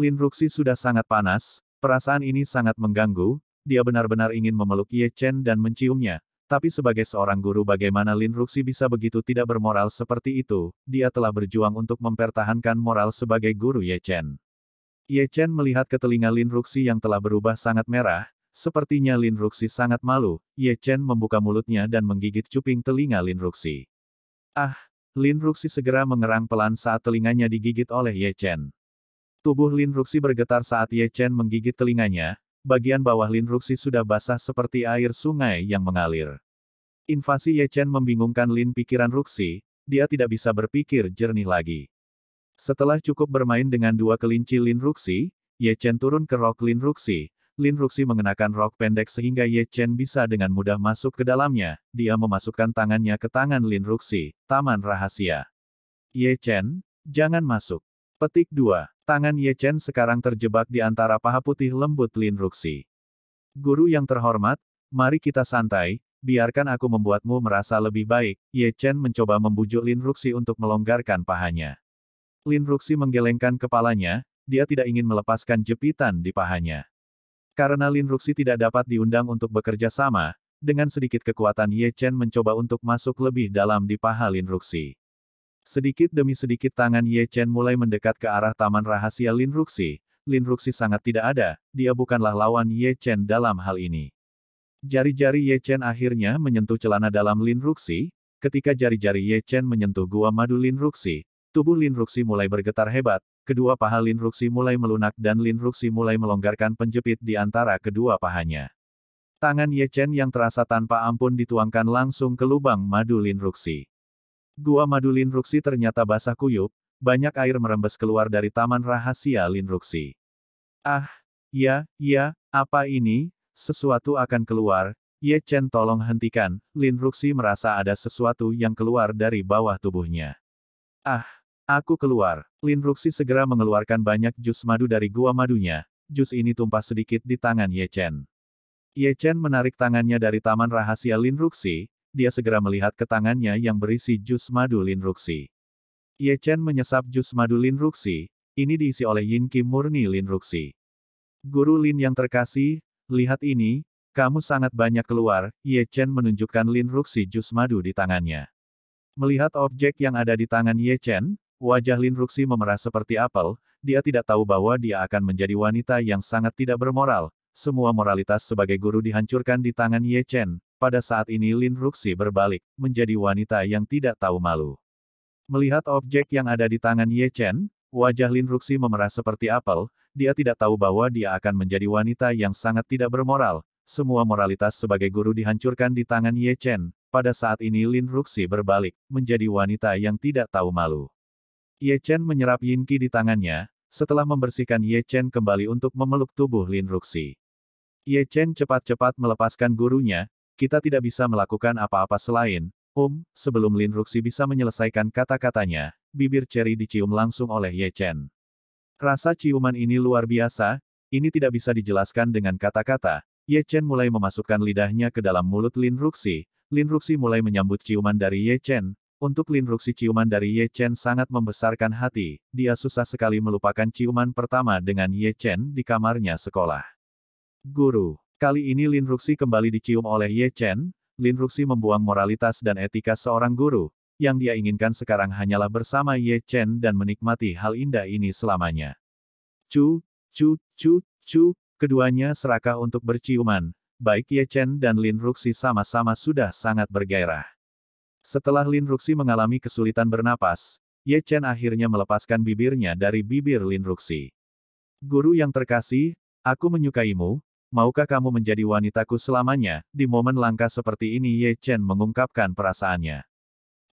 Lin Ruxi sudah sangat panas, perasaan ini sangat mengganggu, dia benar-benar ingin memeluk Ye Chen dan menciumnya. Tapi sebagai seorang guru bagaimana Lin Ruxi bisa begitu tidak bermoral seperti itu, dia telah berjuang untuk mempertahankan moral sebagai guru Ye Chen. Ye Chen melihat ke telinga Lin Ruxi yang telah berubah sangat merah, sepertinya Lin Ruxi sangat malu, Ye Chen membuka mulutnya dan menggigit cuping telinga Lin Ruxi. Ah, Lin Ruxi segera mengerang pelan saat telinganya digigit oleh Ye Chen. Tubuh Lin Ruxi bergetar saat Ye Chen menggigit telinganya, bagian bawah Lin Ruxi sudah basah seperti air sungai yang mengalir. Invasi Ye Chen membingungkan Lin pikiran Ruxi, dia tidak bisa berpikir jernih lagi. Setelah cukup bermain dengan dua kelinci Lin Ruxi, Ye Chen turun ke rok Lin Ruxi. Lin Ruxi mengenakan rok pendek sehingga Ye Chen bisa dengan mudah masuk ke dalamnya. Dia memasukkan tangannya ke tangan Lin Ruxi, taman rahasia. Ye Chen, jangan masuk. Petik 2. Tangan Ye Chen sekarang terjebak di antara paha putih lembut Lin Ruxi. Guru yang terhormat, mari kita santai, biarkan aku membuatmu merasa lebih baik, Ye Chen mencoba membujuk Lin Ruxi untuk melonggarkan pahanya. Lin Ruxi menggelengkan kepalanya, dia tidak ingin melepaskan jepitan di pahanya. Karena Lin Ruxi tidak dapat diundang untuk bekerja sama, dengan sedikit kekuatan Ye Chen mencoba untuk masuk lebih dalam di paha Lin Ruxi. Sedikit demi sedikit tangan Ye Chen mulai mendekat ke arah taman rahasia Lin Ruxi. Lin Ruxi sangat tidak ada, dia bukanlah lawan Ye Chen dalam hal ini. Jari-jari Ye Chen akhirnya menyentuh celana dalam Lin Ruxi. Ketika jari-jari Ye Chen menyentuh gua madu Lin Ruxi, tubuh Lin Ruxi mulai bergetar hebat, kedua paha Lin Ruxi mulai melunak dan Lin Ruxi mulai melonggarkan penjepit di antara kedua pahanya. Tangan Ye Chen yang terasa tanpa ampun dituangkan langsung ke lubang madu Lin Ruxi. Gua madu Linruksi ternyata basah kuyup, banyak air merembes keluar dari taman rahasia Linruksi. Ah, ya, ya, apa ini? Sesuatu akan keluar, Ye Chen tolong hentikan, Lin Ruxi merasa ada sesuatu yang keluar dari bawah tubuhnya. Ah, aku keluar. Lin Ruxi segera mengeluarkan banyak jus madu dari gua madunya, jus ini tumpah sedikit di tangan Ye Chen. Ye Chen menarik tangannya dari taman rahasia Lin Ruxi, dia segera melihat ke tangannya yang berisi jus madu Lin Ruxi. Ye Chen menyesap jus madu Lin Ruxi. ini diisi oleh Yin Kim murni Lin Ruxi. Guru Lin yang terkasih, lihat ini, kamu sangat banyak keluar, Ye Chen menunjukkan Lin Ruxi jus madu di tangannya. Melihat objek yang ada di tangan Ye Chen, wajah Lin Ruxi memerah seperti apel, dia tidak tahu bahwa dia akan menjadi wanita yang sangat tidak bermoral, semua moralitas sebagai guru dihancurkan di tangan Ye Chen, pada saat ini Lin Ruxi berbalik, menjadi wanita yang tidak tahu malu. Melihat objek yang ada di tangan Ye Chen, wajah Lin Ruxi memerah seperti apel, dia tidak tahu bahwa dia akan menjadi wanita yang sangat tidak bermoral, semua moralitas sebagai guru dihancurkan di tangan Ye Chen. Pada saat ini Lin Ruxi berbalik, menjadi wanita yang tidak tahu malu. Ye Chen menyerap Yin Qi di tangannya, setelah membersihkan Ye Chen kembali untuk memeluk tubuh Lin Ruxi. Ye Chen cepat-cepat melepaskan gurunya, kita tidak bisa melakukan apa-apa selain, Om, um, sebelum Lin Ruxi bisa menyelesaikan kata-katanya, bibir Cherry dicium langsung oleh Ye Chen. Rasa ciuman ini luar biasa, ini tidak bisa dijelaskan dengan kata-kata, Ye Chen mulai memasukkan lidahnya ke dalam mulut Lin Ruxi, Lin Ruxi mulai menyambut ciuman dari Ye Chen, untuk Lin Ruxi ciuman dari Ye Chen sangat membesarkan hati, dia susah sekali melupakan ciuman pertama dengan Ye Chen di kamarnya sekolah. Guru Kali ini Lin Ruxi kembali dicium oleh Ye Chen, Lin Ruxi membuang moralitas dan etika seorang guru, yang dia inginkan sekarang hanyalah bersama Ye Chen dan menikmati hal indah ini selamanya. Cu, cu, cu, cu, keduanya serakah untuk berciuman, baik Ye Chen dan Lin Ruxi sama-sama sudah sangat bergairah. Setelah Lin Ruxi mengalami kesulitan bernapas, Ye Chen akhirnya melepaskan bibirnya dari bibir Lin Ruxi. Guru yang terkasih, aku menyukaimu, maukah kamu menjadi wanitaku selamanya? Di momen langka seperti ini Ye Chen mengungkapkan perasaannya.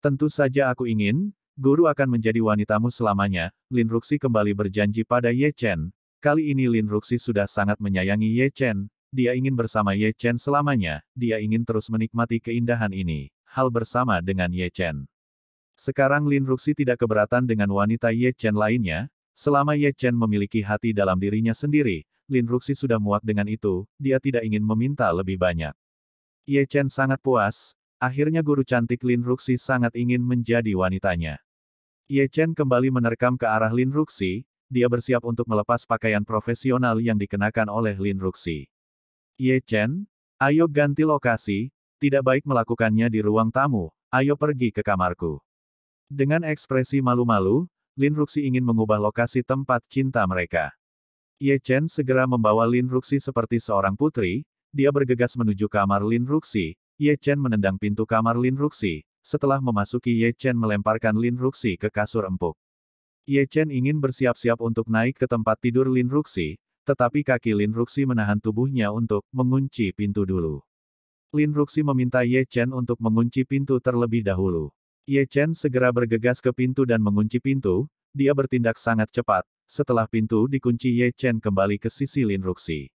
Tentu saja aku ingin, guru akan menjadi wanitamu selamanya, Lin Ruxi kembali berjanji pada Ye Chen. Kali ini Lin Ruxi sudah sangat menyayangi Ye Chen, dia ingin bersama Ye Chen selamanya, dia ingin terus menikmati keindahan ini, hal bersama dengan Ye Chen. Sekarang Lin Ruxi tidak keberatan dengan wanita Ye Chen lainnya, selama Ye Chen memiliki hati dalam dirinya sendiri, Lin Ruxi sudah muak dengan itu, dia tidak ingin meminta lebih banyak. Ye Chen sangat puas, akhirnya guru cantik Lin Ruxi sangat ingin menjadi wanitanya. Ye Chen kembali menerkam ke arah Lin Ruxi, dia bersiap untuk melepas pakaian profesional yang dikenakan oleh Lin Ruxi. Ye Chen, ayo ganti lokasi, tidak baik melakukannya di ruang tamu, ayo pergi ke kamarku. Dengan ekspresi malu-malu, Lin Ruxi ingin mengubah lokasi tempat cinta mereka. Ye Chen segera membawa Lin Ruxi seperti seorang putri, dia bergegas menuju kamar Lin Ruxi, Ye Chen menendang pintu kamar Lin Ruxi, setelah memasuki Ye Chen melemparkan Lin Ruxi ke kasur empuk. Ye Chen ingin bersiap-siap untuk naik ke tempat tidur Lin Ruxi, tetapi kaki Lin Ruxi menahan tubuhnya untuk mengunci pintu dulu. Lin Ruxi meminta Ye Chen untuk mengunci pintu terlebih dahulu. Ye Chen segera bergegas ke pintu dan mengunci pintu, dia bertindak sangat cepat, setelah pintu dikunci Ye Chen kembali ke sisi Lin Ruxi.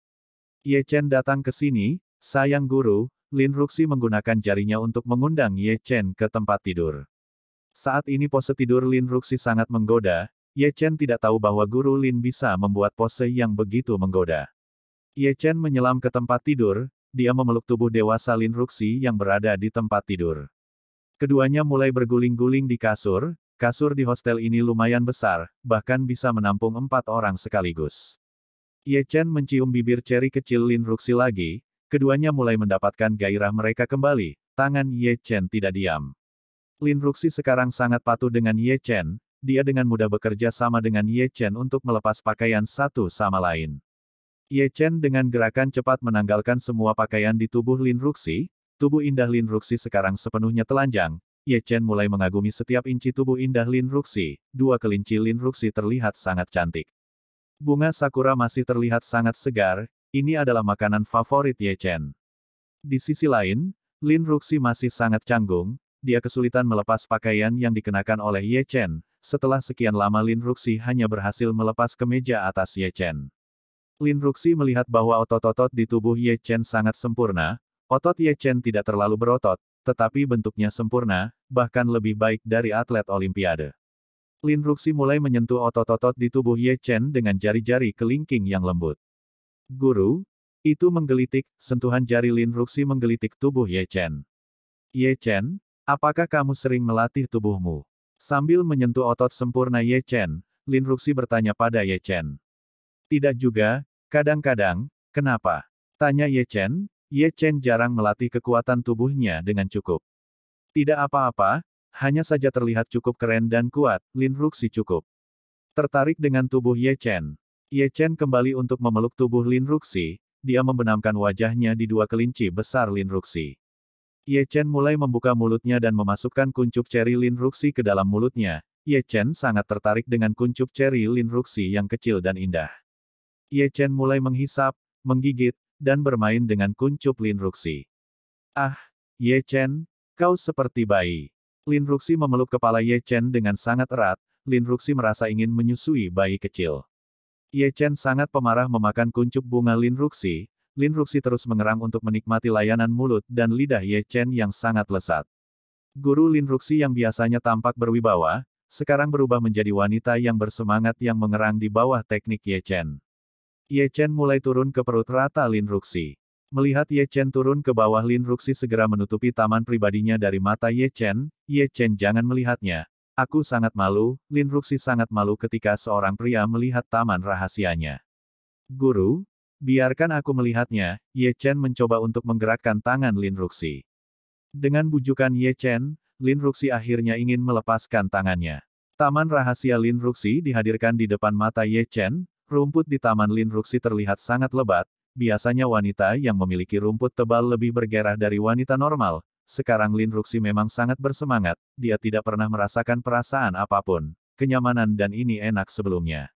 Ye Chen datang ke sini, sayang guru, Lin Ruxi menggunakan jarinya untuk mengundang Ye Chen ke tempat tidur. Saat ini pose tidur Lin Ruxi sangat menggoda, Ye Chen tidak tahu bahwa guru Lin bisa membuat pose yang begitu menggoda. Ye Chen menyelam ke tempat tidur, dia memeluk tubuh dewasa Lin Ruxi yang berada di tempat tidur. Keduanya mulai berguling-guling di kasur, Kasur di hostel ini lumayan besar, bahkan bisa menampung empat orang sekaligus. Ye Chen mencium bibir ceri kecil Lin Ruxi lagi, keduanya mulai mendapatkan gairah mereka kembali, tangan Ye Chen tidak diam. Lin Ruxi sekarang sangat patuh dengan Ye Chen, dia dengan mudah bekerja sama dengan Ye Chen untuk melepas pakaian satu sama lain. Ye Chen dengan gerakan cepat menanggalkan semua pakaian di tubuh Lin Ruxi, tubuh indah Lin Ruxi sekarang sepenuhnya telanjang, Ye Chen mulai mengagumi setiap inci tubuh indah Lin Ruxi, dua kelinci Lin Ruxi terlihat sangat cantik. Bunga sakura masih terlihat sangat segar, ini adalah makanan favorit Ye Chen. Di sisi lain, Lin Ruxi masih sangat canggung, dia kesulitan melepas pakaian yang dikenakan oleh Ye Chen, setelah sekian lama Lin Ruxi hanya berhasil melepas kemeja atas Ye Chen. Lin Ruxi melihat bahwa otot-otot di tubuh Ye Chen sangat sempurna, otot Ye Chen tidak terlalu berotot, tetapi bentuknya sempurna, bahkan lebih baik dari atlet olimpiade. Lin Ruxi mulai menyentuh otot-otot di tubuh Ye Chen dengan jari-jari kelingking yang lembut. Guru, itu menggelitik, sentuhan jari Lin Ruxi menggelitik tubuh Ye Chen. Ye Chen, apakah kamu sering melatih tubuhmu? Sambil menyentuh otot sempurna Ye Chen, Lin Ruxi bertanya pada Ye Chen. Tidak juga, kadang-kadang, kenapa? Tanya Ye Chen, Ye Chen jarang melatih kekuatan tubuhnya dengan cukup. Tidak apa-apa, hanya saja terlihat cukup keren dan kuat, Lin Ruxi cukup. Tertarik dengan tubuh Ye Chen. Ye Chen kembali untuk memeluk tubuh Lin Ruxi, dia membenamkan wajahnya di dua kelinci besar Lin Ruxi. Ye Chen mulai membuka mulutnya dan memasukkan kuncup ceri Lin Ruxi ke dalam mulutnya. Ye Chen sangat tertarik dengan kuncup ceri Lin Ruxi yang kecil dan indah. Ye Chen mulai menghisap, menggigit, dan bermain dengan kuncup Lin Ruxi. Ah, Ye Chen, kau seperti bayi. Lin Ruxi memeluk kepala Ye Chen dengan sangat erat, Lin Ruxi merasa ingin menyusui bayi kecil. Ye Chen sangat pemarah memakan kuncup bunga Lin Ruxi, Lin Ruxi terus mengerang untuk menikmati layanan mulut dan lidah Ye Chen yang sangat lesat. Guru Lin Ruxi yang biasanya tampak berwibawa, sekarang berubah menjadi wanita yang bersemangat yang mengerang di bawah teknik Ye Chen. Ye Chen mulai turun ke perut rata Lin Ruxi. Melihat Ye Chen turun ke bawah Lin Ruxi segera menutupi taman pribadinya dari mata Ye Chen, Ye Chen jangan melihatnya. Aku sangat malu, Lin Ruxi sangat malu ketika seorang pria melihat taman rahasianya. Guru, biarkan aku melihatnya, Ye Chen mencoba untuk menggerakkan tangan Lin Ruxi. Dengan bujukan Ye Chen, Lin Ruxi akhirnya ingin melepaskan tangannya. Taman rahasia Lin Ruxi dihadirkan di depan mata Ye Chen, Rumput di Taman Lin Ruxi terlihat sangat lebat, biasanya wanita yang memiliki rumput tebal lebih bergerah dari wanita normal. Sekarang Lin Ruxi memang sangat bersemangat, dia tidak pernah merasakan perasaan apapun. Kenyamanan dan ini enak sebelumnya.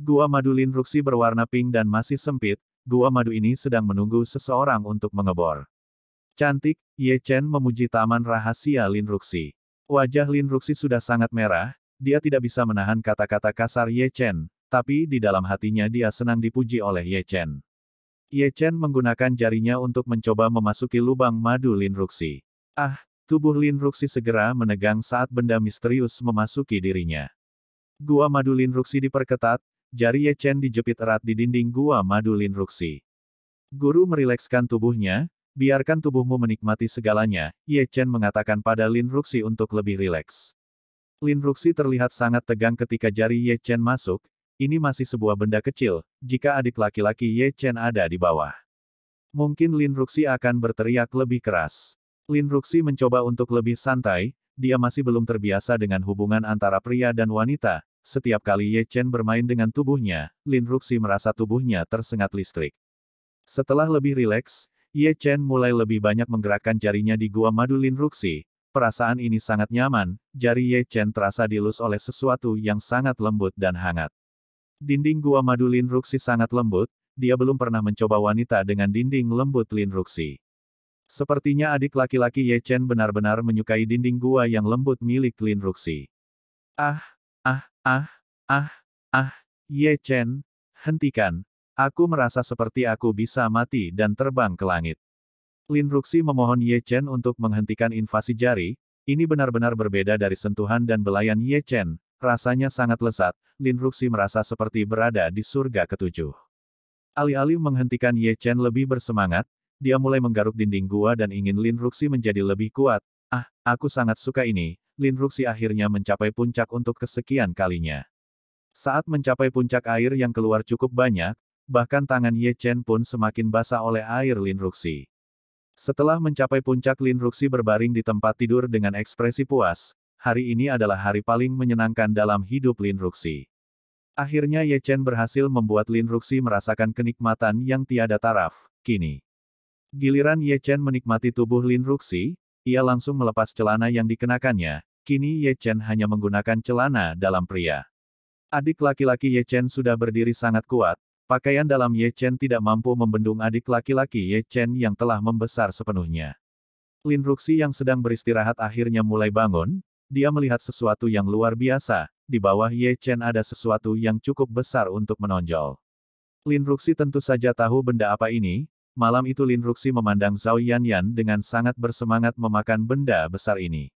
Gua madu Lin Ruxi berwarna pink dan masih sempit, gua madu ini sedang menunggu seseorang untuk mengebor. Cantik, Ye Chen memuji taman rahasia Lin Ruxi. Wajah Lin Ruxi sudah sangat merah, dia tidak bisa menahan kata-kata kasar Ye Chen, tapi di dalam hatinya dia senang dipuji oleh Ye Chen. Ye Chen menggunakan jarinya untuk mencoba memasuki lubang madu Lin Ruxi. Ah, tubuh Lin Ruxi segera menegang saat benda misterius memasuki dirinya. Gua madu Lin Ruxi diperketat, jari Ye Chen dijepit erat di dinding gua madu Lin Ruxi. Guru merilekskan tubuhnya, biarkan tubuhmu menikmati segalanya, Ye Chen mengatakan pada Lin Ruxi untuk lebih rileks. Lin Ruxi terlihat sangat tegang ketika jari Ye Chen masuk, ini masih sebuah benda kecil, jika adik laki-laki Ye Chen ada di bawah. Mungkin Lin Ruxi akan berteriak lebih keras. Lin Ruxi mencoba untuk lebih santai, dia masih belum terbiasa dengan hubungan antara pria dan wanita. Setiap kali Ye Chen bermain dengan tubuhnya, Lin Ruxi merasa tubuhnya tersengat listrik. Setelah lebih rileks, Ye Chen mulai lebih banyak menggerakkan jarinya di gua madu Lin Ruxi. Perasaan ini sangat nyaman, jari Ye Chen terasa dilus oleh sesuatu yang sangat lembut dan hangat. Dinding gua madu Lin Ruxi sangat lembut, dia belum pernah mencoba wanita dengan dinding lembut Lin Ruxi. Sepertinya adik laki-laki Ye Chen benar-benar menyukai dinding gua yang lembut milik Lin Ruxi. Ah, ah, ah, ah, ah, Ye Chen, hentikan. Aku merasa seperti aku bisa mati dan terbang ke langit. Lin Ruxi memohon Ye Chen untuk menghentikan invasi jari, ini benar-benar berbeda dari sentuhan dan belayan Ye Chen, Rasanya sangat lesat, Lin Ruxi merasa seperti berada di surga ketujuh. Alih-alih menghentikan Ye Chen lebih bersemangat, dia mulai menggaruk dinding gua dan ingin Lin Ruxi menjadi lebih kuat. Ah, aku sangat suka ini, Lin Ruxi akhirnya mencapai puncak untuk kesekian kalinya. Saat mencapai puncak air yang keluar cukup banyak, bahkan tangan Ye Chen pun semakin basah oleh air Lin Ruxi. Setelah mencapai puncak Lin Ruxi berbaring di tempat tidur dengan ekspresi puas, hari ini adalah hari paling menyenangkan dalam hidup Lin Ruxi. Akhirnya Ye Chen berhasil membuat Lin Ruxi merasakan kenikmatan yang tiada taraf, kini. Giliran Ye Chen menikmati tubuh Lin Ruxi, ia langsung melepas celana yang dikenakannya, kini Ye Chen hanya menggunakan celana dalam pria. Adik laki-laki Ye Chen sudah berdiri sangat kuat, pakaian dalam Ye Chen tidak mampu membendung adik laki-laki Ye Chen yang telah membesar sepenuhnya. Lin Ruxi yang sedang beristirahat akhirnya mulai bangun, dia melihat sesuatu yang luar biasa, di bawah Ye Chen ada sesuatu yang cukup besar untuk menonjol. Lin Ruxi tentu saja tahu benda apa ini, malam itu Lin Ruxi memandang Zhao Yan Yan dengan sangat bersemangat memakan benda besar ini.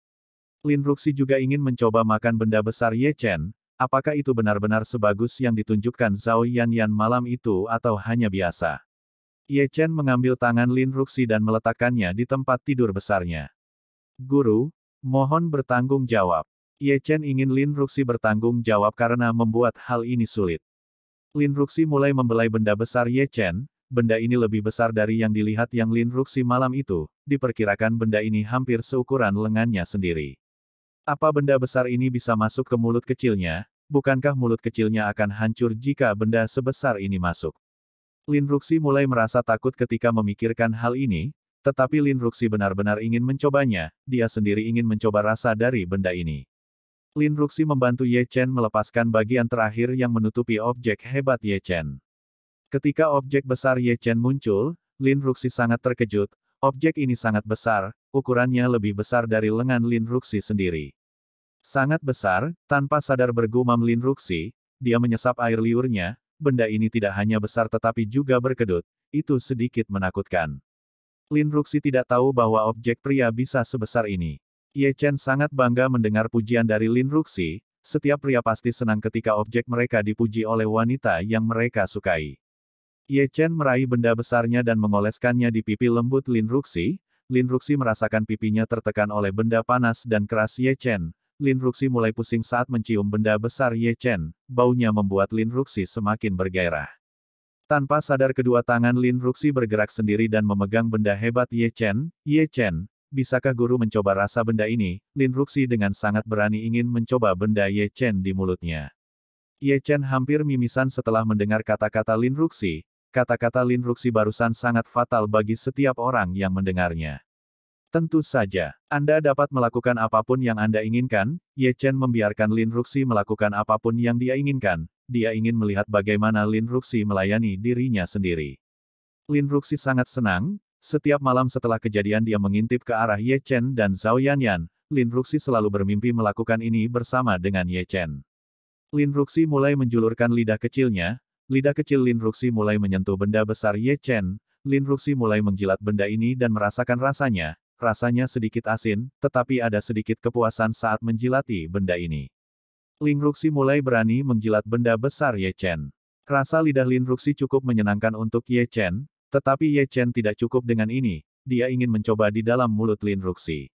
Lin Ruxi juga ingin mencoba makan benda besar Ye Chen, apakah itu benar-benar sebagus yang ditunjukkan Zhao Yan Yan malam itu atau hanya biasa. Ye Chen mengambil tangan Lin Ruxi dan meletakkannya di tempat tidur besarnya. Guru, Mohon bertanggung jawab. Ye Chen ingin Lin Ruxi bertanggung jawab karena membuat hal ini sulit. Lin Ruxi mulai membelai benda besar Ye Chen, benda ini lebih besar dari yang dilihat yang Lin Ruxi malam itu, diperkirakan benda ini hampir seukuran lengannya sendiri. Apa benda besar ini bisa masuk ke mulut kecilnya, bukankah mulut kecilnya akan hancur jika benda sebesar ini masuk? Lin Ruxi mulai merasa takut ketika memikirkan hal ini, tetapi Lin Ruxi benar-benar ingin mencobanya, dia sendiri ingin mencoba rasa dari benda ini. Lin Ruxi membantu Ye Chen melepaskan bagian terakhir yang menutupi objek hebat Ye Chen. Ketika objek besar Ye Chen muncul, Lin Ruxi sangat terkejut, objek ini sangat besar, ukurannya lebih besar dari lengan Lin Ruxi sendiri. Sangat besar, tanpa sadar bergumam Lin Ruxi, dia menyesap air liurnya, benda ini tidak hanya besar tetapi juga berkedut, itu sedikit menakutkan. Lin Ruxi tidak tahu bahwa objek pria bisa sebesar ini. Ye Chen sangat bangga mendengar pujian dari Lin Ruxi, setiap pria pasti senang ketika objek mereka dipuji oleh wanita yang mereka sukai. Ye Chen meraih benda besarnya dan mengoleskannya di pipi lembut Lin Ruxi. Lin Ruxi merasakan pipinya tertekan oleh benda panas dan keras Ye Chen. Lin Ruxi mulai pusing saat mencium benda besar Ye Chen, baunya membuat Lin Ruxi semakin bergairah. Tanpa sadar kedua tangan Lin Ruxi bergerak sendiri dan memegang benda hebat Ye Chen. Ye Chen, bisakah guru mencoba rasa benda ini? Lin Ruxi dengan sangat berani ingin mencoba benda Ye Chen di mulutnya. Ye Chen hampir mimisan setelah mendengar kata-kata Lin Ruxi. Kata-kata Lin Ruxi barusan sangat fatal bagi setiap orang yang mendengarnya. Tentu saja, Anda dapat melakukan apapun yang Anda inginkan, Ye Chen membiarkan Lin Ruxi melakukan apapun yang dia inginkan, dia ingin melihat bagaimana Lin Ruxi melayani dirinya sendiri. Lin Ruxi sangat senang, setiap malam setelah kejadian dia mengintip ke arah Ye Chen dan Zhao Yanyan, Lin Ruxi selalu bermimpi melakukan ini bersama dengan Ye Chen. Lin Ruxi mulai menjulurkan lidah kecilnya, lidah kecil Lin Ruxi mulai menyentuh benda besar Ye Chen, Lin Ruxi mulai menjilat benda ini dan merasakan rasanya, rasanya sedikit asin, tetapi ada sedikit kepuasan saat menjilati benda ini. Ling Ruxi mulai berani menjilat benda besar Ye Chen. Rasa lidah Lin Ruxi cukup menyenangkan untuk Ye Chen, tetapi Ye Chen tidak cukup dengan ini, dia ingin mencoba di dalam mulut Lin Ruxi.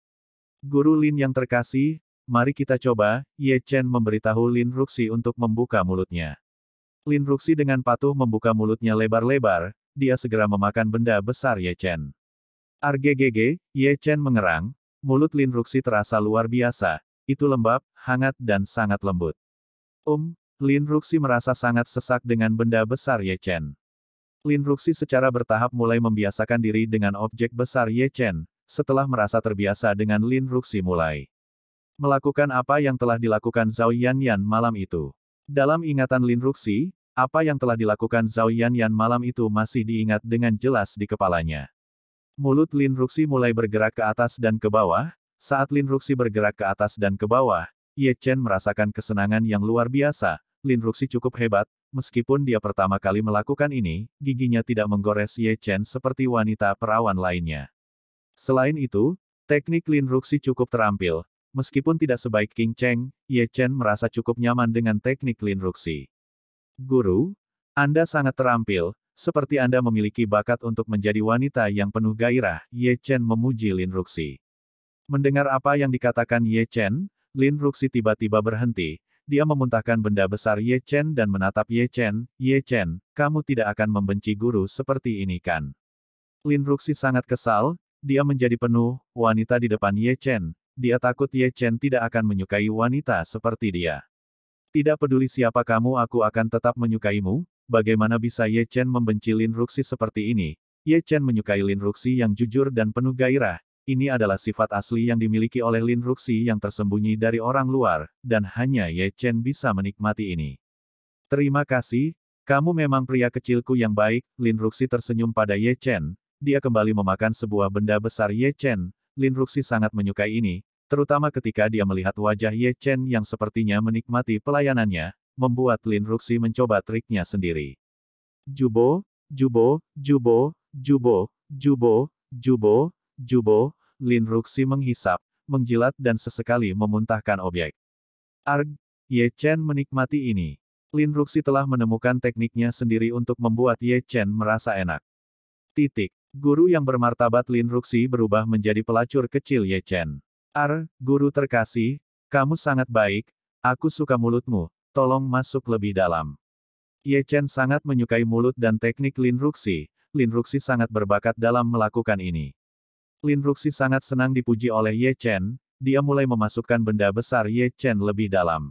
Guru Lin yang terkasih, mari kita coba, Ye Chen memberitahu Lin Ruxi untuk membuka mulutnya. Lin Ruxi dengan patuh membuka mulutnya lebar-lebar, dia segera memakan benda besar Ye Chen. RGGG, Ye Chen mengerang, mulut Lin Ruxi terasa luar biasa, itu lembab, hangat dan sangat lembut. Um, Lin Ruxi merasa sangat sesak dengan benda besar Ye Chen. Lin Ruxi secara bertahap mulai membiasakan diri dengan objek besar Ye Chen, setelah merasa terbiasa dengan Lin Ruxi mulai melakukan apa yang telah dilakukan Zhao Yanyan malam itu. Dalam ingatan Lin Ruxi, apa yang telah dilakukan Zhao Yanyan malam itu masih diingat dengan jelas di kepalanya. Mulut Lin Ruxi mulai bergerak ke atas dan ke bawah, saat Lin Ruxi bergerak ke atas dan ke bawah, Ye Chen merasakan kesenangan yang luar biasa. Lin Ruxi cukup hebat, meskipun dia pertama kali melakukan ini, giginya tidak menggores Ye Chen seperti wanita perawan lainnya. Selain itu, teknik Lin Ruxi cukup terampil. Meskipun tidak sebaik King Cheng, Ye Chen merasa cukup nyaman dengan teknik Lin Ruxi. Guru, Anda sangat terampil, seperti Anda memiliki bakat untuk menjadi wanita yang penuh gairah, Ye Chen memuji Lin Ruxi. Mendengar apa yang dikatakan Ye Chen, Lin Ruxi tiba-tiba berhenti. Dia memuntahkan benda besar Ye Chen dan menatap Ye Chen, Ye Chen, kamu tidak akan membenci guru seperti ini kan? Lin Ruxi sangat kesal, dia menjadi penuh, wanita di depan Ye Chen. Dia takut Ye Chen tidak akan menyukai wanita seperti dia. Tidak peduli siapa kamu aku akan tetap menyukaimu, bagaimana bisa Ye Chen membenci Lin Ruxi seperti ini? Ye Chen menyukai Lin Ruxi yang jujur dan penuh gairah, ini adalah sifat asli yang dimiliki oleh Lin Ruxi yang tersembunyi dari orang luar, dan hanya Ye Chen bisa menikmati ini. Terima kasih, kamu memang pria kecilku yang baik, Lin Ruxi tersenyum pada Ye Chen, dia kembali memakan sebuah benda besar Ye Chen, Lin Ruxi sangat menyukai ini, terutama ketika dia melihat wajah Ye Chen yang sepertinya menikmati pelayanannya, membuat Lin Ruxi mencoba triknya sendiri. Jubo, Jubo, Jubo, Jubo, Jubo, Jubo, Jubo, Lin Ruxi menghisap, mengjilat dan sesekali memuntahkan objek. Arg, Ye Chen menikmati ini. Lin Ruxi telah menemukan tekniknya sendiri untuk membuat Ye Chen merasa enak. Titik. Guru yang bermartabat Lin Ruxi berubah menjadi pelacur kecil Ye Chen. Ar, guru terkasih, kamu sangat baik, aku suka mulutmu, tolong masuk lebih dalam. Ye Chen sangat menyukai mulut dan teknik Lin Ruxi. Lin Ruxi sangat berbakat dalam melakukan ini. Lin Ruxi sangat senang dipuji oleh Ye Chen, dia mulai memasukkan benda besar Ye Chen lebih dalam.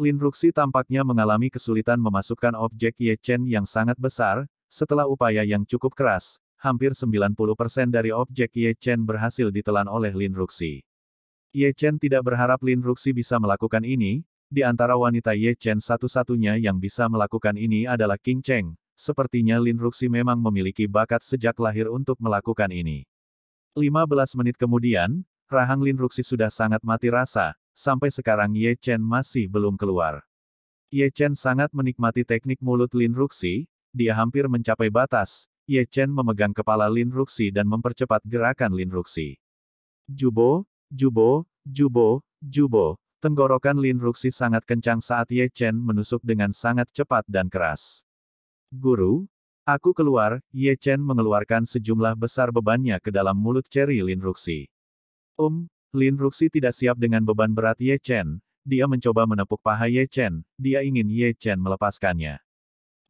Lin Ruxi tampaknya mengalami kesulitan memasukkan objek Ye Chen yang sangat besar, setelah upaya yang cukup keras, hampir 90% dari objek Ye Chen berhasil ditelan oleh Lin Ruxi. Ye Chen tidak berharap Lin Ruxi bisa melakukan ini, di antara wanita Ye Chen satu-satunya yang bisa melakukan ini adalah King Cheng, sepertinya Lin Ruxi memang memiliki bakat sejak lahir untuk melakukan ini. 15 menit kemudian, Rahang Lin Ruxi sudah sangat mati rasa, sampai sekarang Ye Chen masih belum keluar. Ye Chen sangat menikmati teknik mulut Lin Ruxi, dia hampir mencapai batas, Ye Chen memegang kepala Lin Ruxi dan mempercepat gerakan Lin Ruxi. Jubo, jubo, jubo, jubo, tenggorokan Lin Ruxi sangat kencang saat Ye Chen menusuk dengan sangat cepat dan keras. Guru, Aku keluar, Ye Chen mengeluarkan sejumlah besar bebannya ke dalam mulut Cherry Lin Ruxi. Um, Lin Ruxi tidak siap dengan beban berat Ye Chen, dia mencoba menepuk paha Ye Chen, dia ingin Ye Chen melepaskannya.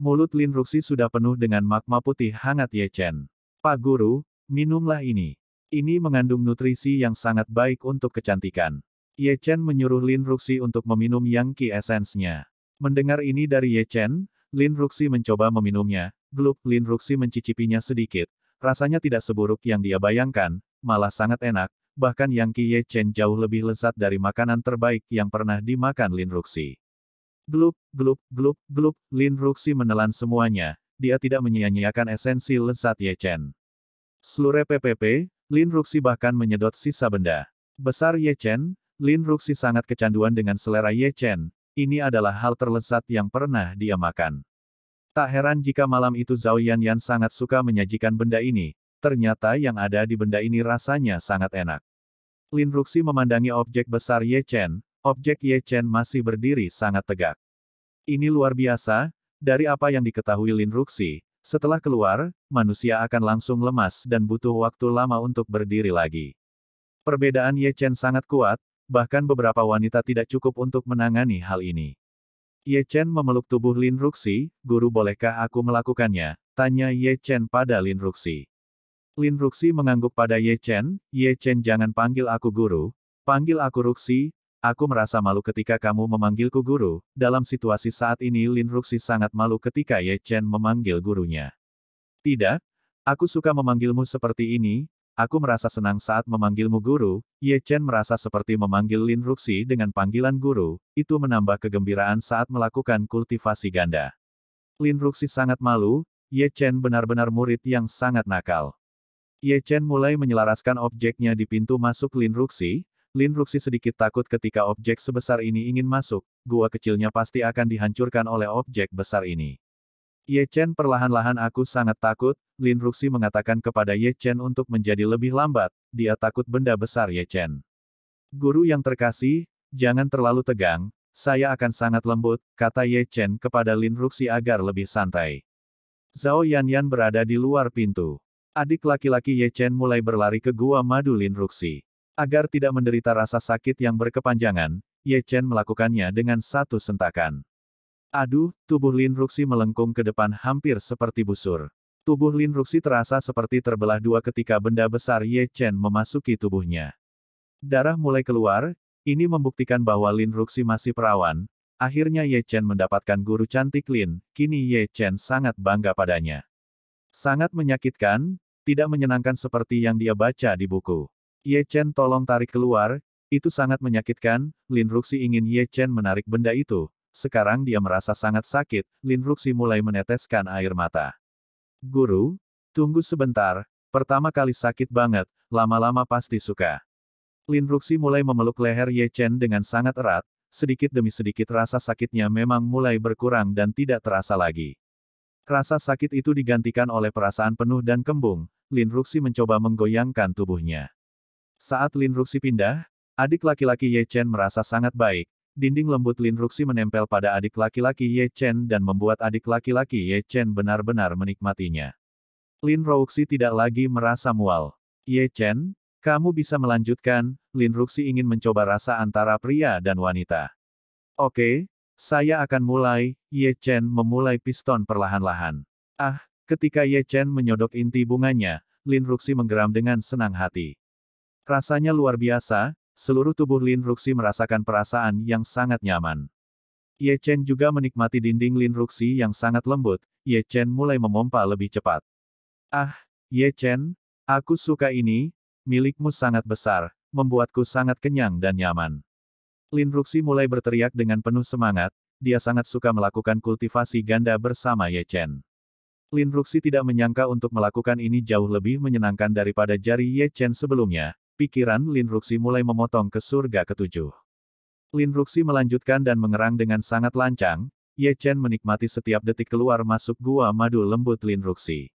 Mulut Lin Ruxi sudah penuh dengan magma putih hangat Ye Chen. Pak Guru, minumlah ini. Ini mengandung nutrisi yang sangat baik untuk kecantikan. Ye Chen menyuruh Lin Ruxi untuk meminum Yang Ki esensnya. Mendengar ini dari Ye Chen, Lin Ruxi mencoba meminumnya, glup Lin Ruxi mencicipinya sedikit, rasanya tidak seburuk yang dia bayangkan, malah sangat enak, bahkan Yang Ye Chen jauh lebih lezat dari makanan terbaik yang pernah dimakan Lin Ruxi. Glup, glup, glup, glup, Lin Ruxi menelan semuanya, dia tidak menyia-nyiakan esensi lezat Ye Chen. Seluruh PPP, Lin Ruxi bahkan menyedot sisa benda. Besar Ye Chen, Lin Ruxi sangat kecanduan dengan selera Ye Chen, ini adalah hal terlezat yang pernah dia makan. Tak heran jika malam itu Zhao Yanyan sangat suka menyajikan benda ini, ternyata yang ada di benda ini rasanya sangat enak. Lin Ruxi memandangi objek besar Ye Chen, objek Ye Chen masih berdiri sangat tegak. Ini luar biasa, dari apa yang diketahui Lin Ruxi, setelah keluar, manusia akan langsung lemas dan butuh waktu lama untuk berdiri lagi. Perbedaan Ye Chen sangat kuat, bahkan beberapa wanita tidak cukup untuk menangani hal ini. Ye Chen memeluk tubuh Lin Ruxi, guru bolehkah aku melakukannya? Tanya Ye Chen pada Lin Ruxi. Lin Ruxi mengangguk pada Ye Chen, Ye Chen jangan panggil aku guru, panggil aku Ruxi, aku merasa malu ketika kamu memanggilku guru, dalam situasi saat ini Lin Ruxi sangat malu ketika Ye Chen memanggil gurunya. Tidak, aku suka memanggilmu seperti ini, Aku merasa senang saat memanggilmu guru, Ye Chen merasa seperti memanggil Lin Ruxi dengan panggilan guru, itu menambah kegembiraan saat melakukan kultivasi ganda. Lin Ruxi sangat malu, Ye Chen benar-benar murid yang sangat nakal. Ye Chen mulai menyelaraskan objeknya di pintu masuk Lin Ruxi, Lin Ruxi sedikit takut ketika objek sebesar ini ingin masuk, gua kecilnya pasti akan dihancurkan oleh objek besar ini. Ye Chen perlahan-lahan aku sangat takut, Lin Ruxi mengatakan kepada Ye Chen untuk menjadi lebih lambat, dia takut benda besar Ye Chen. Guru yang terkasih, jangan terlalu tegang, saya akan sangat lembut, kata Ye Chen kepada Lin Ruxi agar lebih santai. Zhao Yan Yan berada di luar pintu. Adik laki-laki Ye Chen mulai berlari ke gua madu Lin Ruxi. Agar tidak menderita rasa sakit yang berkepanjangan, Ye Chen melakukannya dengan satu sentakan. Aduh, tubuh Lin Ruxi melengkung ke depan hampir seperti busur. Tubuh Lin Ruxi terasa seperti terbelah dua ketika benda besar Ye Chen memasuki tubuhnya. Darah mulai keluar, ini membuktikan bahwa Lin Ruxi masih perawan, Akhirnya Ye Chen mendapatkan guru cantik Lin, kini Ye Chen sangat bangga padanya. Sangat menyakitkan, tidak menyenangkan seperti yang dia baca di buku. Ye Chen tolong tarik keluar, itu sangat menyakitkan, Lin Ruxi ingin Ye Chen menarik benda itu, sekarang dia merasa sangat sakit, Lin Ruxi mulai meneteskan air mata. Guru, tunggu sebentar, pertama kali sakit banget, lama-lama pasti suka. Lin Ruxi mulai memeluk leher Ye Chen dengan sangat erat, sedikit demi sedikit rasa sakitnya memang mulai berkurang dan tidak terasa lagi. Rasa sakit itu digantikan oleh perasaan penuh dan kembung, Lin Ruxi mencoba menggoyangkan tubuhnya. Saat Lin Ruxi pindah, adik laki-laki Ye Chen merasa sangat baik, Dinding lembut Lin Ruxi menempel pada adik laki-laki Ye Chen dan membuat adik laki-laki Ye Chen benar-benar menikmatinya. Lin Ruxi tidak lagi merasa mual. Ye Chen, kamu bisa melanjutkan, Lin Ruxi ingin mencoba rasa antara pria dan wanita. Oke, saya akan mulai, Ye Chen memulai piston perlahan-lahan. Ah, ketika Ye Chen menyodok inti bunganya, Lin Ruxi menggeram dengan senang hati. Rasanya luar biasa, Seluruh tubuh Lin Ruxi merasakan perasaan yang sangat nyaman. Ye Chen juga menikmati dinding Lin Ruxi yang sangat lembut, Ye Chen mulai memompa lebih cepat. Ah, Ye Chen, aku suka ini, milikmu sangat besar, membuatku sangat kenyang dan nyaman. Lin Ruxi mulai berteriak dengan penuh semangat, dia sangat suka melakukan kultivasi ganda bersama Ye Chen. Lin Ruxi tidak menyangka untuk melakukan ini jauh lebih menyenangkan daripada jari Ye Chen sebelumnya, Pikiran Lin Ruxi mulai memotong ke surga ketujuh. Lin Ruxi melanjutkan dan mengerang dengan sangat lancang, Ye Chen menikmati setiap detik keluar masuk gua madu lembut Lin Ruxi.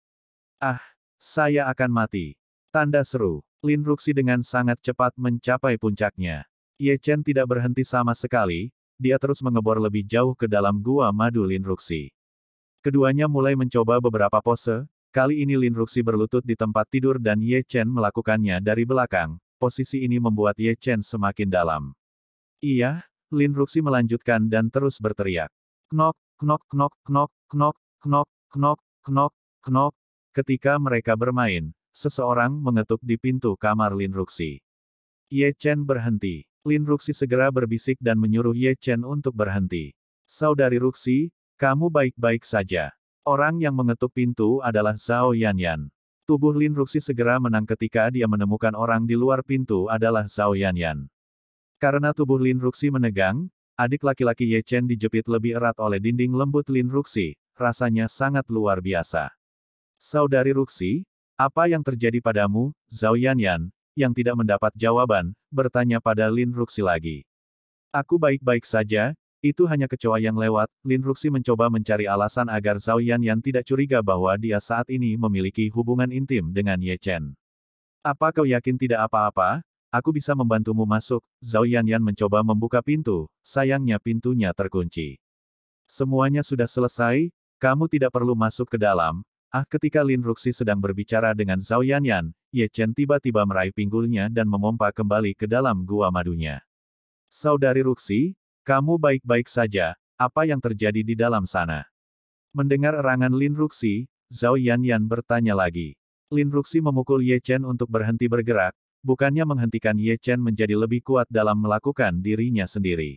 Ah, saya akan mati. Tanda seru, Lin Ruxi dengan sangat cepat mencapai puncaknya. Ye Chen tidak berhenti sama sekali, dia terus mengebor lebih jauh ke dalam gua madu Lin Ruxi. Keduanya mulai mencoba beberapa pose, Kali ini Lin Ruxi berlutut di tempat tidur dan Ye Chen melakukannya dari belakang. Posisi ini membuat Ye Chen semakin dalam. Iya, Lin Ruxi melanjutkan dan terus berteriak. Knok, knok, knok, knok, knok, knok, knok, knok, knok. Ketika mereka bermain, seseorang mengetuk di pintu kamar Lin Ruxi. Ye Chen berhenti. Lin Ruxi segera berbisik dan menyuruh Ye Chen untuk berhenti. Saudari Ruxi, kamu baik-baik saja. Orang yang mengetuk pintu adalah Zhao Yanyan. Tubuh Lin Ruxi segera menang ketika dia menemukan orang di luar pintu adalah Zhao Yanyan. Karena tubuh Lin Ruxi menegang, adik laki-laki Ye Chen dijepit lebih erat oleh dinding lembut Lin Ruxi, rasanya sangat luar biasa. Saudari Ruxi, apa yang terjadi padamu, Zhao Yanyan, yang tidak mendapat jawaban, bertanya pada Lin Ruxi lagi. Aku baik-baik saja, itu hanya kecoa yang lewat, Lin Ruxi mencoba mencari alasan agar Zhao Yan Yan tidak curiga bahwa dia saat ini memiliki hubungan intim dengan Ye Chen. Apa kau yakin tidak apa-apa? Aku bisa membantumu masuk, Zhao Yan Yan mencoba membuka pintu, sayangnya pintunya terkunci. Semuanya sudah selesai, kamu tidak perlu masuk ke dalam. Ah ketika Lin Ruxi sedang berbicara dengan Zhao Yan Yan, Ye Chen tiba-tiba meraih pinggulnya dan memompa kembali ke dalam gua madunya. Saudari Ruxi, kamu baik-baik saja, apa yang terjadi di dalam sana? Mendengar erangan Lin Ruxi, Zhao Yan Yan bertanya lagi. Lin Ruxi memukul Ye Chen untuk berhenti bergerak, bukannya menghentikan Ye Chen menjadi lebih kuat dalam melakukan dirinya sendiri.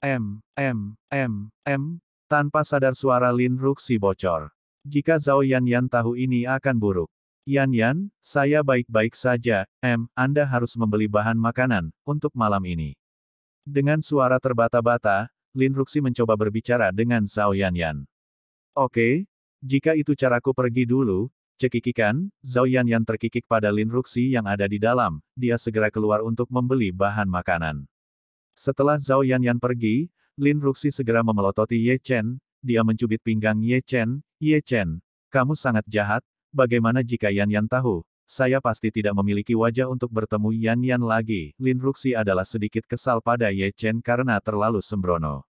M, M, M, M, tanpa sadar suara Lin Ruxi bocor. Jika Zhao Yan Yan tahu ini akan buruk. Yan Yan, saya baik-baik saja, M, Anda harus membeli bahan makanan, untuk malam ini. Dengan suara terbata-bata, Lin Ruxi mencoba berbicara dengan Zhao Yanyan. Oke, jika itu caraku pergi dulu, cekikikan, Zhao Yanyan terkikik pada Lin Ruxi yang ada di dalam, dia segera keluar untuk membeli bahan makanan. Setelah Zhao Yanyan pergi, Lin Ruxi segera memelototi Ye Chen, dia mencubit pinggang Ye Chen, Ye Chen, kamu sangat jahat, bagaimana jika Yan Yan tahu, saya pasti tidak memiliki wajah untuk bertemu Yan Yan lagi. Lin Ruxi adalah sedikit kesal pada Ye Chen karena terlalu sembrono.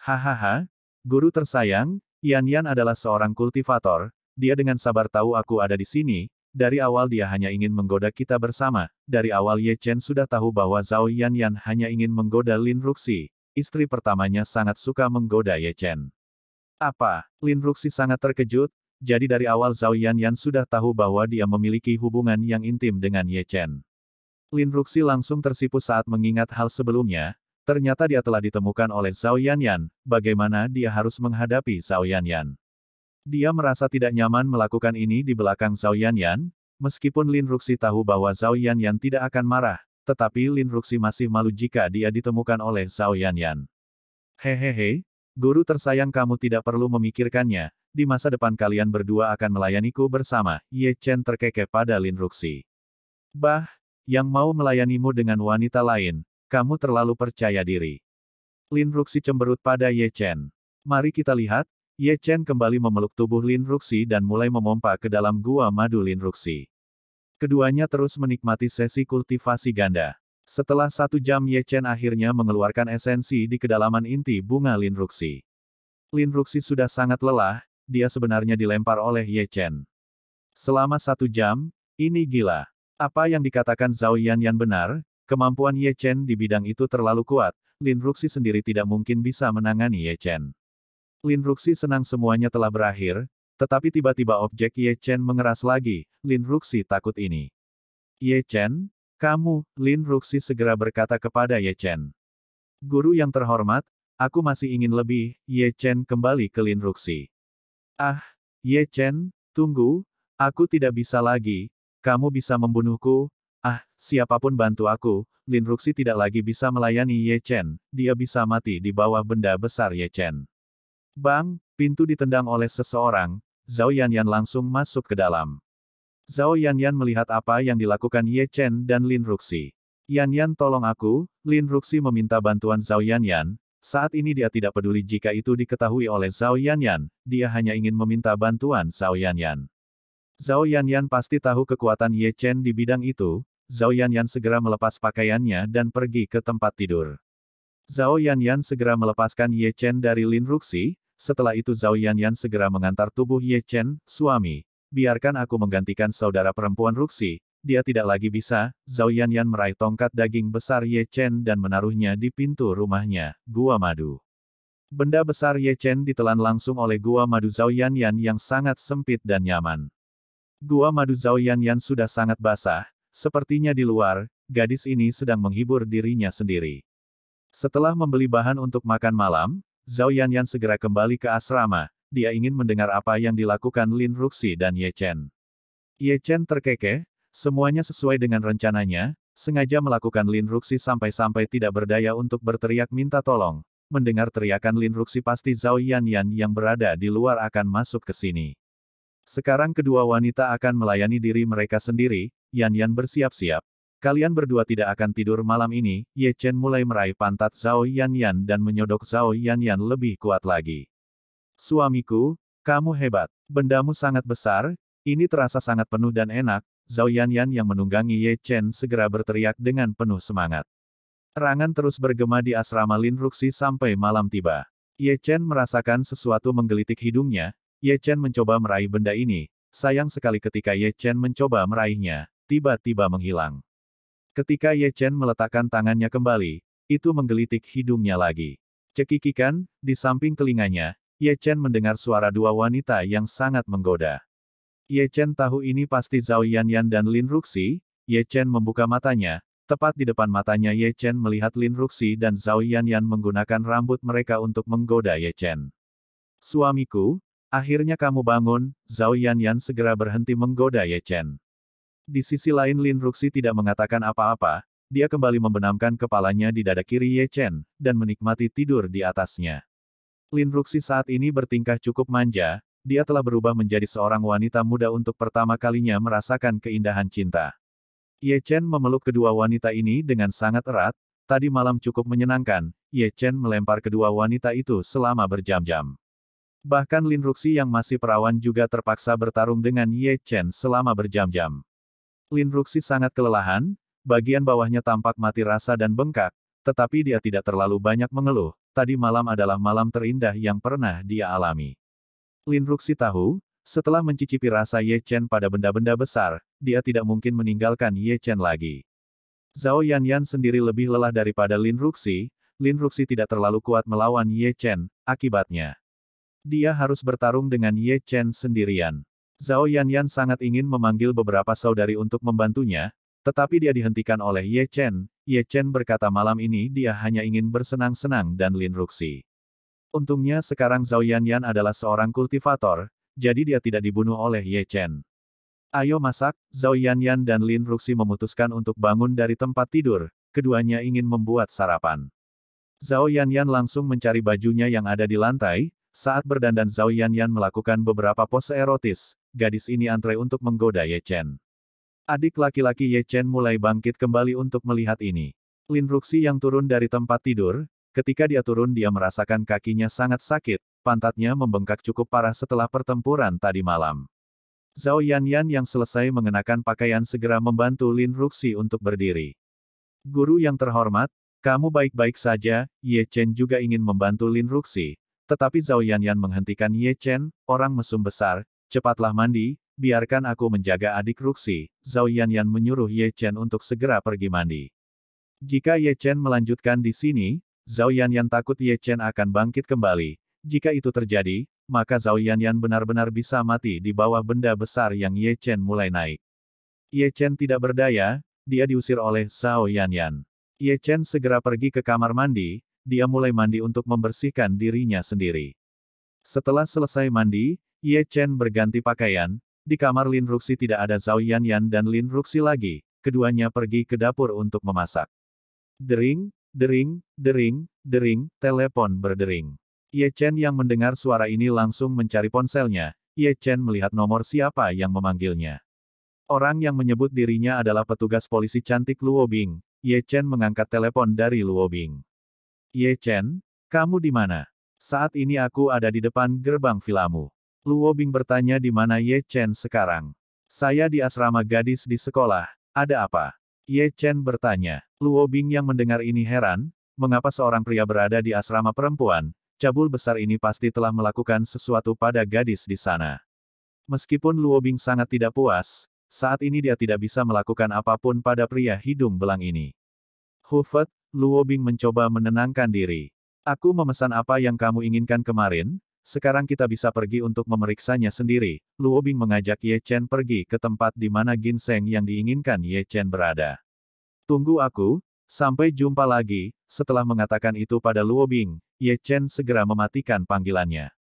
Hahaha, guru tersayang, Yan Yan adalah seorang kultivator. Dia dengan sabar tahu aku ada di sini. Dari awal dia hanya ingin menggoda kita bersama. Dari awal Ye Chen sudah tahu bahwa Zhao Yan Yan hanya ingin menggoda Lin Ruxi. Istri pertamanya sangat suka menggoda Ye Chen. Apa? Lin Ruxi sangat terkejut, jadi dari awal Zhao Yan sudah tahu bahwa dia memiliki hubungan yang intim dengan Ye Chen. Lin Ruxi langsung tersipu saat mengingat hal sebelumnya, ternyata dia telah ditemukan oleh Zhao Yan, bagaimana dia harus menghadapi Zhao Yan. Dia merasa tidak nyaman melakukan ini di belakang Zhao Yan, meskipun Lin Ruxi tahu bahwa Zhao Yan tidak akan marah, tetapi Lin Ruxi masih malu jika dia ditemukan oleh Zhao Yan. Hehehe, Guru tersayang kamu tidak perlu memikirkannya, di masa depan kalian berdua akan melayaniku bersama, Ye Chen terkekeh pada Lin Ruxi. Bah, yang mau melayanimu dengan wanita lain, kamu terlalu percaya diri. Lin Ruxi cemberut pada Ye Chen. Mari kita lihat, Ye Chen kembali memeluk tubuh Lin Ruxi dan mulai memompa ke dalam gua madu Lin Ruxi. Keduanya terus menikmati sesi kultivasi ganda. Setelah satu jam Ye Chen akhirnya mengeluarkan esensi di kedalaman inti bunga Lin Ruxi. Lin Ruxi sudah sangat lelah, dia sebenarnya dilempar oleh Ye Chen. Selama satu jam, ini gila. Apa yang dikatakan Zhao Yan Yan benar, kemampuan Ye Chen di bidang itu terlalu kuat, Lin Ruxi sendiri tidak mungkin bisa menangani Ye Chen. Lin Ruxi senang semuanya telah berakhir, tetapi tiba-tiba objek Ye Chen mengeras lagi, Lin Ruxi takut ini. Ye Chen, kamu, Lin Ruxi segera berkata kepada Ye Chen. Guru yang terhormat, aku masih ingin lebih, Ye Chen kembali ke Lin Ruxi. Ah, Ye Chen, tunggu, aku tidak bisa lagi, kamu bisa membunuhku, ah, siapapun bantu aku, Lin Ruxi tidak lagi bisa melayani Ye Chen, dia bisa mati di bawah benda besar Ye Chen. Bang, pintu ditendang oleh seseorang, Zhao Yan Yan langsung masuk ke dalam. Zhao Yanyan melihat apa yang dilakukan Ye Chen dan Lin Ruxi. Yan tolong aku, Lin Ruxi meminta bantuan Zhao Yanyan, saat ini dia tidak peduli jika itu diketahui oleh Zhao Yanyan, dia hanya ingin meminta bantuan Zhao Yanyan. Zhao Yanyan pasti tahu kekuatan Ye Chen di bidang itu, Zhao Yanyan segera melepas pakaiannya dan pergi ke tempat tidur. Zhao Yanyan segera melepaskan Ye Chen dari Lin Ruxi, setelah itu Zhao Yanyan segera mengantar tubuh Ye Chen, suami, biarkan aku menggantikan saudara perempuan Ruxi, dia tidak lagi bisa, Zhao Yanyan meraih tongkat daging besar Ye Chen dan menaruhnya di pintu rumahnya, Gua Madu. Benda besar Ye Chen ditelan langsung oleh Gua Madu Zhao Yanyan yang sangat sempit dan nyaman. Gua Madu Zhao Yanyan sudah sangat basah, sepertinya di luar, gadis ini sedang menghibur dirinya sendiri. Setelah membeli bahan untuk makan malam, Zhao Yanyan segera kembali ke asrama, dia ingin mendengar apa yang dilakukan Lin Ruxi dan Ye Chen. Ye Chen terkekeh, semuanya sesuai dengan rencananya, sengaja melakukan Lin Ruxi sampai-sampai tidak berdaya untuk berteriak minta tolong. Mendengar teriakan Lin Ruxi pasti Zhao Yan Yan yang berada di luar akan masuk ke sini. Sekarang kedua wanita akan melayani diri mereka sendiri, Yan Yan bersiap-siap. Kalian berdua tidak akan tidur malam ini, Ye Chen mulai meraih pantat Zhao Yan Yan dan menyodok Zhao Yan Yan lebih kuat lagi. Suamiku, kamu hebat. Bendamu sangat besar, ini terasa sangat penuh dan enak, Zhao Yanyan yang menunggangi Ye Chen segera berteriak dengan penuh semangat. Rangan terus bergema di asrama Lin Ruxi sampai malam tiba. Ye Chen merasakan sesuatu menggelitik hidungnya, Ye Chen mencoba meraih benda ini, sayang sekali ketika Ye Chen mencoba meraihnya, tiba-tiba menghilang. Ketika Ye Chen meletakkan tangannya kembali, itu menggelitik hidungnya lagi. Cekikikan, di samping telinganya, Ye Chen mendengar suara dua wanita yang sangat menggoda. Ye Chen tahu ini pasti Zhao Yanyan dan Lin Ruxi, Ye Chen membuka matanya, tepat di depan matanya Ye Chen melihat Lin Ruxi dan Zhao Yanyan menggunakan rambut mereka untuk menggoda Ye Chen. Suamiku, akhirnya kamu bangun, Zhao Yanyan segera berhenti menggoda Ye Chen. Di sisi lain Lin Ruxi tidak mengatakan apa-apa, dia kembali membenamkan kepalanya di dada kiri Ye Chen, dan menikmati tidur di atasnya. Lin Ruxi saat ini bertingkah cukup manja, dia telah berubah menjadi seorang wanita muda untuk pertama kalinya merasakan keindahan cinta. Ye Chen memeluk kedua wanita ini dengan sangat erat, tadi malam cukup menyenangkan, Ye Chen melempar kedua wanita itu selama berjam-jam. Bahkan Lin Ruxi yang masih perawan juga terpaksa bertarung dengan Ye Chen selama berjam-jam. Lin Ruxi sangat kelelahan, bagian bawahnya tampak mati rasa dan bengkak, tetapi dia tidak terlalu banyak mengeluh, tadi malam adalah malam terindah yang pernah dia alami. Lin Ruxi tahu, setelah mencicipi rasa Ye Chen pada benda-benda besar, dia tidak mungkin meninggalkan Ye Chen lagi. Zhao Yan Yan sendiri lebih lelah daripada Lin Ruxi, Lin Ruxi tidak terlalu kuat melawan Ye Chen, akibatnya. Dia harus bertarung dengan Ye Chen sendirian. Zhao Yan Yan sangat ingin memanggil beberapa saudari untuk membantunya, tetapi dia dihentikan oleh Ye Chen, Ye Chen berkata malam ini dia hanya ingin bersenang-senang dan Lin Ruxi. Untungnya sekarang Zhao Yanyan adalah seorang kultivator, jadi dia tidak dibunuh oleh Ye Chen. Ayo masak, Zhao Yanyan dan Lin Ruxi memutuskan untuk bangun dari tempat tidur, keduanya ingin membuat sarapan. Zhao Yanyan langsung mencari bajunya yang ada di lantai, saat berdandan Zhao Yanyan melakukan beberapa pose erotis, gadis ini antre untuk menggoda Ye Chen. Adik laki-laki Ye Chen mulai bangkit kembali untuk melihat ini. Lin Ruxi yang turun dari tempat tidur, ketika dia turun dia merasakan kakinya sangat sakit, pantatnya membengkak cukup parah setelah pertempuran tadi malam. Zhao Yan Yan yang selesai mengenakan pakaian segera membantu Lin Ruxi untuk berdiri. Guru yang terhormat, kamu baik-baik saja, Ye Chen juga ingin membantu Lin Ruxi, tetapi Zhao Yan Yan menghentikan Ye Chen, orang mesum besar, cepatlah mandi, biarkan aku menjaga adik Ruxi, Zhao Yan Yan menyuruh Ye Chen untuk segera pergi mandi. Jika Ye Chen melanjutkan di sini, Zhao Yan Yan takut Ye Chen akan bangkit kembali. Jika itu terjadi, maka Zhao Yan Yan benar-benar bisa mati di bawah benda besar yang Ye Chen mulai naik. Ye Chen tidak berdaya, dia diusir oleh Zhao Yan Yan Ye Chen segera pergi ke kamar mandi, dia mulai mandi untuk membersihkan dirinya sendiri. Setelah selesai mandi, Ye Chen berganti pakaian, di kamar Lin Ruxi tidak ada Zhao Yan Yan dan Lin Ruxi lagi, keduanya pergi ke dapur untuk memasak. Dering, dering, dering, dering, telepon berdering. Ye Chen yang mendengar suara ini langsung mencari ponselnya, Ye Chen melihat nomor siapa yang memanggilnya. Orang yang menyebut dirinya adalah petugas polisi cantik Luo Bing, Ye Chen mengangkat telepon dari Luo Bing. Ye Chen, kamu di mana? Saat ini aku ada di depan gerbang vilamu. Luo Bing bertanya di mana Ye Chen sekarang. Saya di asrama gadis di sekolah, ada apa? Ye Chen bertanya. Luo Bing yang mendengar ini heran, mengapa seorang pria berada di asrama perempuan, cabul besar ini pasti telah melakukan sesuatu pada gadis di sana. Meskipun Luo Bing sangat tidak puas, saat ini dia tidak bisa melakukan apapun pada pria hidung belang ini. Hufet, Luo Bing mencoba menenangkan diri. Aku memesan apa yang kamu inginkan kemarin, sekarang kita bisa pergi untuk memeriksanya sendiri. Luo Bing mengajak Ye Chen pergi ke tempat di mana ginseng yang diinginkan Ye Chen berada. Tunggu aku, sampai jumpa lagi. Setelah mengatakan itu pada Luo Bing, Ye Chen segera mematikan panggilannya.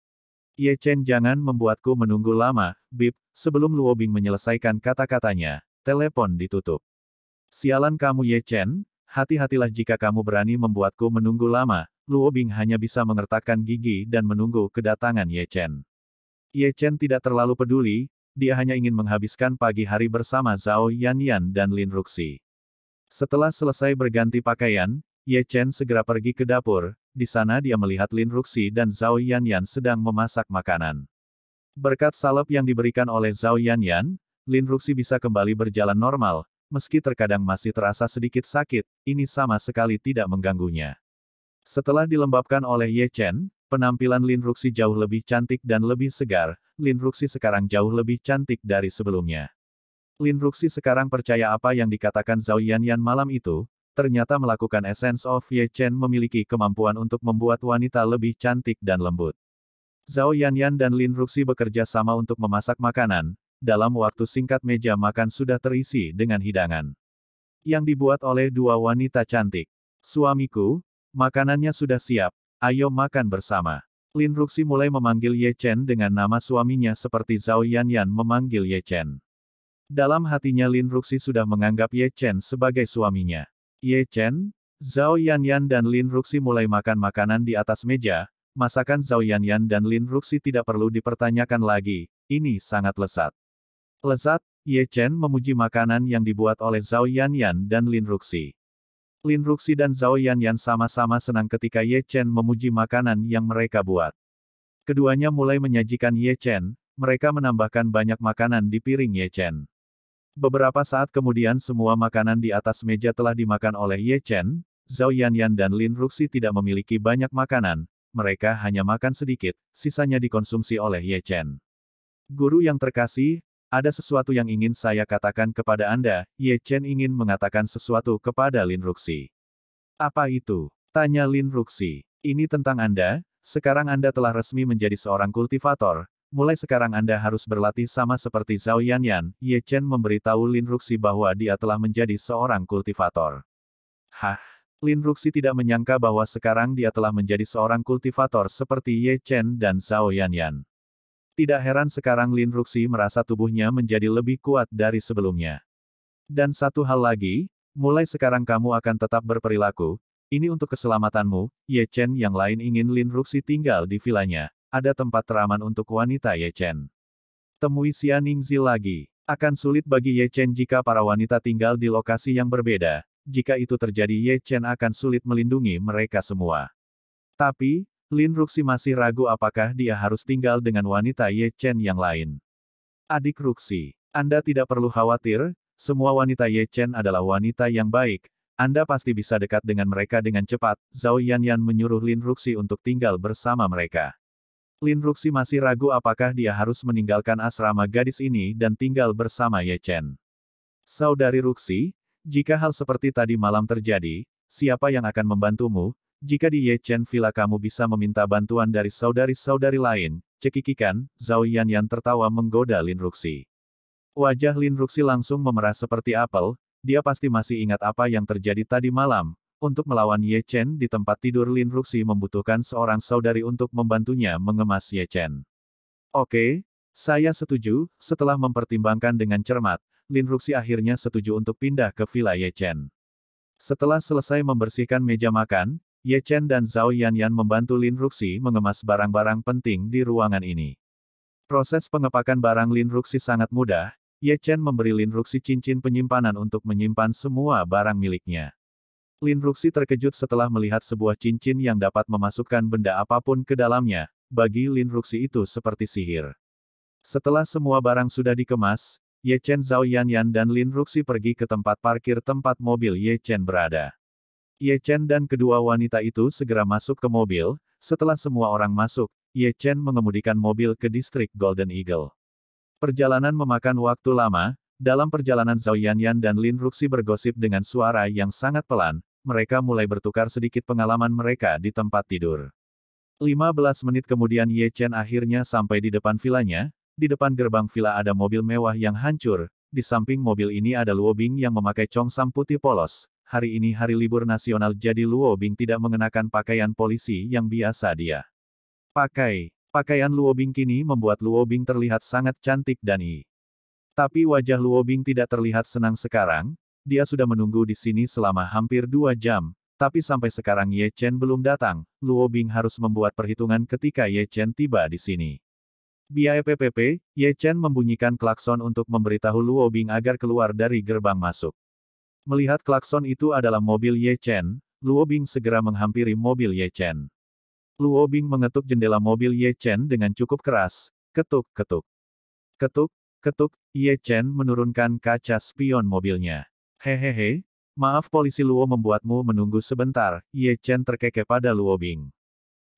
Ye Chen jangan membuatku menunggu lama, Bip, sebelum Luo Bing menyelesaikan kata-katanya, telepon ditutup. Sialan kamu Ye Chen, hati-hatilah jika kamu berani membuatku menunggu lama, Luo Bing hanya bisa mengertakkan gigi dan menunggu kedatangan Ye Chen. Ye Chen tidak terlalu peduli, dia hanya ingin menghabiskan pagi hari bersama Zhao Yan Yan dan Lin Ruxi. Setelah selesai berganti pakaian, Ye Chen segera pergi ke dapur, di sana dia melihat Lin Ruxi dan Zhao Yan Yan sedang memasak makanan. Berkat salep yang diberikan oleh Zhao Yan Yan, Lin Ruxi bisa kembali berjalan normal, meski terkadang masih terasa sedikit sakit, ini sama sekali tidak mengganggunya. Setelah dilembabkan oleh Ye Chen, penampilan Lin Ruxi jauh lebih cantik dan lebih segar, Lin Ruxi sekarang jauh lebih cantik dari sebelumnya. Lin Ruxi sekarang percaya apa yang dikatakan Zhao Yan Yan malam itu, ternyata melakukan Essence of Ye Chen memiliki kemampuan untuk membuat wanita lebih cantik dan lembut. Zhao Yan Yan dan Lin Ruxi bekerja sama untuk memasak makanan, dalam waktu singkat meja makan sudah terisi dengan hidangan. Yang dibuat oleh dua wanita cantik. Suamiku, Makanannya sudah siap, ayo makan bersama. Lin Ruxi mulai memanggil Ye Chen dengan nama suaminya seperti Zhao Yan Yan memanggil Ye Chen. Dalam hatinya Lin Ruxi sudah menganggap Ye Chen sebagai suaminya. Ye Chen, Zhao Yan Yan dan Lin Ruxi mulai makan makanan di atas meja, masakan Zhao Yan Yan dan Lin Ruxi tidak perlu dipertanyakan lagi, ini sangat lezat. Lezat. Ye Chen memuji makanan yang dibuat oleh Zhao Yan Yan dan Lin Ruxi. Lin Ruxi dan Zhao Yan Yan sama-sama senang ketika Ye Chen memuji makanan yang mereka buat. Keduanya mulai menyajikan Ye Chen, mereka menambahkan banyak makanan di piring Ye Chen. Beberapa saat kemudian semua makanan di atas meja telah dimakan oleh Ye Chen, Zhao Yan Yan dan Lin Ruxi tidak memiliki banyak makanan, mereka hanya makan sedikit, sisanya dikonsumsi oleh Ye Chen. Guru yang terkasih, ada sesuatu yang ingin saya katakan kepada Anda, Ye Chen ingin mengatakan sesuatu kepada Lin Ruxi. Apa itu? Tanya Lin Ruxi. Ini tentang Anda, sekarang Anda telah resmi menjadi seorang kultivator, mulai sekarang Anda harus berlatih sama seperti Zhao Yanyan, Ye Chen memberitahu Lin Ruxi bahwa dia telah menjadi seorang kultivator. Hah? Lin Ruxi tidak menyangka bahwa sekarang dia telah menjadi seorang kultivator seperti Ye Chen dan Zhao Yanyan. Tidak heran sekarang Lin Ruxi merasa tubuhnya menjadi lebih kuat dari sebelumnya. Dan satu hal lagi, mulai sekarang kamu akan tetap berperilaku, ini untuk keselamatanmu, Ye Chen yang lain ingin Lin Ruxi tinggal di vilanya, ada tempat teraman untuk wanita Ye Chen. Temui Xia Ningzi lagi. Akan sulit bagi Ye Chen jika para wanita tinggal di lokasi yang berbeda, jika itu terjadi Ye Chen akan sulit melindungi mereka semua. Tapi, Lin Ruxi masih ragu apakah dia harus tinggal dengan wanita Ye Chen yang lain. Adik Ruxi, Anda tidak perlu khawatir, semua wanita Ye Chen adalah wanita yang baik, Anda pasti bisa dekat dengan mereka dengan cepat, Zhao Yan Yan menyuruh Lin Ruxi untuk tinggal bersama mereka. Lin Ruxi masih ragu apakah dia harus meninggalkan asrama gadis ini dan tinggal bersama Ye Chen. Saudari Ruxi, jika hal seperti tadi malam terjadi, siapa yang akan membantumu, jika di Ye Chen Villa kamu bisa meminta bantuan dari saudari-saudari lain, cekikikan, Zhao Yan Yanyan tertawa menggoda Lin Ruxi. Wajah Lin Ruxi langsung memerah seperti apel, dia pasti masih ingat apa yang terjadi tadi malam. Untuk melawan Ye Chen di tempat tidur Lin Ruxi membutuhkan seorang saudari untuk membantunya mengemas Ye Chen. Oke, saya setuju, setelah mempertimbangkan dengan cermat, Lin Ruxi akhirnya setuju untuk pindah ke Villa Ye Chen. Setelah selesai membersihkan meja makan, Ye Chen dan Zhao Yanyan membantu Lin Ruxi mengemas barang-barang penting di ruangan ini. Proses pengepakan barang Lin Ruxi sangat mudah, Ye Chen memberi Lin Ruxi cincin penyimpanan untuk menyimpan semua barang miliknya. Lin Ruxi terkejut setelah melihat sebuah cincin yang dapat memasukkan benda apapun ke dalamnya, bagi Lin Ruxi itu seperti sihir. Setelah semua barang sudah dikemas, Ye Chen Zhao Yanyan dan Lin Ruxi pergi ke tempat parkir tempat mobil Ye Chen berada. Ye Chen dan kedua wanita itu segera masuk ke mobil, setelah semua orang masuk, Ye Chen mengemudikan mobil ke distrik Golden Eagle. Perjalanan memakan waktu lama, dalam perjalanan Zhao Yanyan dan Lin Ruxi bergosip dengan suara yang sangat pelan, mereka mulai bertukar sedikit pengalaman mereka di tempat tidur. 15 menit kemudian Ye Chen akhirnya sampai di depan vilanya, di depan gerbang villa ada mobil mewah yang hancur, di samping mobil ini ada Luo Bing yang memakai congsam putih polos, hari ini hari libur nasional jadi Luo Bing tidak mengenakan pakaian polisi yang biasa dia pakai. Pakaian Luo Bing kini membuat Luo Bing terlihat sangat cantik dan i. Tapi wajah Luo Bing tidak terlihat senang sekarang, dia sudah menunggu di sini selama hampir dua jam, tapi sampai sekarang Ye Chen belum datang, Luo Bing harus membuat perhitungan ketika Ye Chen tiba di sini. Biaya PPP, Ye Chen membunyikan klakson untuk memberitahu Luo Bing agar keluar dari gerbang masuk. Melihat klakson itu adalah mobil Ye Chen, Luo Bing segera menghampiri mobil Ye Chen. Luo Bing mengetuk jendela mobil Ye Chen dengan cukup keras, ketuk, ketuk. Ketuk, ketuk, Ye Chen menurunkan kaca spion mobilnya. Hehehe, maaf polisi Luo membuatmu menunggu sebentar, Ye Chen terkekeh pada Luo Bing.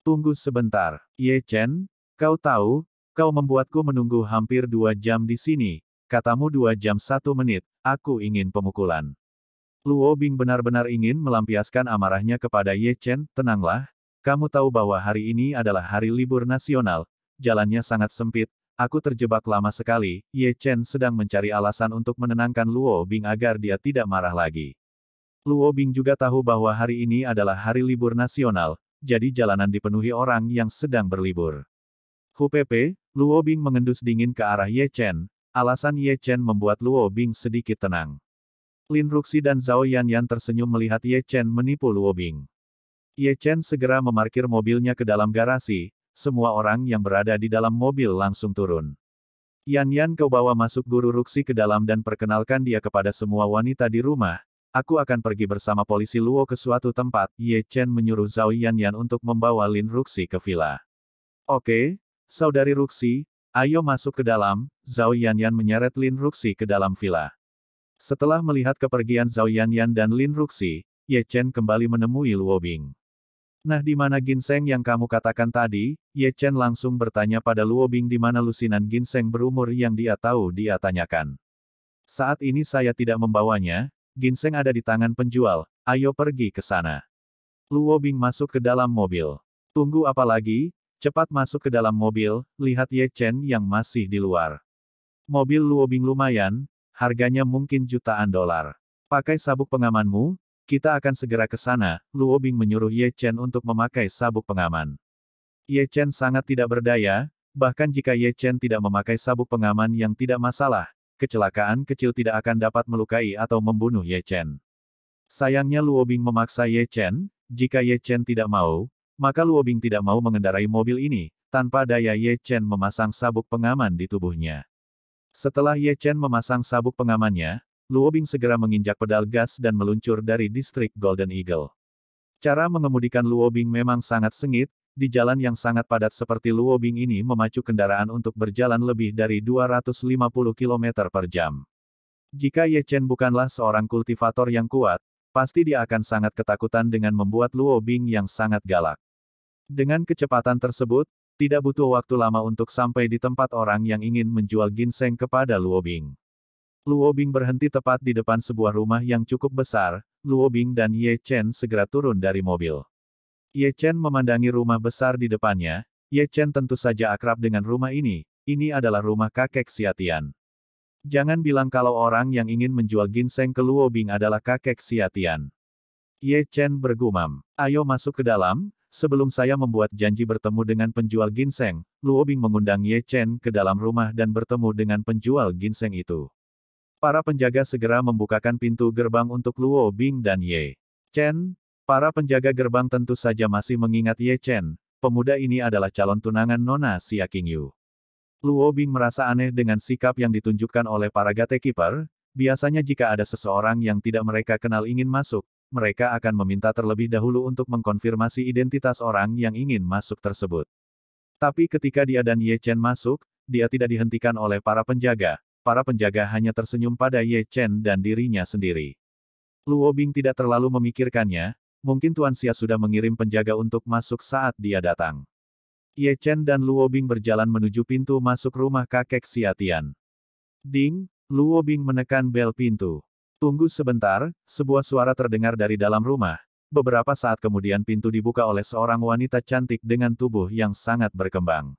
Tunggu sebentar, Ye Chen, kau tahu, kau membuatku menunggu hampir dua jam di sini, katamu dua jam satu menit, aku ingin pemukulan. Luo Bing benar-benar ingin melampiaskan amarahnya kepada Ye Chen, tenanglah, kamu tahu bahwa hari ini adalah hari libur nasional, jalannya sangat sempit, aku terjebak lama sekali, Ye Chen sedang mencari alasan untuk menenangkan Luo Bing agar dia tidak marah lagi. Luo Bing juga tahu bahwa hari ini adalah hari libur nasional, jadi jalanan dipenuhi orang yang sedang berlibur. Hu Hupepe, Luo Bing mengendus dingin ke arah Ye Chen, alasan Ye Chen membuat Luo Bing sedikit tenang. Lin Ruxi dan Zhao Yan Yan tersenyum melihat Ye Chen menipu Luo Bing. Ye Chen segera memarkir mobilnya ke dalam garasi, semua orang yang berada di dalam mobil langsung turun. Yan Yan kau bawa masuk guru Ruxi ke dalam dan perkenalkan dia kepada semua wanita di rumah, aku akan pergi bersama polisi Luo ke suatu tempat, Ye Chen menyuruh Zhao Yan Yan untuk membawa Lin Ruxi ke villa. Oke, saudari Ruxi, ayo masuk ke dalam, Zhao Yan Yan menyeret Lin Ruxi ke dalam villa. Setelah melihat kepergian Zhao Yan dan Lin Ruxi, Ye Chen kembali menemui Luo Bing. Nah di mana ginseng yang kamu katakan tadi? Ye Chen langsung bertanya pada Luo Bing di mana lusinan ginseng berumur yang dia tahu dia tanyakan. Saat ini saya tidak membawanya, ginseng ada di tangan penjual, ayo pergi ke sana. Luo Bing masuk ke dalam mobil. Tunggu apa lagi? Cepat masuk ke dalam mobil, lihat Ye Chen yang masih di luar. Mobil Luo Bing lumayan, harganya mungkin jutaan dolar. Pakai sabuk pengamanmu, kita akan segera ke sana, Luo Bing menyuruh Ye Chen untuk memakai sabuk pengaman. Ye Chen sangat tidak berdaya, bahkan jika Ye Chen tidak memakai sabuk pengaman yang tidak masalah, kecelakaan kecil tidak akan dapat melukai atau membunuh Ye Chen. Sayangnya Luo Bing memaksa Ye Chen, jika Ye Chen tidak mau, maka Luo Bing tidak mau mengendarai mobil ini, tanpa daya Ye Chen memasang sabuk pengaman di tubuhnya. Setelah Ye Chen memasang sabuk pengamannya, Luo Bing segera menginjak pedal gas dan meluncur dari distrik Golden Eagle. Cara mengemudikan Luo Bing memang sangat sengit, di jalan yang sangat padat seperti Luo Bing ini memacu kendaraan untuk berjalan lebih dari 250 km per jam. Jika Ye Chen bukanlah seorang kultivator yang kuat, pasti dia akan sangat ketakutan dengan membuat Luo Bing yang sangat galak. Dengan kecepatan tersebut, tidak butuh waktu lama untuk sampai di tempat orang yang ingin menjual ginseng kepada Luobing. Luobing berhenti tepat di depan sebuah rumah yang cukup besar, Luobing dan Ye Chen segera turun dari mobil. Ye Chen memandangi rumah besar di depannya, Ye Chen tentu saja akrab dengan rumah ini, ini adalah rumah kakek Siatian. Jangan bilang kalau orang yang ingin menjual ginseng ke Luobing adalah kakek Siatian. Ye Chen bergumam, ayo masuk ke dalam, Sebelum saya membuat janji bertemu dengan penjual ginseng, Luo Bing mengundang Ye Chen ke dalam rumah dan bertemu dengan penjual ginseng itu. Para penjaga segera membukakan pintu gerbang untuk Luo Bing dan Ye Chen. Para penjaga gerbang tentu saja masih mengingat Ye Chen, pemuda ini adalah calon tunangan Nona Xia Qingyu. Luo Bing merasa aneh dengan sikap yang ditunjukkan oleh para gatekeeper, biasanya jika ada seseorang yang tidak mereka kenal ingin masuk, mereka akan meminta terlebih dahulu untuk mengkonfirmasi identitas orang yang ingin masuk tersebut. Tapi ketika dia dan Ye Chen masuk, dia tidak dihentikan oleh para penjaga. Para penjaga hanya tersenyum pada Ye Chen dan dirinya sendiri. Luo Bing tidak terlalu memikirkannya, mungkin Tuan Xia sudah mengirim penjaga untuk masuk saat dia datang. Ye Chen dan Luo Bing berjalan menuju pintu masuk rumah kakek Xia Tian. Ding, Luo Bing menekan bel pintu. Tunggu sebentar, sebuah suara terdengar dari dalam rumah. Beberapa saat kemudian pintu dibuka oleh seorang wanita cantik dengan tubuh yang sangat berkembang.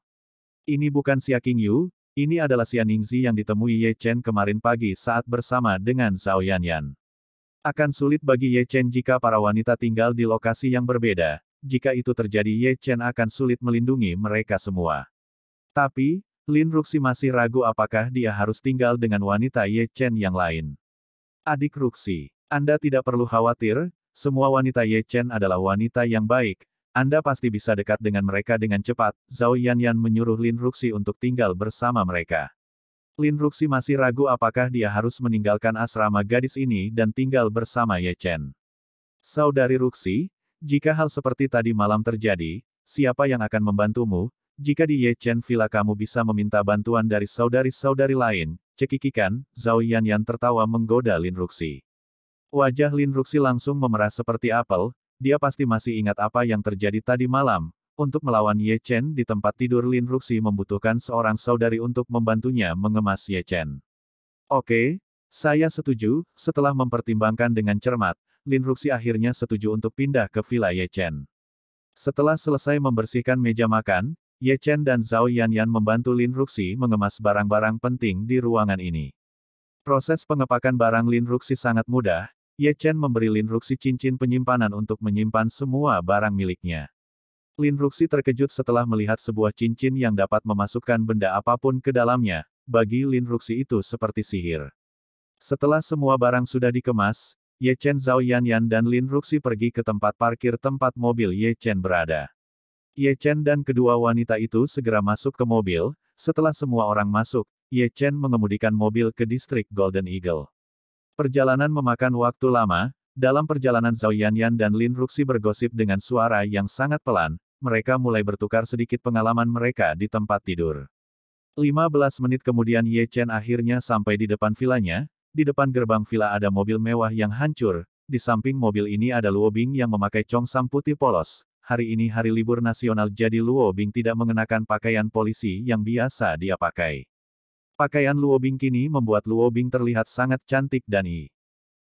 Ini bukan Xia Qingyu, ini adalah Xia Ningzi yang ditemui Ye Chen kemarin pagi saat bersama dengan Zhao Yanyan. Akan sulit bagi Ye Chen jika para wanita tinggal di lokasi yang berbeda. Jika itu terjadi Ye Chen akan sulit melindungi mereka semua. Tapi, Lin Ruxi masih ragu apakah dia harus tinggal dengan wanita Ye Chen yang lain. Adik Ruxi, Anda tidak perlu khawatir, semua wanita Ye Chen adalah wanita yang baik, Anda pasti bisa dekat dengan mereka dengan cepat, Zhao Yan Yan menyuruh Lin Ruxi untuk tinggal bersama mereka. Lin Ruxi masih ragu apakah dia harus meninggalkan asrama gadis ini dan tinggal bersama Ye Chen. Saudari Ruxi, jika hal seperti tadi malam terjadi, siapa yang akan membantumu? Jika di Ye Chen Villa kamu bisa meminta bantuan dari saudari-saudari lain, cekikikan, Zhao Yan Yanyan tertawa menggoda Lin Ruxi. Wajah Lin Ruxi langsung memerah seperti apel, dia pasti masih ingat apa yang terjadi tadi malam. Untuk melawan Ye Chen di tempat tidur Lin Ruxi membutuhkan seorang saudari untuk membantunya mengemas Ye Chen. Oke, saya setuju, setelah mempertimbangkan dengan cermat, Lin Ruxi akhirnya setuju untuk pindah ke Villa Ye Chen. Setelah selesai membersihkan meja makan, Ye Chen dan Zhao Yanyan membantu Lin Ruxi mengemas barang-barang penting di ruangan ini. Proses pengepakan barang Lin Ruxi sangat mudah, Ye Chen memberi Lin Ruxi cincin penyimpanan untuk menyimpan semua barang miliknya. Lin Ruxi terkejut setelah melihat sebuah cincin yang dapat memasukkan benda apapun ke dalamnya, bagi Lin Ruxi itu seperti sihir. Setelah semua barang sudah dikemas, Ye Chen Zhao Yanyan dan Lin Ruxi pergi ke tempat parkir tempat mobil Ye Chen berada. Ye Chen dan kedua wanita itu segera masuk ke mobil, setelah semua orang masuk, Ye Chen mengemudikan mobil ke distrik Golden Eagle. Perjalanan memakan waktu lama, dalam perjalanan Zhao Yan dan Lin Ruxi bergosip dengan suara yang sangat pelan, mereka mulai bertukar sedikit pengalaman mereka di tempat tidur. 15 menit kemudian Ye Chen akhirnya sampai di depan vilanya, di depan gerbang villa ada mobil mewah yang hancur, di samping mobil ini ada Luo Bing yang memakai congsam putih polos, hari ini hari libur nasional jadi Luo Bing tidak mengenakan pakaian polisi yang biasa dia pakai. Pakaian Luo Bing kini membuat Luo Bing terlihat sangat cantik dan i.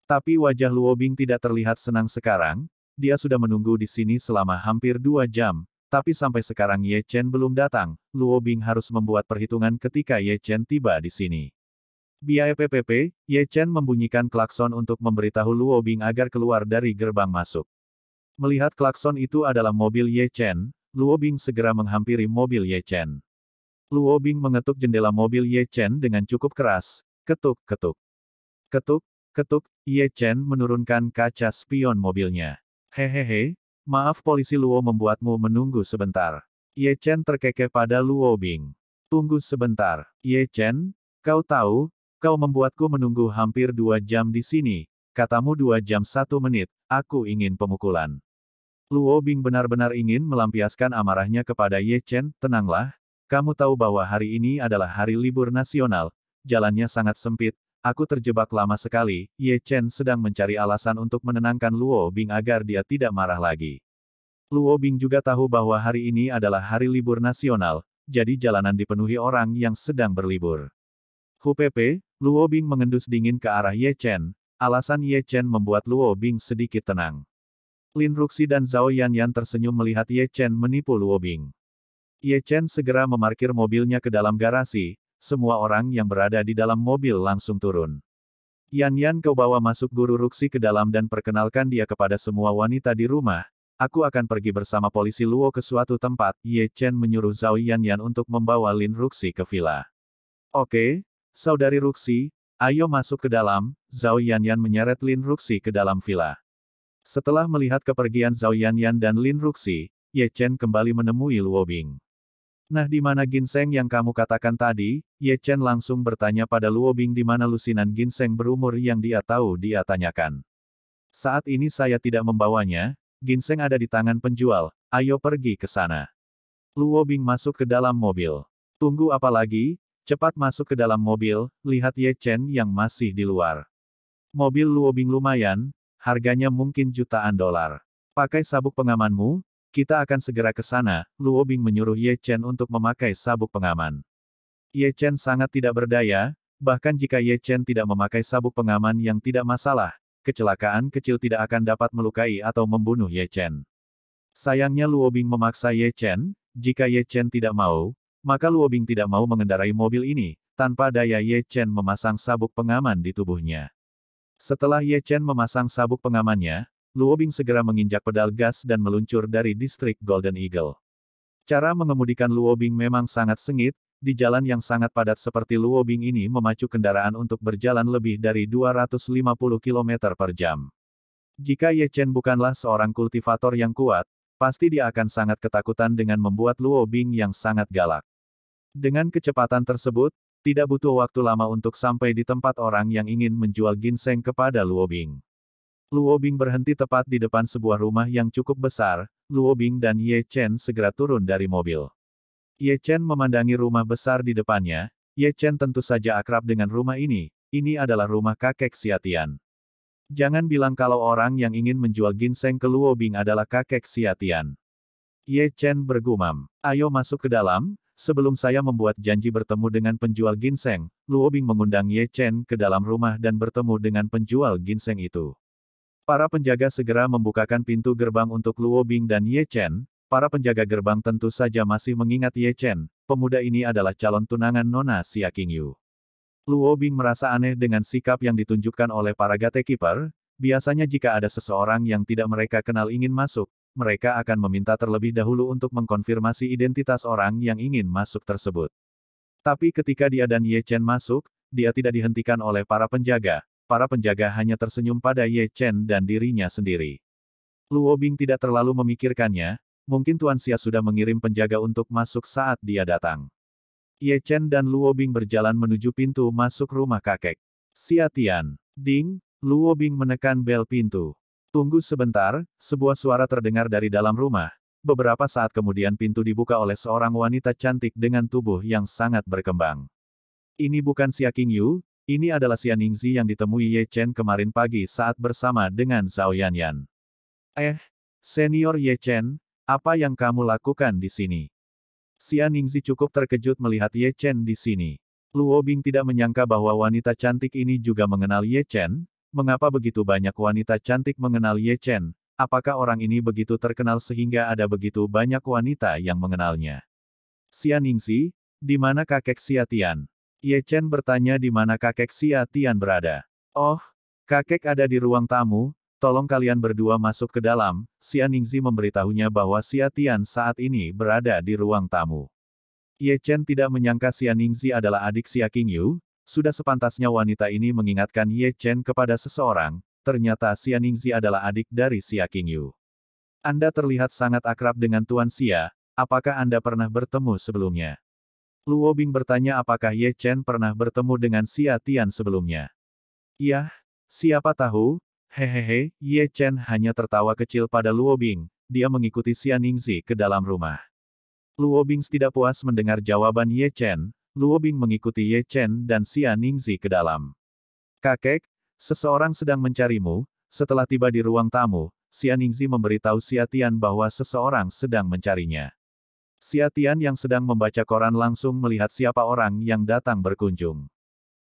Tapi wajah Luo Bing tidak terlihat senang sekarang, dia sudah menunggu di sini selama hampir dua jam, tapi sampai sekarang Ye Chen belum datang, Luo Bing harus membuat perhitungan ketika Ye Chen tiba di sini. Biaya PPP, Ye Chen membunyikan klakson untuk memberitahu Luo Bing agar keluar dari gerbang masuk. Melihat klakson itu adalah mobil Ye Chen, Luo Bing segera menghampiri mobil Ye Chen. Luo Bing mengetuk jendela mobil Ye Chen dengan cukup keras, ketuk, ketuk. Ketuk, ketuk, Ye Chen menurunkan kaca spion mobilnya. Hehehe, maaf polisi Luo membuatmu menunggu sebentar. Ye Chen terkekeh pada Luo Bing. Tunggu sebentar, Ye Chen, kau tahu, kau membuatku menunggu hampir dua jam di sini, Katamu dua jam satu menit, aku ingin pemukulan. Luo Bing benar-benar ingin melampiaskan amarahnya kepada Ye Chen, tenanglah, kamu tahu bahwa hari ini adalah hari libur nasional, jalannya sangat sempit, aku terjebak lama sekali, Ye Chen sedang mencari alasan untuk menenangkan Luo Bing agar dia tidak marah lagi. Luo Bing juga tahu bahwa hari ini adalah hari libur nasional, jadi jalanan dipenuhi orang yang sedang berlibur. Hu Pepe, Luo Bing mengendus dingin ke arah Ye Chen, Alasan Ye Chen membuat Luo Bing sedikit tenang. Lin Ruxi dan Zhao Yan Yan tersenyum melihat Ye Chen menipu Luo Bing. Ye Chen segera memarkir mobilnya ke dalam garasi, semua orang yang berada di dalam mobil langsung turun. Yan Yan kau bawa masuk guru Ruxi ke dalam dan perkenalkan dia kepada semua wanita di rumah, aku akan pergi bersama polisi Luo ke suatu tempat, Ye Chen menyuruh Zhao Yan Yan untuk membawa Lin Ruxi ke villa. Oke, saudari Ruxi, Ayo masuk ke dalam, Zhao Yan menyeret Lin Ruxi ke dalam villa. Setelah melihat kepergian Zhao Yan dan Lin Ruxi, Ye Chen kembali menemui Luo Bing. Nah di mana ginseng yang kamu katakan tadi, Ye Chen langsung bertanya pada Luo Bing di mana lusinan ginseng berumur yang dia tahu dia tanyakan. Saat ini saya tidak membawanya, ginseng ada di tangan penjual, ayo pergi ke sana. Luo Bing masuk ke dalam mobil. Tunggu apa lagi, Cepat masuk ke dalam mobil, lihat Ye Chen yang masih di luar. Mobil Luobing lumayan, harganya mungkin jutaan dolar. Pakai sabuk pengamanmu, kita akan segera ke sana, Luobing menyuruh Ye Chen untuk memakai sabuk pengaman. Ye Chen sangat tidak berdaya, bahkan jika Ye Chen tidak memakai sabuk pengaman yang tidak masalah, kecelakaan kecil tidak akan dapat melukai atau membunuh Ye Chen. Sayangnya Luobing memaksa Ye Chen, jika Ye Chen tidak mau, maka Luo Bing tidak mau mengendarai mobil ini, tanpa daya Ye Chen memasang sabuk pengaman di tubuhnya. Setelah Ye Chen memasang sabuk pengamannya, Luo Bing segera menginjak pedal gas dan meluncur dari distrik Golden Eagle. Cara mengemudikan Luo Bing memang sangat sengit, di jalan yang sangat padat seperti Luo Bing ini memacu kendaraan untuk berjalan lebih dari 250 km per jam. Jika Ye Chen bukanlah seorang kultivator yang kuat, pasti dia akan sangat ketakutan dengan membuat Luo Bing yang sangat galak. Dengan kecepatan tersebut, tidak butuh waktu lama untuk sampai di tempat orang yang ingin menjual ginseng kepada Luo Bing. Luo Bing berhenti tepat di depan sebuah rumah yang cukup besar, Luo Bing dan Ye Chen segera turun dari mobil. Ye Chen memandangi rumah besar di depannya, Ye Chen tentu saja akrab dengan rumah ini, ini adalah rumah kakek Xiatian. Jangan bilang kalau orang yang ingin menjual ginseng ke Luo Bing adalah kakek Xiatian. Ye Chen bergumam, ayo masuk ke dalam, Sebelum saya membuat janji bertemu dengan penjual ginseng, Luo Bing mengundang Ye Chen ke dalam rumah dan bertemu dengan penjual ginseng itu. Para penjaga segera membukakan pintu gerbang untuk Luo Bing dan Ye Chen. Para penjaga gerbang tentu saja masih mengingat Ye Chen, pemuda ini adalah calon tunangan Nona Xia Luo Bing merasa aneh dengan sikap yang ditunjukkan oleh para gatekeeper, biasanya jika ada seseorang yang tidak mereka kenal ingin masuk, mereka akan meminta terlebih dahulu untuk mengkonfirmasi identitas orang yang ingin masuk tersebut. Tapi ketika dia dan Ye Chen masuk, dia tidak dihentikan oleh para penjaga. Para penjaga hanya tersenyum pada Ye Chen dan dirinya sendiri. Luo Bing tidak terlalu memikirkannya, mungkin Tuan Xia sudah mengirim penjaga untuk masuk saat dia datang. Ye Chen dan Luo Bing berjalan menuju pintu masuk rumah kakek. Xia Tian, Ding, Luo Bing menekan bel pintu. Tunggu sebentar, sebuah suara terdengar dari dalam rumah. Beberapa saat kemudian pintu dibuka oleh seorang wanita cantik dengan tubuh yang sangat berkembang. Ini bukan Xia Qingyu, ini adalah Xia Ningzi yang ditemui Ye Chen kemarin pagi saat bersama dengan Zhao Yanyan. Eh, Senior Ye Chen, apa yang kamu lakukan di sini? Xia Ningzi cukup terkejut melihat Ye Chen di sini. Luo Bing tidak menyangka bahwa wanita cantik ini juga mengenal Ye Chen, mengapa begitu banyak wanita cantik mengenal Ye Chen? Apakah orang ini begitu terkenal sehingga ada begitu banyak wanita yang mengenalnya? Xia Ningxi, di mana kakek Xia Tian? Ye Chen bertanya di mana kakek Xia Tian berada. Oh, kakek ada di ruang tamu, tolong kalian berdua masuk ke dalam, Xia Ningxi memberitahunya bahwa Xia Tian saat ini berada di ruang tamu. Ye Chen tidak menyangka Xia Ningxi adalah adik Xia Qingyu, sudah sepantasnya wanita ini mengingatkan Ye Chen kepada seseorang, ternyata Xia Ningzi adalah adik dari Xia Qingyu. Anda terlihat sangat akrab dengan Tuan Xia, apakah Anda pernah bertemu sebelumnya? Luo Bing bertanya apakah Ye Chen pernah bertemu dengan Xia Tian sebelumnya. Yah, siapa tahu? Hehehe, Ye Chen hanya tertawa kecil pada Luo Bing, dia mengikuti Xia Ningzi ke dalam rumah. Luo Bing tidak puas mendengar jawaban Ye Chen, Luo Bing mengikuti Ye Chen dan Xia Ningzi ke dalam. Kakek, seseorang sedang mencarimu, setelah tiba di ruang tamu, Xia Ningzi memberitahu Xia Tian bahwa seseorang sedang mencarinya. Xia Tian yang sedang membaca koran langsung melihat siapa orang yang datang berkunjung.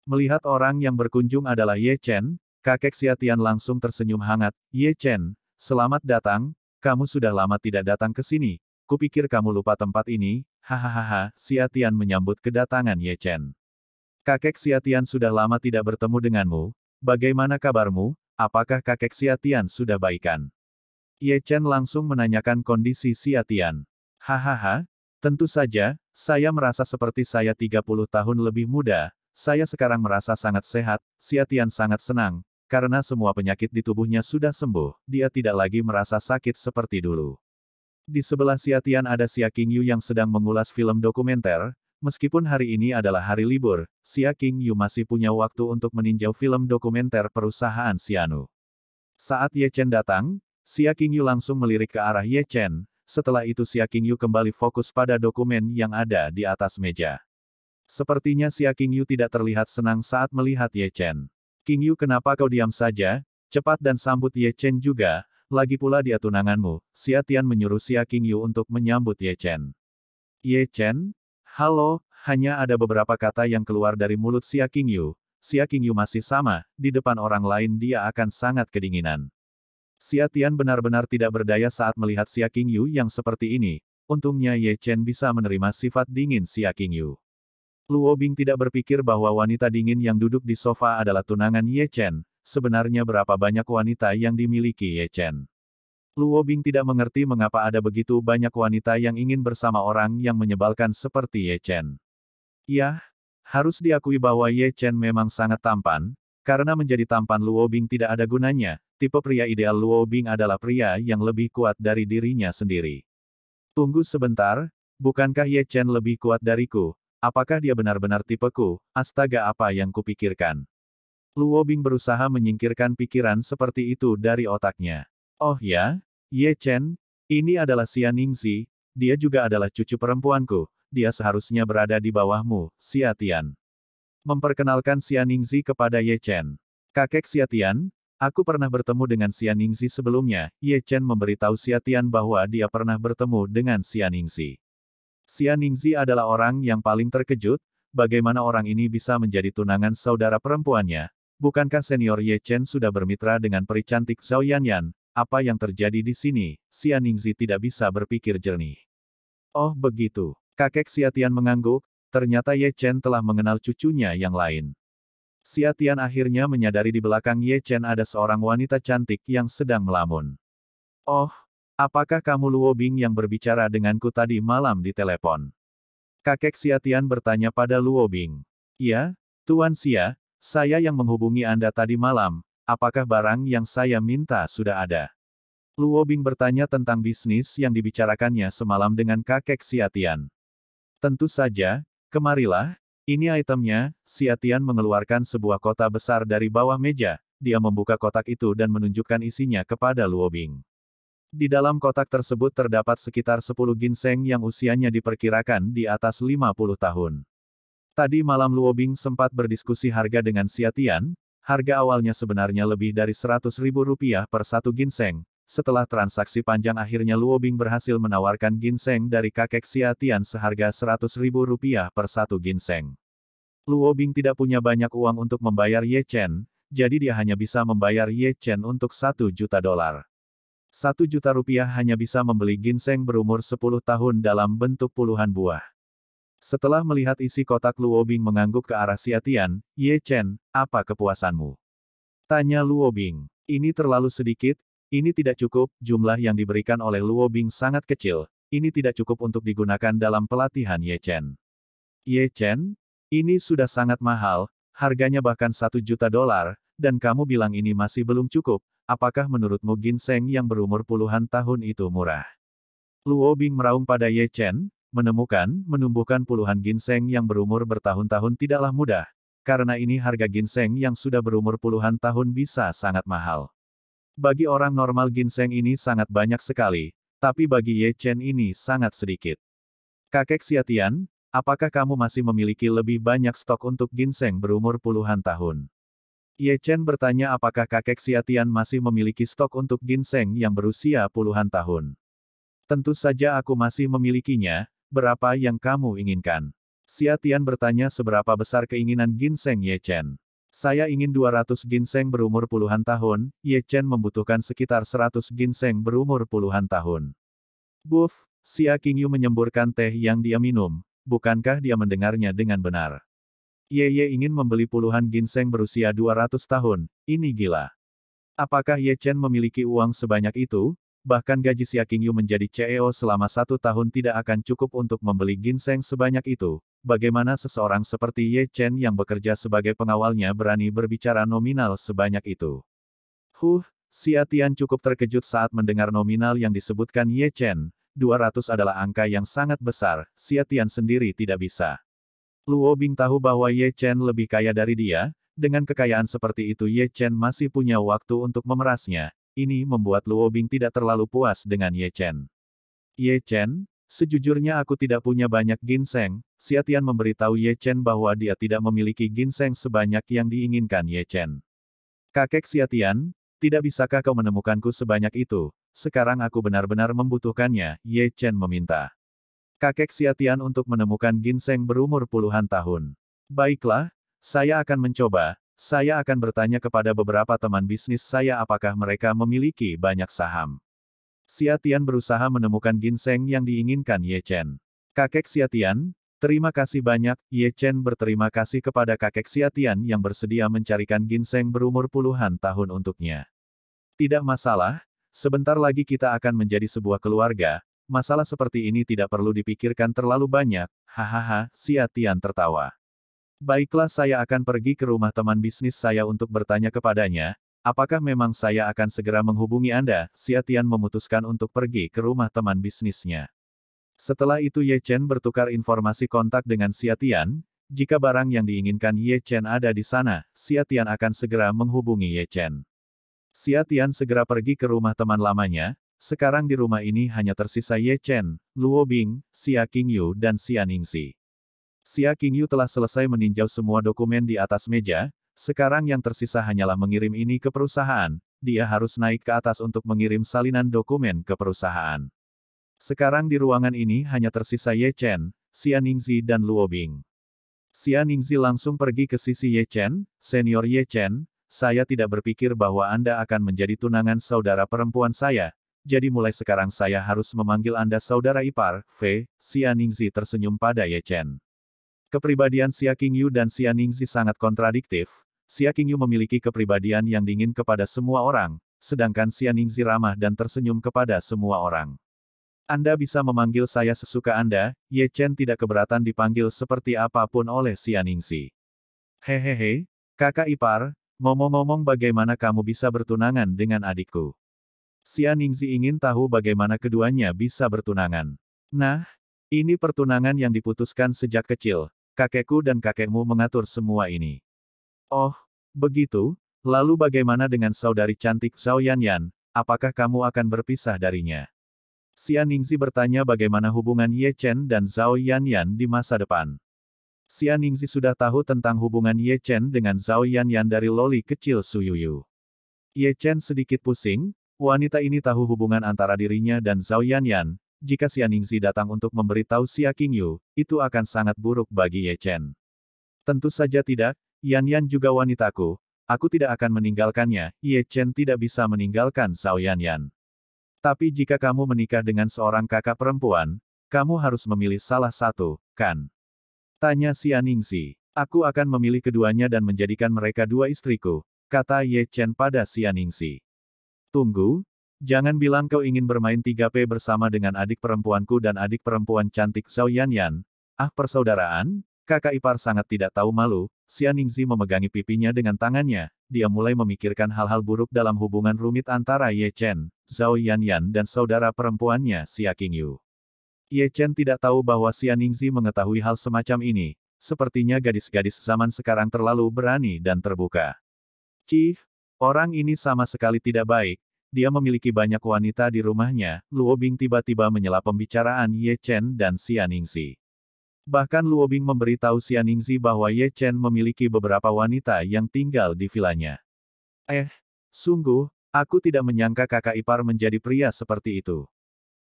Melihat orang yang berkunjung adalah Ye Chen, kakek Xia Tian langsung tersenyum hangat, Ye Chen, selamat datang, kamu sudah lama tidak datang ke sini, Kupikir kamu lupa tempat ini, hahaha, Siatian menyambut kedatangan Ye Chen. Kakek Siatian sudah lama tidak bertemu denganmu, bagaimana kabarmu, apakah kakek Siatian sudah baikan? Ye Chen langsung menanyakan kondisi Siatian. Hahaha, tentu saja, saya merasa seperti saya 30 tahun lebih muda, saya sekarang merasa sangat sehat, Siatian sangat senang, karena semua penyakit di tubuhnya sudah sembuh, dia tidak lagi merasa sakit seperti dulu. Di sebelah Siatian ada Xia Qingyu yang sedang mengulas film dokumenter, meskipun hari ini adalah hari libur, Xia Qingyu masih punya waktu untuk meninjau film dokumenter perusahaan Xianu. Saat Ye Chen datang, Xia Qingyu langsung melirik ke arah Ye Chen, setelah itu Xia Qingyu kembali fokus pada dokumen yang ada di atas meja. Sepertinya Xia Qingyu tidak terlihat senang saat melihat Ye Chen. Qingyu kenapa kau diam saja? Cepat dan sambut Ye Chen juga, lagi pula dia tunanganmu, Xia Tian menyuruh Xia Qingyu untuk menyambut Ye Chen. Ye Chen? Halo, hanya ada beberapa kata yang keluar dari mulut Xia Qingyu. Xia Qingyu masih sama, di depan orang lain dia akan sangat kedinginan. Xia Tian benar-benar tidak berdaya saat melihat Xia Qingyu yang seperti ini. Untungnya Ye Chen bisa menerima sifat dingin Xia Qingyu. Luo Bing tidak berpikir bahwa wanita dingin yang duduk di sofa adalah tunangan Ye Chen, sebenarnya berapa banyak wanita yang dimiliki Ye Chen. Luo Bing tidak mengerti mengapa ada begitu banyak wanita yang ingin bersama orang yang menyebalkan seperti Ye Chen. Yah, harus diakui bahwa Ye Chen memang sangat tampan, karena menjadi tampan Luo Bing tidak ada gunanya, tipe pria ideal Luo Bing adalah pria yang lebih kuat dari dirinya sendiri. Tunggu sebentar, bukankah Ye Chen lebih kuat dariku? Apakah dia benar-benar tipeku? Astaga apa yang kupikirkan. Luo Bing berusaha menyingkirkan pikiran seperti itu dari otaknya. Oh ya, Ye Chen, ini adalah Xia Ningxi, dia juga adalah cucu perempuanku, dia seharusnya berada di bawahmu, Xia Tian. Memperkenalkan Xia Ningxi kepada Ye Chen. Kakek Xia Tian, aku pernah bertemu dengan Xia Ningxi sebelumnya, Ye Chen memberitahu Xia Tian bahwa dia pernah bertemu dengan Xia Ningxi. Xia Ningxi adalah orang yang paling terkejut, bagaimana orang ini bisa menjadi tunangan saudara perempuannya, Bukankah senior Ye Chen sudah bermitra dengan peri cantik Zhao Yanyan? Apa yang terjadi di sini? Xia Ningzi tidak bisa berpikir jernih. Oh begitu. Kakek Xiatian mengangguk, ternyata Ye Chen telah mengenal cucunya yang lain. Xiatian akhirnya menyadari di belakang Ye Chen ada seorang wanita cantik yang sedang melamun. Oh, apakah kamu Luo Bing yang berbicara denganku tadi malam di telepon? Kakek Xiatian bertanya pada Luo Bing. Ya, Tuan Xia, saya yang menghubungi Anda tadi malam, apakah barang yang saya minta sudah ada? Luo Bing bertanya tentang bisnis yang dibicarakannya semalam dengan kakek Siatian. Tentu saja, kemarilah, ini itemnya, Siatian mengeluarkan sebuah kota besar dari bawah meja, dia membuka kotak itu dan menunjukkan isinya kepada Luo Bing. Di dalam kotak tersebut terdapat sekitar 10 ginseng yang usianya diperkirakan di atas 50 tahun. Tadi malam Luobing sempat berdiskusi harga dengan Siatian, harga awalnya sebenarnya lebih dari rp rupiah per satu ginseng. Setelah transaksi panjang akhirnya Luobing berhasil menawarkan ginseng dari kakek Siatian seharga rp rupiah per satu ginseng. Luobing tidak punya banyak uang untuk membayar Ye Chen, jadi dia hanya bisa membayar Ye Chen untuk 1 juta dolar. 1 juta rupiah hanya bisa membeli ginseng berumur sepuluh tahun dalam bentuk puluhan buah. Setelah melihat isi kotak Luobing mengangguk ke arah Siatian, Ye Chen, apa kepuasanmu? Tanya Luobing. Ini terlalu sedikit, ini tidak cukup, jumlah yang diberikan oleh Luobing sangat kecil, ini tidak cukup untuk digunakan dalam pelatihan Ye Chen. Ye Chen, ini sudah sangat mahal, harganya bahkan satu juta dolar, dan kamu bilang ini masih belum cukup, apakah menurutmu ginseng yang berumur puluhan tahun itu murah? Luo Bing meraung pada Ye Chen, Menemukan, menumbuhkan puluhan ginseng yang berumur bertahun-tahun tidaklah mudah, karena ini harga ginseng yang sudah berumur puluhan tahun bisa sangat mahal. Bagi orang normal ginseng ini sangat banyak sekali, tapi bagi Ye Chen ini sangat sedikit. Kakek Xiatian, apakah kamu masih memiliki lebih banyak stok untuk ginseng berumur puluhan tahun? Ye Chen bertanya apakah kakek Xiatian masih memiliki stok untuk ginseng yang berusia puluhan tahun. Tentu saja aku masih memilikinya, berapa yang kamu inginkan? Xia Tian bertanya seberapa besar keinginan ginseng Ye Chen. Saya ingin 200 ginseng berumur puluhan tahun, Ye Chen membutuhkan sekitar 100 ginseng berumur puluhan tahun. Buf, Xia Qingyu menyemburkan teh yang dia minum, bukankah dia mendengarnya dengan benar? Ye Ye ingin membeli puluhan ginseng berusia 200 tahun, ini gila. Apakah Ye Chen memiliki uang sebanyak itu? Bahkan gaji Siakingyu menjadi CEO selama satu tahun tidak akan cukup untuk membeli ginseng sebanyak itu. Bagaimana seseorang seperti Ye Chen yang bekerja sebagai pengawalnya berani berbicara nominal sebanyak itu? Huh, Xia Tian cukup terkejut saat mendengar nominal yang disebutkan Ye Chen. 200 adalah angka yang sangat besar, Xia Tian sendiri tidak bisa. Luo Bing tahu bahwa Ye Chen lebih kaya dari dia, dengan kekayaan seperti itu Ye Chen masih punya waktu untuk memerasnya, ini membuat Luo Bing tidak terlalu puas dengan Ye Chen. Ye Chen, sejujurnya aku tidak punya banyak ginseng, Xiatian memberitahu Ye Chen bahwa dia tidak memiliki ginseng sebanyak yang diinginkan Ye Chen. Kakek Xiatian, tidak bisakah kau menemukanku sebanyak itu? Sekarang aku benar-benar membutuhkannya, Ye Chen meminta. Kakek Xiatian untuk menemukan ginseng berumur puluhan tahun. Baiklah, saya akan mencoba, saya akan bertanya kepada beberapa teman bisnis saya apakah mereka memiliki banyak saham. Tian berusaha menemukan ginseng yang diinginkan Ye Chen. Kakek Tian, terima kasih banyak, Ye Chen berterima kasih kepada kakek Tian yang bersedia mencarikan ginseng berumur puluhan tahun untuknya. Tidak masalah, sebentar lagi kita akan menjadi sebuah keluarga, masalah seperti ini tidak perlu dipikirkan terlalu banyak, hahaha, Tian tertawa. Baiklah saya akan pergi ke rumah teman bisnis saya untuk bertanya kepadanya, apakah memang saya akan segera menghubungi Anda, Siatian Atian memutuskan untuk pergi ke rumah teman bisnisnya. Setelah itu Ye Chen bertukar informasi kontak dengan Siatian. Atian, jika barang yang diinginkan Ye Chen ada di sana, Siatian Atian akan segera menghubungi Ye Chen. Siatian Atian segera pergi ke rumah teman lamanya, sekarang di rumah ini hanya tersisa Ye Chen, Luo Bing, Xia Qingyu dan Xia Ningxi. Xia Qingyu telah selesai meninjau semua dokumen di atas meja, sekarang yang tersisa hanyalah mengirim ini ke perusahaan, dia harus naik ke atas untuk mengirim salinan dokumen ke perusahaan. Sekarang di ruangan ini hanya tersisa Ye Chen, Xia Ningzi dan Luo Bing. Xia Ningzi langsung pergi ke sisi Ye Chen, senior Ye Chen, saya tidak berpikir bahwa Anda akan menjadi tunangan saudara perempuan saya, jadi mulai sekarang saya harus memanggil Anda saudara ipar, V, Xia Ningzi tersenyum pada Ye Chen. Kepribadian Xia Qingyu dan Xia Ningzi sangat kontradiktif. Xia Qingyu memiliki kepribadian yang dingin kepada semua orang, sedangkan Xia Ningzi ramah dan tersenyum kepada semua orang. Anda bisa memanggil saya sesuka Anda, Ye Chen tidak keberatan dipanggil seperti apapun oleh Xia Ningzi. Hehehe, kakak ipar, ngomong-ngomong bagaimana kamu bisa bertunangan dengan adikku? Xia Ningzi ingin tahu bagaimana keduanya bisa bertunangan. Nah, ini pertunangan yang diputuskan sejak kecil, kakekku dan kakekmu mengatur semua ini. Oh, begitu, lalu bagaimana dengan saudari cantik Zhao Yanyan, apakah kamu akan berpisah darinya? Xian Ningzi bertanya bagaimana hubungan Ye Chen dan Zhao Yanyan di masa depan. Xian Ningzi sudah tahu tentang hubungan Ye Chen dengan Zhao Yanyan dari loli kecil Su Yuyu. Ye Chen sedikit pusing, wanita ini tahu hubungan antara dirinya dan Zhao Yanyan, jika Xianingzi datang untuk memberitahu Xia Qingyu, itu akan sangat buruk bagi Ye Chen. Tentu saja tidak, Yan Yan juga wanitaku, aku tidak akan meninggalkannya, Ye Chen tidak bisa meninggalkan Zhao Yan Yan. Tapi jika kamu menikah dengan seorang kakak perempuan, kamu harus memilih salah satu, kan? Tanya Xianingzi. Aku akan memilih keduanya dan menjadikan mereka dua istriku, kata Ye Chen pada Xianingzi. Tunggu, Jangan bilang kau ingin bermain 3P bersama dengan adik perempuanku dan adik perempuan cantik Zhao Yanyan. Ah persaudaraan, kakak ipar sangat tidak tahu malu, Xian Ningzi memegangi pipinya dengan tangannya. Dia mulai memikirkan hal-hal buruk dalam hubungan rumit antara Ye Chen, Zhao Yanyan dan saudara perempuannya Xia Qingyu. Ye Chen tidak tahu bahwa Xian Ningzi mengetahui hal semacam ini. Sepertinya gadis-gadis zaman sekarang terlalu berani dan terbuka. Cih, Orang ini sama sekali tidak baik, dia memiliki banyak wanita di rumahnya, Luo Bing tiba-tiba menyela pembicaraan Ye Chen dan Xian Yingxi. Bahkan Luo Bing memberitahu Xian Yingxi bahwa Ye Chen memiliki beberapa wanita yang tinggal di vilanya. Eh, sungguh, aku tidak menyangka kakak ipar menjadi pria seperti itu.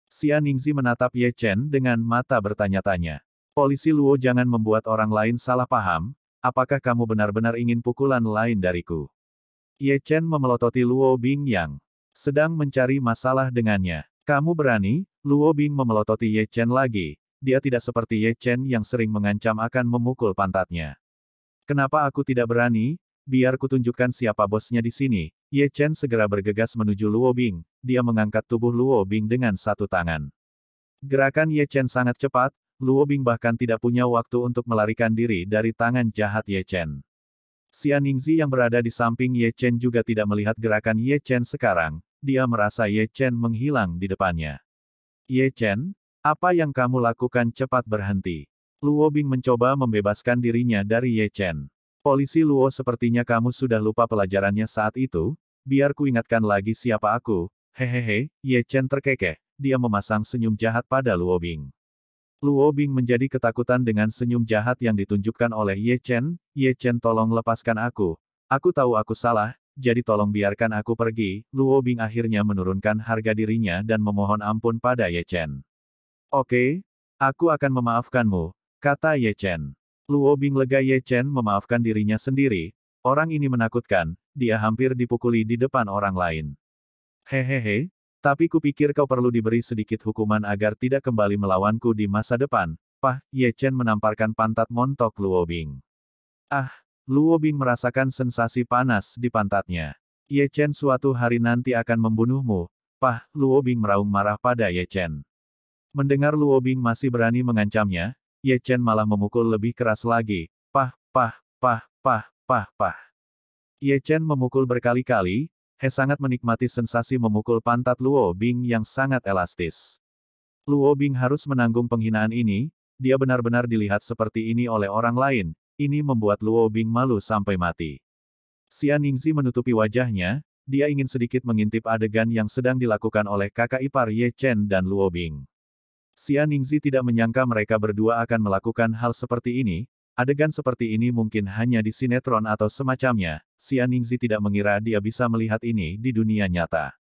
Xian Yingxi menatap Ye Chen dengan mata bertanya-tanya. Polisi Luo jangan membuat orang lain salah paham, apakah kamu benar-benar ingin pukulan lain dariku? Ye Chen memelototi Luo Bing Yang. Sedang mencari masalah dengannya. Kamu berani? Luo Bing memelototi Ye Chen lagi. Dia tidak seperti Ye Chen yang sering mengancam akan memukul pantatnya. Kenapa aku tidak berani? Biar kutunjukkan siapa bosnya di sini. Ye Chen segera bergegas menuju Luo Bing. Dia mengangkat tubuh Luo Bing dengan satu tangan. Gerakan Ye Chen sangat cepat, Luo Bing bahkan tidak punya waktu untuk melarikan diri dari tangan jahat Ye Chen. Xian Ningzi yang berada di samping Ye Chen juga tidak melihat gerakan Ye Chen sekarang, dia merasa Ye Chen menghilang di depannya. Ye Chen, apa yang kamu lakukan cepat berhenti. Luo Bing mencoba membebaskan dirinya dari Ye Chen. Polisi Luo sepertinya kamu sudah lupa pelajarannya saat itu, biar kuingatkan lagi siapa aku, hehehe, Ye Chen terkekeh, dia memasang senyum jahat pada Luo Bing. Luo Bing menjadi ketakutan dengan senyum jahat yang ditunjukkan oleh Ye Chen, Ye Chen tolong lepaskan aku. Aku tahu aku salah, jadi tolong biarkan aku pergi. Luo Bing akhirnya menurunkan harga dirinya dan memohon ampun pada Ye Chen. Oke, aku akan memaafkanmu, kata Ye Chen. Luo Bing lega Ye Chen memaafkan dirinya sendiri. Orang ini menakutkan, dia hampir dipukuli di depan orang lain. Hehehe, tapi kupikir kau perlu diberi sedikit hukuman agar tidak kembali melawanku di masa depan. Pah, Ye Chen menamparkan pantat montok Luo Bing. Ah, Luo Bing merasakan sensasi panas di pantatnya. Ye Chen suatu hari nanti akan membunuhmu. Pah, Luo Bing meraung marah pada Ye Chen. Mendengar Luo Bing masih berani mengancamnya, Ye Chen malah memukul lebih keras lagi. Pah, pah, pah, pah, pah, pah. Ye Chen memukul berkali-kali, He sangat menikmati sensasi memukul pantat Luo Bing yang sangat elastis. Luo Bing harus menanggung penghinaan ini, dia benar-benar dilihat seperti ini oleh orang lain, ini membuat Luo Bing malu sampai mati. Xian Ningzi menutupi wajahnya, dia ingin sedikit mengintip adegan yang sedang dilakukan oleh kakak ipar Ye Chen dan Luo Bing. Xian Ningzi tidak menyangka mereka berdua akan melakukan hal seperti ini, Adegan seperti ini mungkin hanya di sinetron atau semacamnya, Xia Ningzi tidak mengira dia bisa melihat ini di dunia nyata.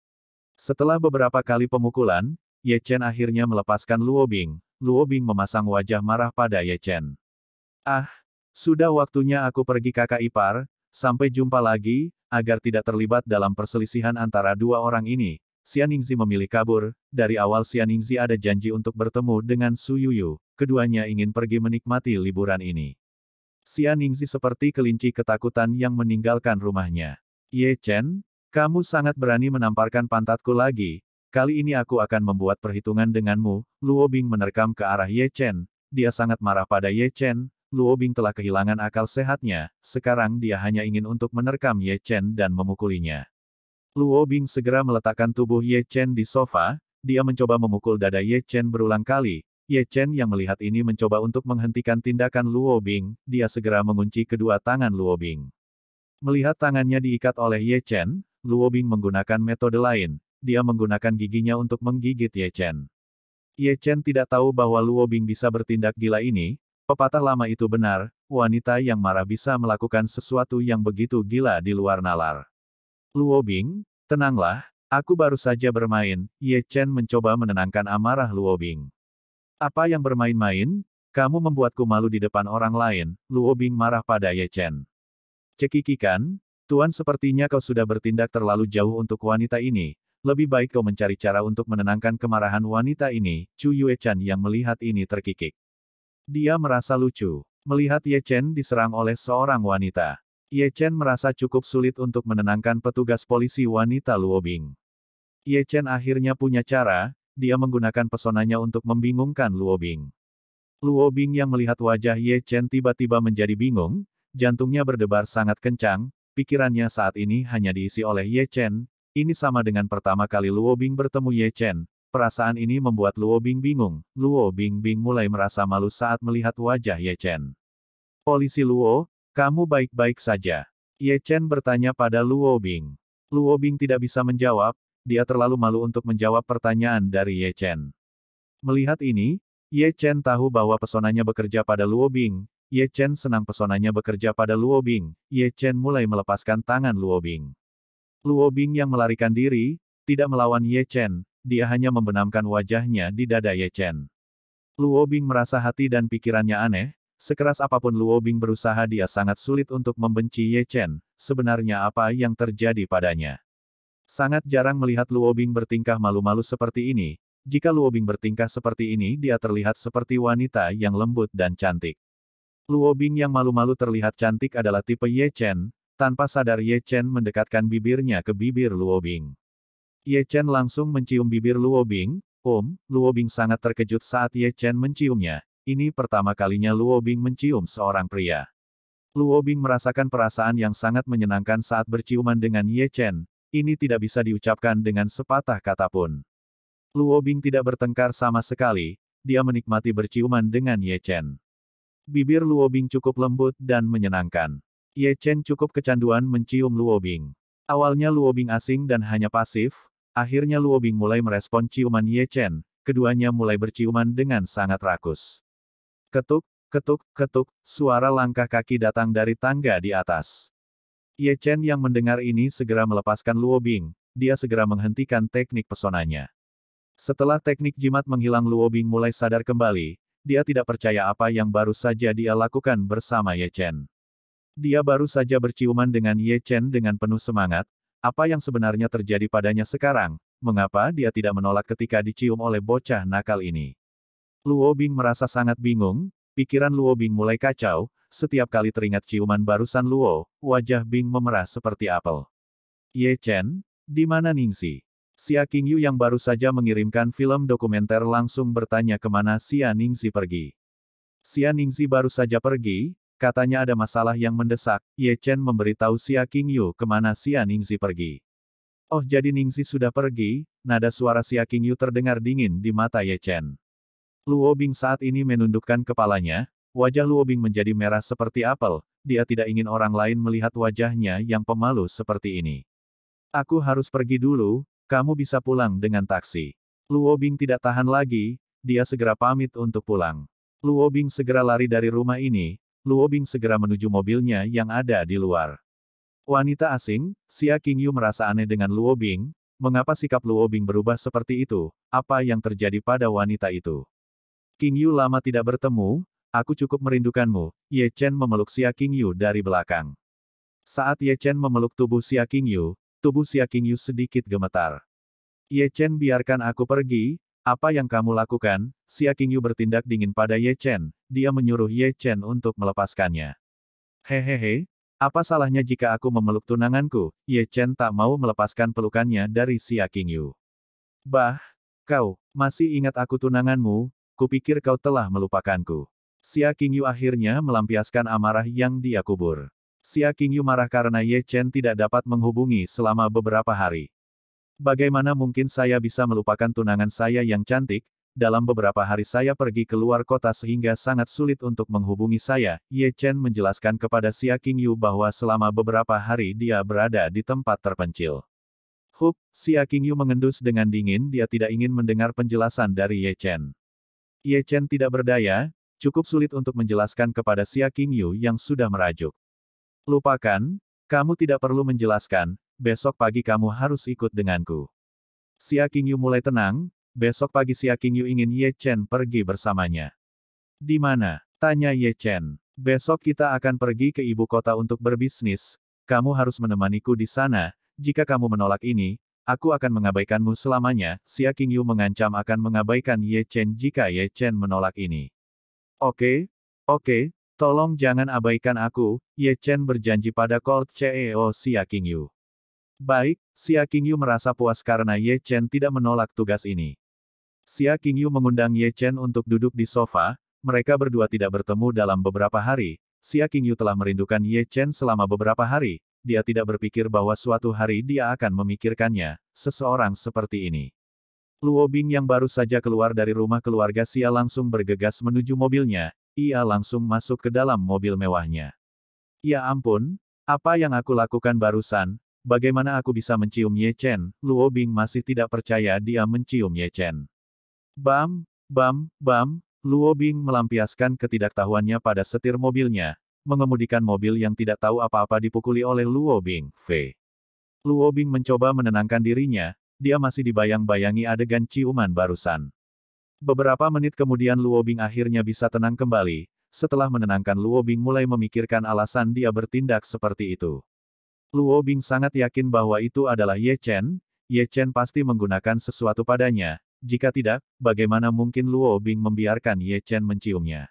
Setelah beberapa kali pemukulan, Ye Chen akhirnya melepaskan Luo Bing. Luo Bing memasang wajah marah pada Ye Chen. Ah, sudah waktunya aku pergi kakak ipar, sampai jumpa lagi, agar tidak terlibat dalam perselisihan antara dua orang ini. Ningzi memilih kabur, dari awal Ningzi ada janji untuk bertemu dengan Su Yuyu, keduanya ingin pergi menikmati liburan ini. Xia Ningzi seperti kelinci ketakutan yang meninggalkan rumahnya. Ye Chen, kamu sangat berani menamparkan pantatku lagi, kali ini aku akan membuat perhitungan denganmu, Luo Bing menerkam ke arah Ye Chen, dia sangat marah pada Ye Chen, Luo Bing telah kehilangan akal sehatnya, sekarang dia hanya ingin untuk menerkam Ye Chen dan memukulinya. Luo Bing segera meletakkan tubuh Ye Chen di sofa, dia mencoba memukul dada Ye Chen berulang kali, Ye Chen yang melihat ini mencoba untuk menghentikan tindakan Luo Bing, dia segera mengunci kedua tangan Luo Bing. Melihat tangannya diikat oleh Ye Chen, Luo Bing menggunakan metode lain, dia menggunakan giginya untuk menggigit Ye Chen. Ye Chen tidak tahu bahwa Luo Bing bisa bertindak gila ini, pepatah lama itu benar, wanita yang marah bisa melakukan sesuatu yang begitu gila di luar nalar. Luo Bing, tenanglah, aku baru saja bermain, Ye Chen mencoba menenangkan amarah Luo Bing. Apa yang bermain-main? Kamu membuatku malu di depan orang lain, Luo Bing marah pada Ye Chen. Cekikikan, Tuan sepertinya kau sudah bertindak terlalu jauh untuk wanita ini, lebih baik kau mencari cara untuk menenangkan kemarahan wanita ini, Chu Yue Chen yang melihat ini terkikik. Dia merasa lucu, melihat Ye Chen diserang oleh seorang wanita. Ye Chen merasa cukup sulit untuk menenangkan petugas polisi wanita Luo Bing. Ye Chen akhirnya punya cara, dia menggunakan pesonanya untuk membingungkan Luo Bing. Luo Bing yang melihat wajah Ye Chen tiba-tiba menjadi bingung, jantungnya berdebar sangat kencang, pikirannya saat ini hanya diisi oleh Ye Chen, ini sama dengan pertama kali Luo Bing bertemu Ye Chen, perasaan ini membuat Luo Bing bingung, Luo Bing Bing mulai merasa malu saat melihat wajah Ye Chen. Polisi Luo, kamu baik-baik saja. Ye Chen bertanya pada Luo Bing. Luo Bing tidak bisa menjawab, dia terlalu malu untuk menjawab pertanyaan dari Ye Chen. Melihat ini, Ye Chen tahu bahwa pesonanya bekerja pada Luo Bing, Ye Chen senang pesonanya bekerja pada Luo Bing, Ye Chen mulai melepaskan tangan Luo Bing. Luo Bing yang melarikan diri, tidak melawan Ye Chen, dia hanya membenamkan wajahnya di dada Ye Chen. Luo Bing merasa hati dan pikirannya aneh, sekeras apapun Luo Bing berusaha dia sangat sulit untuk membenci Ye Chen, sebenarnya apa yang terjadi padanya. Sangat jarang melihat Luobing bertingkah malu-malu seperti ini, jika Luobing bertingkah seperti ini dia terlihat seperti wanita yang lembut dan cantik. Luobing yang malu-malu terlihat cantik adalah tipe Ye Chen, tanpa sadar Ye Chen mendekatkan bibirnya ke bibir Luobing. Ye Chen langsung mencium bibir Luobing, Om, Luobing sangat terkejut saat Ye Chen menciumnya, ini pertama kalinya Luobing mencium seorang pria. Luobing merasakan perasaan yang sangat menyenangkan saat berciuman dengan Ye Chen, ini tidak bisa diucapkan dengan sepatah kata pun. Luo Bing tidak bertengkar sama sekali, dia menikmati berciuman dengan Ye Chen. Bibir Luo Bing cukup lembut dan menyenangkan. Ye Chen cukup kecanduan mencium Luo Bing. Awalnya Luo Bing asing dan hanya pasif, akhirnya Luo Bing mulai merespon ciuman Ye Chen, keduanya mulai berciuman dengan sangat rakus. Ketuk, ketuk, ketuk, suara langkah kaki datang dari tangga di atas. Ye Chen yang mendengar ini segera melepaskan Luo Bing, dia segera menghentikan teknik pesonanya. Setelah teknik jimat menghilang Luo Bing mulai sadar kembali, dia tidak percaya apa yang baru saja dia lakukan bersama Ye Chen. Dia baru saja berciuman dengan Ye Chen dengan penuh semangat, apa yang sebenarnya terjadi padanya sekarang, mengapa dia tidak menolak ketika dicium oleh bocah nakal ini. Luo Bing merasa sangat bingung, pikiran Luo Bing mulai kacau, setiap kali teringat ciuman barusan Luo, wajah Bing memerah seperti apel. Ye Chen, di mana Ningsi? Xia Qingyu yang baru saja mengirimkan film dokumenter langsung bertanya kemana Xia Ningsi pergi. Xia Ningsi baru saja pergi, katanya ada masalah yang mendesak, Ye Chen memberitahu Xia Qingyu kemana Xia Ningsi pergi. Oh jadi Ningsi sudah pergi, nada suara Xia Qingyu terdengar dingin di mata Ye Chen. Luo Bing saat ini menundukkan kepalanya, Wajah Luo Bing menjadi merah seperti apel, dia tidak ingin orang lain melihat wajahnya yang pemalu seperti ini. Aku harus pergi dulu, kamu bisa pulang dengan taksi. Luo Bing tidak tahan lagi, dia segera pamit untuk pulang. Luo Bing segera lari dari rumah ini, Luo Bing segera menuju mobilnya yang ada di luar. Wanita asing, Xia Qingyu merasa aneh dengan Luo Bing, mengapa sikap Luo Bing berubah seperti itu, apa yang terjadi pada wanita itu. Qingyu lama tidak bertemu, Aku cukup merindukanmu, Ye Chen memeluk Xia Qingyu dari belakang. Saat Ye Chen memeluk tubuh Xia Qingyu, tubuh Xia Qingyu sedikit gemetar. Ye Chen biarkan aku pergi, apa yang kamu lakukan? Xia Qingyu bertindak dingin pada Ye Chen, dia menyuruh Ye Chen untuk melepaskannya. Hehehe, apa salahnya jika aku memeluk tunanganku? Ye Chen tak mau melepaskan pelukannya dari Xia Qingyu. Bah, kau, masih ingat aku tunanganmu? Kupikir kau telah melupakanku. Xia Qingyu akhirnya melampiaskan amarah yang dia kubur. Xia Qingyu marah karena Ye Chen tidak dapat menghubungi selama beberapa hari. Bagaimana mungkin saya bisa melupakan tunangan saya yang cantik, dalam beberapa hari saya pergi keluar kota sehingga sangat sulit untuk menghubungi saya, Ye Chen menjelaskan kepada Xia Qingyu bahwa selama beberapa hari dia berada di tempat terpencil. Hup, Xia Qingyu mengendus dengan dingin dia tidak ingin mendengar penjelasan dari Ye Chen. Ye Chen tidak berdaya, cukup sulit untuk menjelaskan kepada Xia Qingyu yang sudah merajuk. Lupakan, kamu tidak perlu menjelaskan, besok pagi kamu harus ikut denganku. Xia Qingyu mulai tenang, besok pagi Xia Qingyu ingin Ye Chen pergi bersamanya. Di mana? Tanya Ye Chen. Besok kita akan pergi ke ibu kota untuk berbisnis, kamu harus menemaniku di sana, jika kamu menolak ini, aku akan mengabaikanmu selamanya, Xia Qingyu mengancam akan mengabaikan Ye Chen jika Ye Chen menolak ini. Oke, oke, tolong jangan abaikan aku, Ye Chen berjanji pada Colt CEO Xia Qingyu. Baik, Xia Qingyu merasa puas karena Ye Chen tidak menolak tugas ini. Xia Qingyu mengundang Ye Chen untuk duduk di sofa, mereka berdua tidak bertemu dalam beberapa hari, Xia Qingyu telah merindukan Ye Chen selama beberapa hari, dia tidak berpikir bahwa suatu hari dia akan memikirkannya, seseorang seperti ini. Luo Bing yang baru saja keluar dari rumah keluarga Xia langsung bergegas menuju mobilnya, ia langsung masuk ke dalam mobil mewahnya. Ya ampun, apa yang aku lakukan barusan, bagaimana aku bisa mencium Ye Chen, Luo Bing masih tidak percaya dia mencium Ye Chen. Bam, bam, bam, Luo Bing melampiaskan ketidaktahuannya pada setir mobilnya, mengemudikan mobil yang tidak tahu apa-apa dipukuli oleh Luo Bing, V. Luo Bing mencoba menenangkan dirinya, dia masih dibayang-bayangi adegan ciuman barusan. Beberapa menit kemudian Luo Bing akhirnya bisa tenang kembali, setelah menenangkan Luo Bing mulai memikirkan alasan dia bertindak seperti itu. Luo Bing sangat yakin bahwa itu adalah Ye Chen, Ye Chen pasti menggunakan sesuatu padanya, jika tidak, bagaimana mungkin Luo Bing membiarkan Ye Chen menciumnya.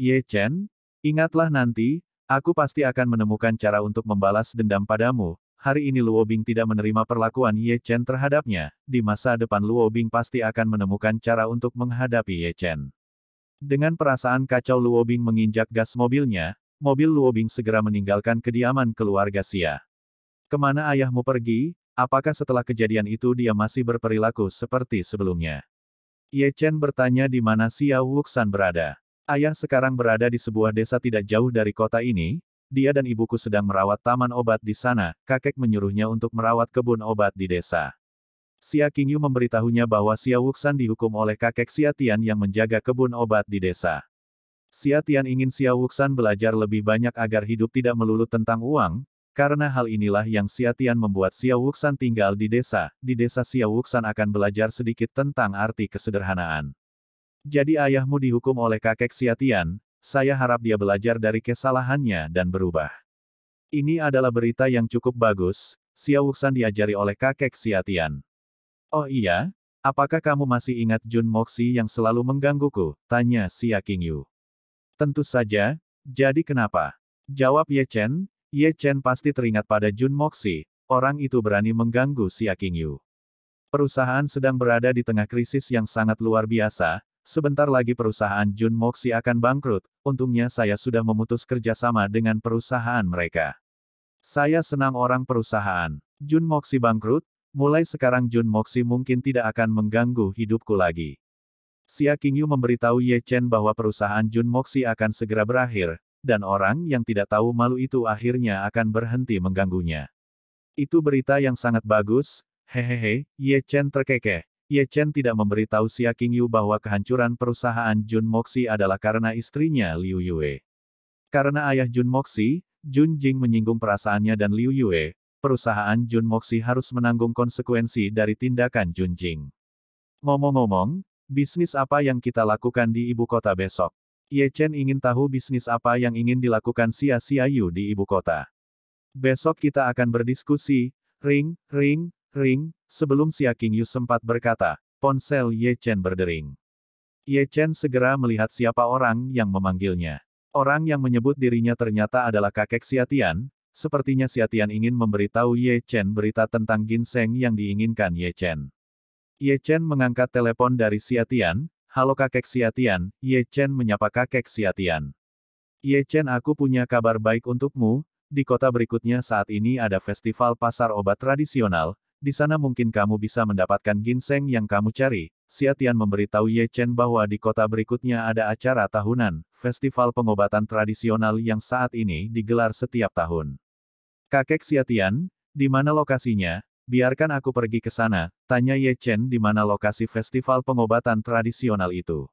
Ye Chen, ingatlah nanti, aku pasti akan menemukan cara untuk membalas dendam padamu, hari ini Luo Bing tidak menerima perlakuan Ye Chen terhadapnya, di masa depan Luo Bing pasti akan menemukan cara untuk menghadapi Ye Chen. Dengan perasaan kacau Luo Bing menginjak gas mobilnya, mobil Luo Bing segera meninggalkan kediaman keluarga Xia. Kemana ayahmu pergi? Apakah setelah kejadian itu dia masih berperilaku seperti sebelumnya? Ye Chen bertanya di mana Xia Wuxan berada. Ayah sekarang berada di sebuah desa tidak jauh dari kota ini, dia dan ibuku sedang merawat taman obat di sana, kakek menyuruhnya untuk merawat kebun obat di desa. Xia Qingyu memberitahunya bahwa Xia Wuxan dihukum oleh kakek Xia Tian yang menjaga kebun obat di desa. Xia Tian ingin Xia Wuxan belajar lebih banyak agar hidup tidak melulu tentang uang, karena hal inilah yang Xia Tian membuat Xia Wuxan tinggal di desa. Di desa Xia Wuxan akan belajar sedikit tentang arti kesederhanaan. Jadi ayahmu dihukum oleh kakek Xia Tian, saya harap dia belajar dari kesalahannya dan berubah. Ini adalah berita yang cukup bagus, Xiao Wuxan diajari oleh kakek Xiatian. Oh iya? Apakah kamu masih ingat Jun Moxi yang selalu menggangguku? Tanya Xia Qingyu. Tentu saja, jadi kenapa? Jawab Ye Chen, Ye Chen pasti teringat pada Jun Moxi, orang itu berani mengganggu Xia Qingyu. Perusahaan sedang berada di tengah krisis yang sangat luar biasa, Sebentar lagi perusahaan Jun Moxi akan bangkrut, untungnya saya sudah memutus kerjasama dengan perusahaan mereka. Saya senang orang perusahaan. Jun Moxi bangkrut, mulai sekarang Jun Moxi mungkin tidak akan mengganggu hidupku lagi. Xia Qingyu memberitahu Ye Chen bahwa perusahaan Jun Moxi akan segera berakhir, dan orang yang tidak tahu malu itu akhirnya akan berhenti mengganggunya. Itu berita yang sangat bagus, hehehe, Ye Chen terkekeh. Ye Chen tidak memberitahu Xia Qingyu bahwa kehancuran perusahaan Jun Moxi adalah karena istrinya Liu Yue. Karena ayah Jun Moxi, Jun Jing menyinggung perasaannya dan Liu Yue, perusahaan Jun Moxi harus menanggung konsekuensi dari tindakan Jun Jing. Ngomong-ngomong, bisnis apa yang kita lakukan di ibu kota besok? Ye Chen ingin tahu bisnis apa yang ingin dilakukan Xia Xia Yu di ibu kota. Besok kita akan berdiskusi, ring, ring, ring, Sebelum Xia Qingyu sempat berkata, ponsel Ye Chen berdering. Ye Chen segera melihat siapa orang yang memanggilnya. Orang yang menyebut dirinya ternyata adalah kakek Tian, sepertinya Tian ingin memberitahu Ye Chen berita tentang ginseng yang diinginkan Ye Chen. Ye Chen mengangkat telepon dari Tian, halo kakek Tian, Ye Chen menyapa kakek Tian. Ye Chen aku punya kabar baik untukmu, di kota berikutnya saat ini ada festival pasar obat tradisional, di sana mungkin kamu bisa mendapatkan ginseng yang kamu cari. Siatian memberitahu Ye Chen bahwa di kota berikutnya ada acara tahunan, festival pengobatan tradisional yang saat ini digelar setiap tahun. Kakek Siatian, di mana lokasinya? Biarkan aku pergi ke sana, tanya Ye Chen di mana lokasi festival pengobatan tradisional itu.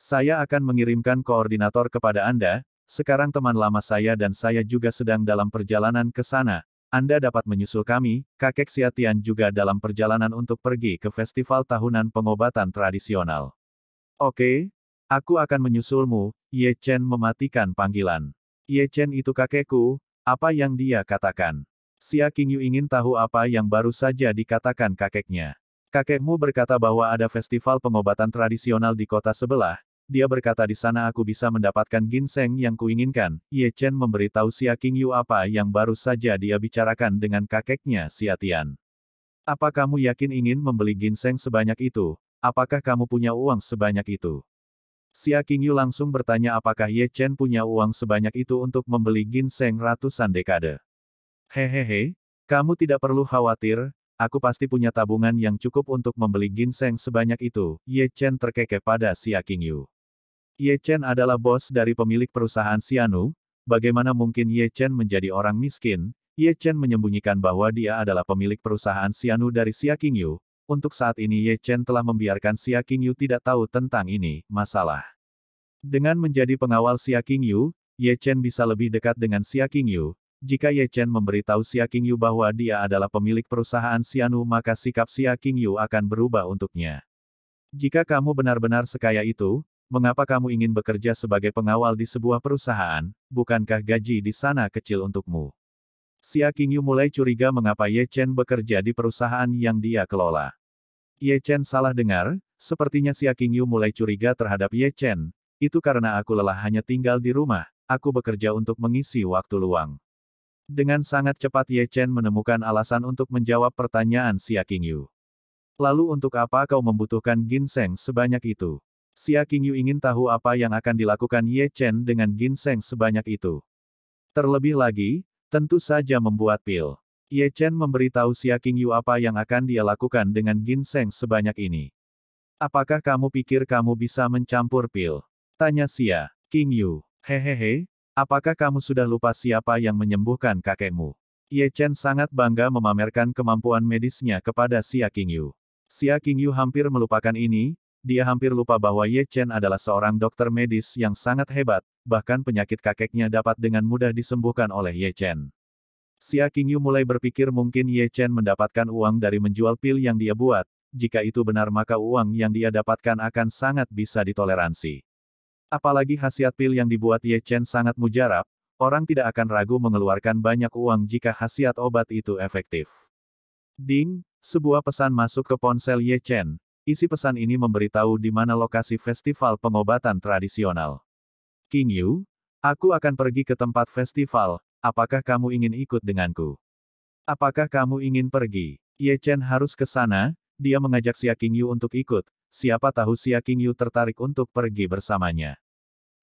Saya akan mengirimkan koordinator kepada Anda, sekarang teman lama saya dan saya juga sedang dalam perjalanan ke sana, anda dapat menyusul kami, kakek Siatian juga dalam perjalanan untuk pergi ke festival tahunan pengobatan tradisional. Oke, aku akan menyusulmu, Ye Chen mematikan panggilan. Ye Chen itu kakekku, apa yang dia katakan? Xia Qingyu ingin tahu apa yang baru saja dikatakan kakeknya. Kakekmu berkata bahwa ada festival pengobatan tradisional di kota sebelah, dia berkata di sana aku bisa mendapatkan ginseng yang kuinginkan. Ye Chen memberitahu Xia King apa yang baru saja dia bicarakan dengan kakeknya Xia Tian. Apa kamu yakin ingin membeli ginseng sebanyak itu? Apakah kamu punya uang sebanyak itu? Xia King langsung bertanya apakah Ye Chen punya uang sebanyak itu untuk membeli ginseng ratusan dekade. Hehehe, kamu tidak perlu khawatir, aku pasti punya tabungan yang cukup untuk membeli ginseng sebanyak itu. Ye Chen terkekeh pada Xia Qingyu. Ye Chen adalah bos dari pemilik perusahaan Xianu, bagaimana mungkin Ye Chen menjadi orang miskin? Ye Chen menyembunyikan bahwa dia adalah pemilik perusahaan Xianu dari Xia Qingyu. Untuk saat ini Ye Chen telah membiarkan Xia Qingyu tidak tahu tentang ini, masalah. Dengan menjadi pengawal Xia Qingyu, Ye Chen bisa lebih dekat dengan Xia Qingyu, jika Ye Chen memberitahu Xia Qingyu bahwa dia adalah pemilik perusahaan Xianu maka sikap Xia Qingyu akan berubah untuknya. Jika kamu benar-benar sekaya itu, mengapa kamu ingin bekerja sebagai pengawal di sebuah perusahaan, bukankah gaji di sana kecil untukmu? Xia Qingyu mulai curiga mengapa Ye Chen bekerja di perusahaan yang dia kelola. Ye Chen salah dengar, sepertinya Xia Qingyu mulai curiga terhadap Ye Chen, itu karena aku lelah hanya tinggal di rumah, aku bekerja untuk mengisi waktu luang. Dengan sangat cepat Ye Chen menemukan alasan untuk menjawab pertanyaan Xia Qingyu. Lalu untuk apa kau membutuhkan ginseng sebanyak itu? Xia Qingyu ingin tahu apa yang akan dilakukan Ye Chen dengan ginseng sebanyak itu. Terlebih lagi, tentu saja membuat pil. Ye Chen memberitahu Xia Qingyu apa yang akan dia lakukan dengan ginseng sebanyak ini. Apakah kamu pikir kamu bisa mencampur pil? Tanya Xia Qingyu. Hehehe, apakah kamu sudah lupa siapa yang menyembuhkan kakekmu? Ye Chen sangat bangga memamerkan kemampuan medisnya kepada Xia Qingyu. Xia Qingyu hampir melupakan ini, dia hampir lupa bahwa Ye Chen adalah seorang dokter medis yang sangat hebat, bahkan penyakit kakeknya dapat dengan mudah disembuhkan oleh Ye Chen. Xia Qingyu mulai berpikir mungkin Ye Chen mendapatkan uang dari menjual pil yang dia buat, jika itu benar maka uang yang dia dapatkan akan sangat bisa ditoleransi. Apalagi khasiat pil yang dibuat Ye Chen sangat mujarab, orang tidak akan ragu mengeluarkan banyak uang jika khasiat obat itu efektif. Ding, sebuah pesan masuk ke ponsel Ye Chen, Isi pesan ini memberitahu di mana lokasi festival pengobatan tradisional. King Yu, aku akan pergi ke tempat festival, apakah kamu ingin ikut denganku? Apakah kamu ingin pergi? Ye Chen harus ke sana, dia mengajak Xia King Yu untuk ikut, siapa tahu Xia King Yu tertarik untuk pergi bersamanya.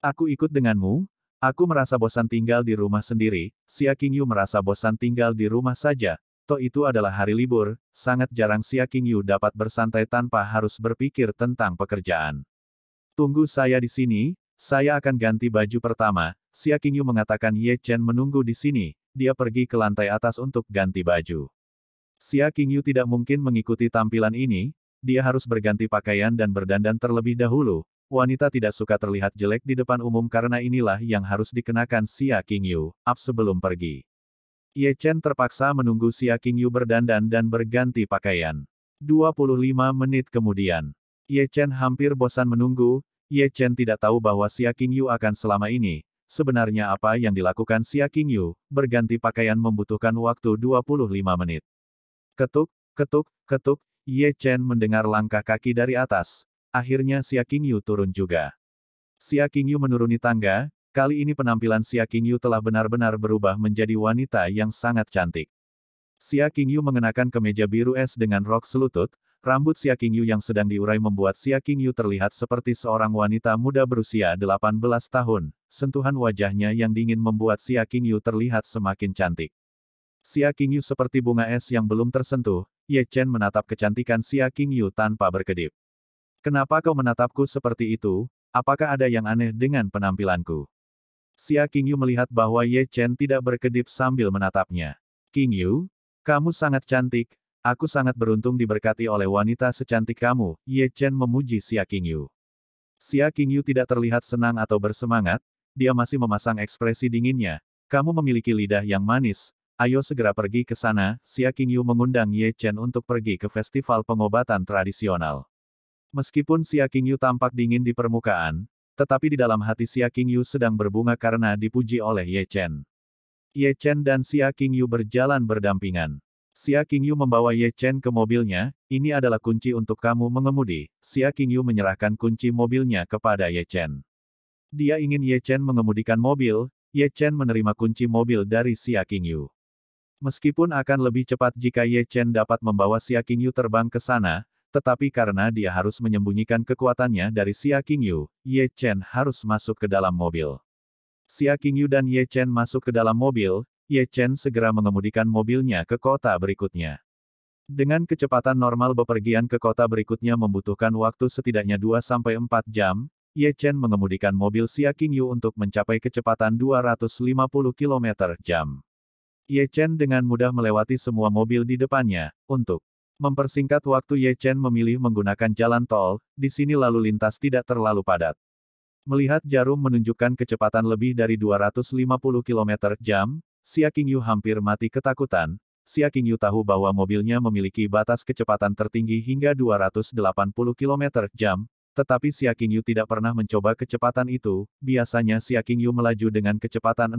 Aku ikut denganmu, aku merasa bosan tinggal di rumah sendiri, Xia King Yu merasa bosan tinggal di rumah saja, Toh itu adalah hari libur, sangat jarang Xia Qingyu dapat bersantai tanpa harus berpikir tentang pekerjaan. Tunggu saya di sini, saya akan ganti baju pertama, Xia Qingyu mengatakan Ye Chen menunggu di sini, dia pergi ke lantai atas untuk ganti baju. Xia Qingyu tidak mungkin mengikuti tampilan ini, dia harus berganti pakaian dan berdandan terlebih dahulu, wanita tidak suka terlihat jelek di depan umum karena inilah yang harus dikenakan Xia Qingyu, up sebelum pergi. Ye Chen terpaksa menunggu Xia Qingyu berdandan dan berganti pakaian. 25 menit kemudian, Ye Chen hampir bosan menunggu, Ye Chen tidak tahu bahwa Xia Qingyu akan selama ini. Sebenarnya apa yang dilakukan Xia Qingyu, berganti pakaian membutuhkan waktu 25 menit. Ketuk, ketuk, ketuk, Ye Chen mendengar langkah kaki dari atas. Akhirnya Xia Qingyu turun juga. Xia Qingyu menuruni tangga, Kali ini penampilan Xia Qingyu telah benar-benar berubah menjadi wanita yang sangat cantik. Xia Qingyu mengenakan kemeja biru es dengan rok selutut, rambut Xia Qingyu yang sedang diurai membuat Xia Qingyu terlihat seperti seorang wanita muda berusia 18 tahun. Sentuhan wajahnya yang dingin membuat Xia Qingyu terlihat semakin cantik. Xia Qingyu seperti bunga es yang belum tersentuh, Ye Chen menatap kecantikan Xia Qingyu tanpa berkedip. Kenapa kau menatapku seperti itu? Apakah ada yang aneh dengan penampilanku? Xia Qingyu melihat bahwa Ye Chen tidak berkedip sambil menatapnya. Qingyu, kamu sangat cantik, aku sangat beruntung diberkati oleh wanita secantik kamu, Ye Chen memuji Xia Qingyu. Xia Qingyu tidak terlihat senang atau bersemangat, dia masih memasang ekspresi dinginnya. Kamu memiliki lidah yang manis, ayo segera pergi ke sana, Xia Qingyu mengundang Ye Chen untuk pergi ke festival pengobatan tradisional. Meskipun Xia Qingyu tampak dingin di permukaan, tetapi di dalam hati Xia Qingyu sedang berbunga karena dipuji oleh Ye Chen. Ye Chen dan Xia Qingyu berjalan berdampingan. Xia Qingyu membawa Ye Chen ke mobilnya, ini adalah kunci untuk kamu mengemudi. Xia Qingyu menyerahkan kunci mobilnya kepada Ye Chen. Dia ingin Ye Chen mengemudikan mobil, Ye Chen menerima kunci mobil dari Xia Qingyu. Meskipun akan lebih cepat jika Ye Chen dapat membawa Xia Qingyu terbang ke sana, tetapi karena dia harus menyembunyikan kekuatannya dari Xia Qingyu, Ye Chen harus masuk ke dalam mobil. Xia Qingyu dan Ye Chen masuk ke dalam mobil, Ye Chen segera mengemudikan mobilnya ke kota berikutnya. Dengan kecepatan normal bepergian ke kota berikutnya membutuhkan waktu setidaknya 2-4 jam, Ye Chen mengemudikan mobil Xia Qingyu untuk mencapai kecepatan 250 km jam. Ye Chen dengan mudah melewati semua mobil di depannya, untuk Mempersingkat waktu Ye Chen memilih menggunakan jalan tol, di sini lalu lintas tidak terlalu padat. Melihat jarum menunjukkan kecepatan lebih dari 250 km jam, Xia Qingyu hampir mati ketakutan. Xia Qingyu tahu bahwa mobilnya memiliki batas kecepatan tertinggi hingga 280 km jam, tetapi Xia Qingyu tidak pernah mencoba kecepatan itu, biasanya Xia Qingyu melaju dengan kecepatan 60-100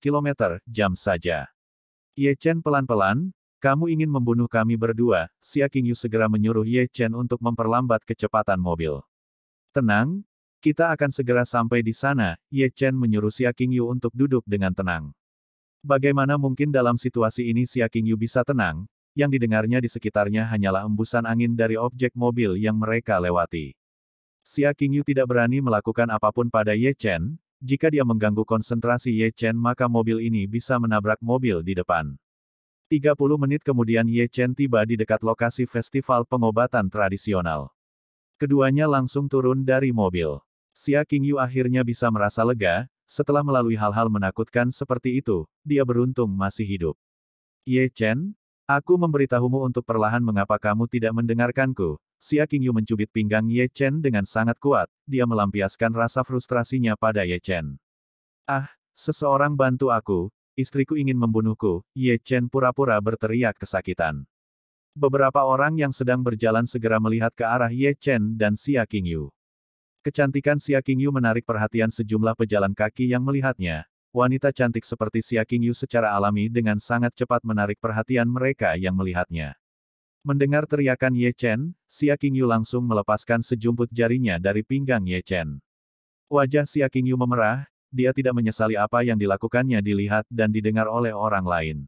km jam saja. Ye Chen pelan-pelan, kamu ingin membunuh kami berdua, Xia Qingyu segera menyuruh Ye Chen untuk memperlambat kecepatan mobil. Tenang, kita akan segera sampai di sana, Ye Chen menyuruh Xia Qingyu untuk duduk dengan tenang. Bagaimana mungkin dalam situasi ini Xia Qingyu bisa tenang, yang didengarnya di sekitarnya hanyalah embusan angin dari objek mobil yang mereka lewati. Xia Qingyu tidak berani melakukan apapun pada Ye Chen, jika dia mengganggu konsentrasi Ye Chen maka mobil ini bisa menabrak mobil di depan. 30 menit kemudian Ye Chen tiba di dekat lokasi festival pengobatan tradisional. Keduanya langsung turun dari mobil. Xia Qingyu akhirnya bisa merasa lega, setelah melalui hal-hal menakutkan seperti itu, dia beruntung masih hidup. Ye Chen, aku memberitahumu untuk perlahan mengapa kamu tidak mendengarkanku. Xia Qingyu mencubit pinggang Ye Chen dengan sangat kuat, dia melampiaskan rasa frustrasinya pada Ye Chen. Ah, seseorang bantu aku, istriku ingin membunuhku, Ye Chen pura-pura berteriak kesakitan. Beberapa orang yang sedang berjalan segera melihat ke arah Ye Chen dan Xia Qingyu. Kecantikan Xia Qingyu menarik perhatian sejumlah pejalan kaki yang melihatnya. Wanita cantik seperti Xia Qingyu secara alami dengan sangat cepat menarik perhatian mereka yang melihatnya. Mendengar teriakan Ye Chen, Xia Qingyu langsung melepaskan sejumput jarinya dari pinggang Ye Chen. Wajah Xia Qingyu memerah, dia tidak menyesali apa yang dilakukannya dilihat dan didengar oleh orang lain.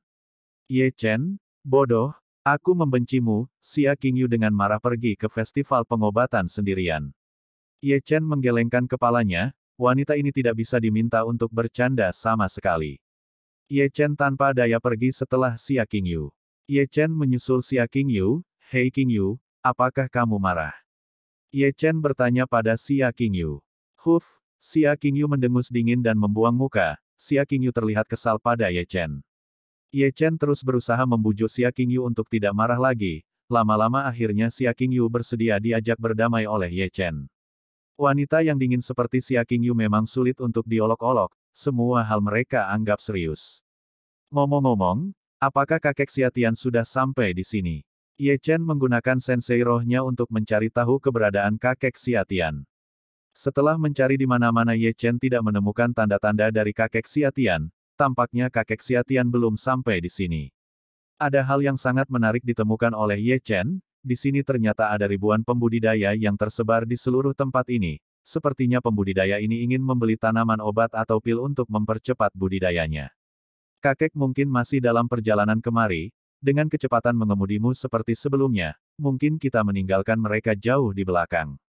Ye Chen, bodoh, aku membencimu, Xia Qingyu dengan marah pergi ke festival pengobatan sendirian. Ye Chen menggelengkan kepalanya, wanita ini tidak bisa diminta untuk bercanda sama sekali. Ye Chen tanpa daya pergi setelah Xia Qingyu. Ye Chen menyusul Xia Qingyu, Hei Qingyu, apakah kamu marah? Ye Chen bertanya pada Xia Qingyu. Huf, Xia Qingyu mendengus dingin dan membuang muka, Xia Qingyu terlihat kesal pada Ye Chen. Ye Chen terus berusaha membujuk Xia Qingyu untuk tidak marah lagi, lama-lama akhirnya Xia Qingyu bersedia diajak berdamai oleh Ye Chen. Wanita yang dingin seperti Xia Qingyu memang sulit untuk diolok-olok, semua hal mereka anggap serius. Ngomong-ngomong, apakah kakek Xia Tian sudah sampai di sini? Ye Chen menggunakan sensei rohnya untuk mencari tahu keberadaan kakek Xia Tian. Setelah mencari di mana-mana Ye Chen tidak menemukan tanda-tanda dari kakek Xiatian, tampaknya kakek Xiatian belum sampai di sini. Ada hal yang sangat menarik ditemukan oleh Ye Chen, di sini ternyata ada ribuan pembudidaya yang tersebar di seluruh tempat ini, sepertinya pembudidaya ini ingin membeli tanaman obat atau pil untuk mempercepat budidayanya. Kakek mungkin masih dalam perjalanan kemari, dengan kecepatan mengemudimu seperti sebelumnya, mungkin kita meninggalkan mereka jauh di belakang.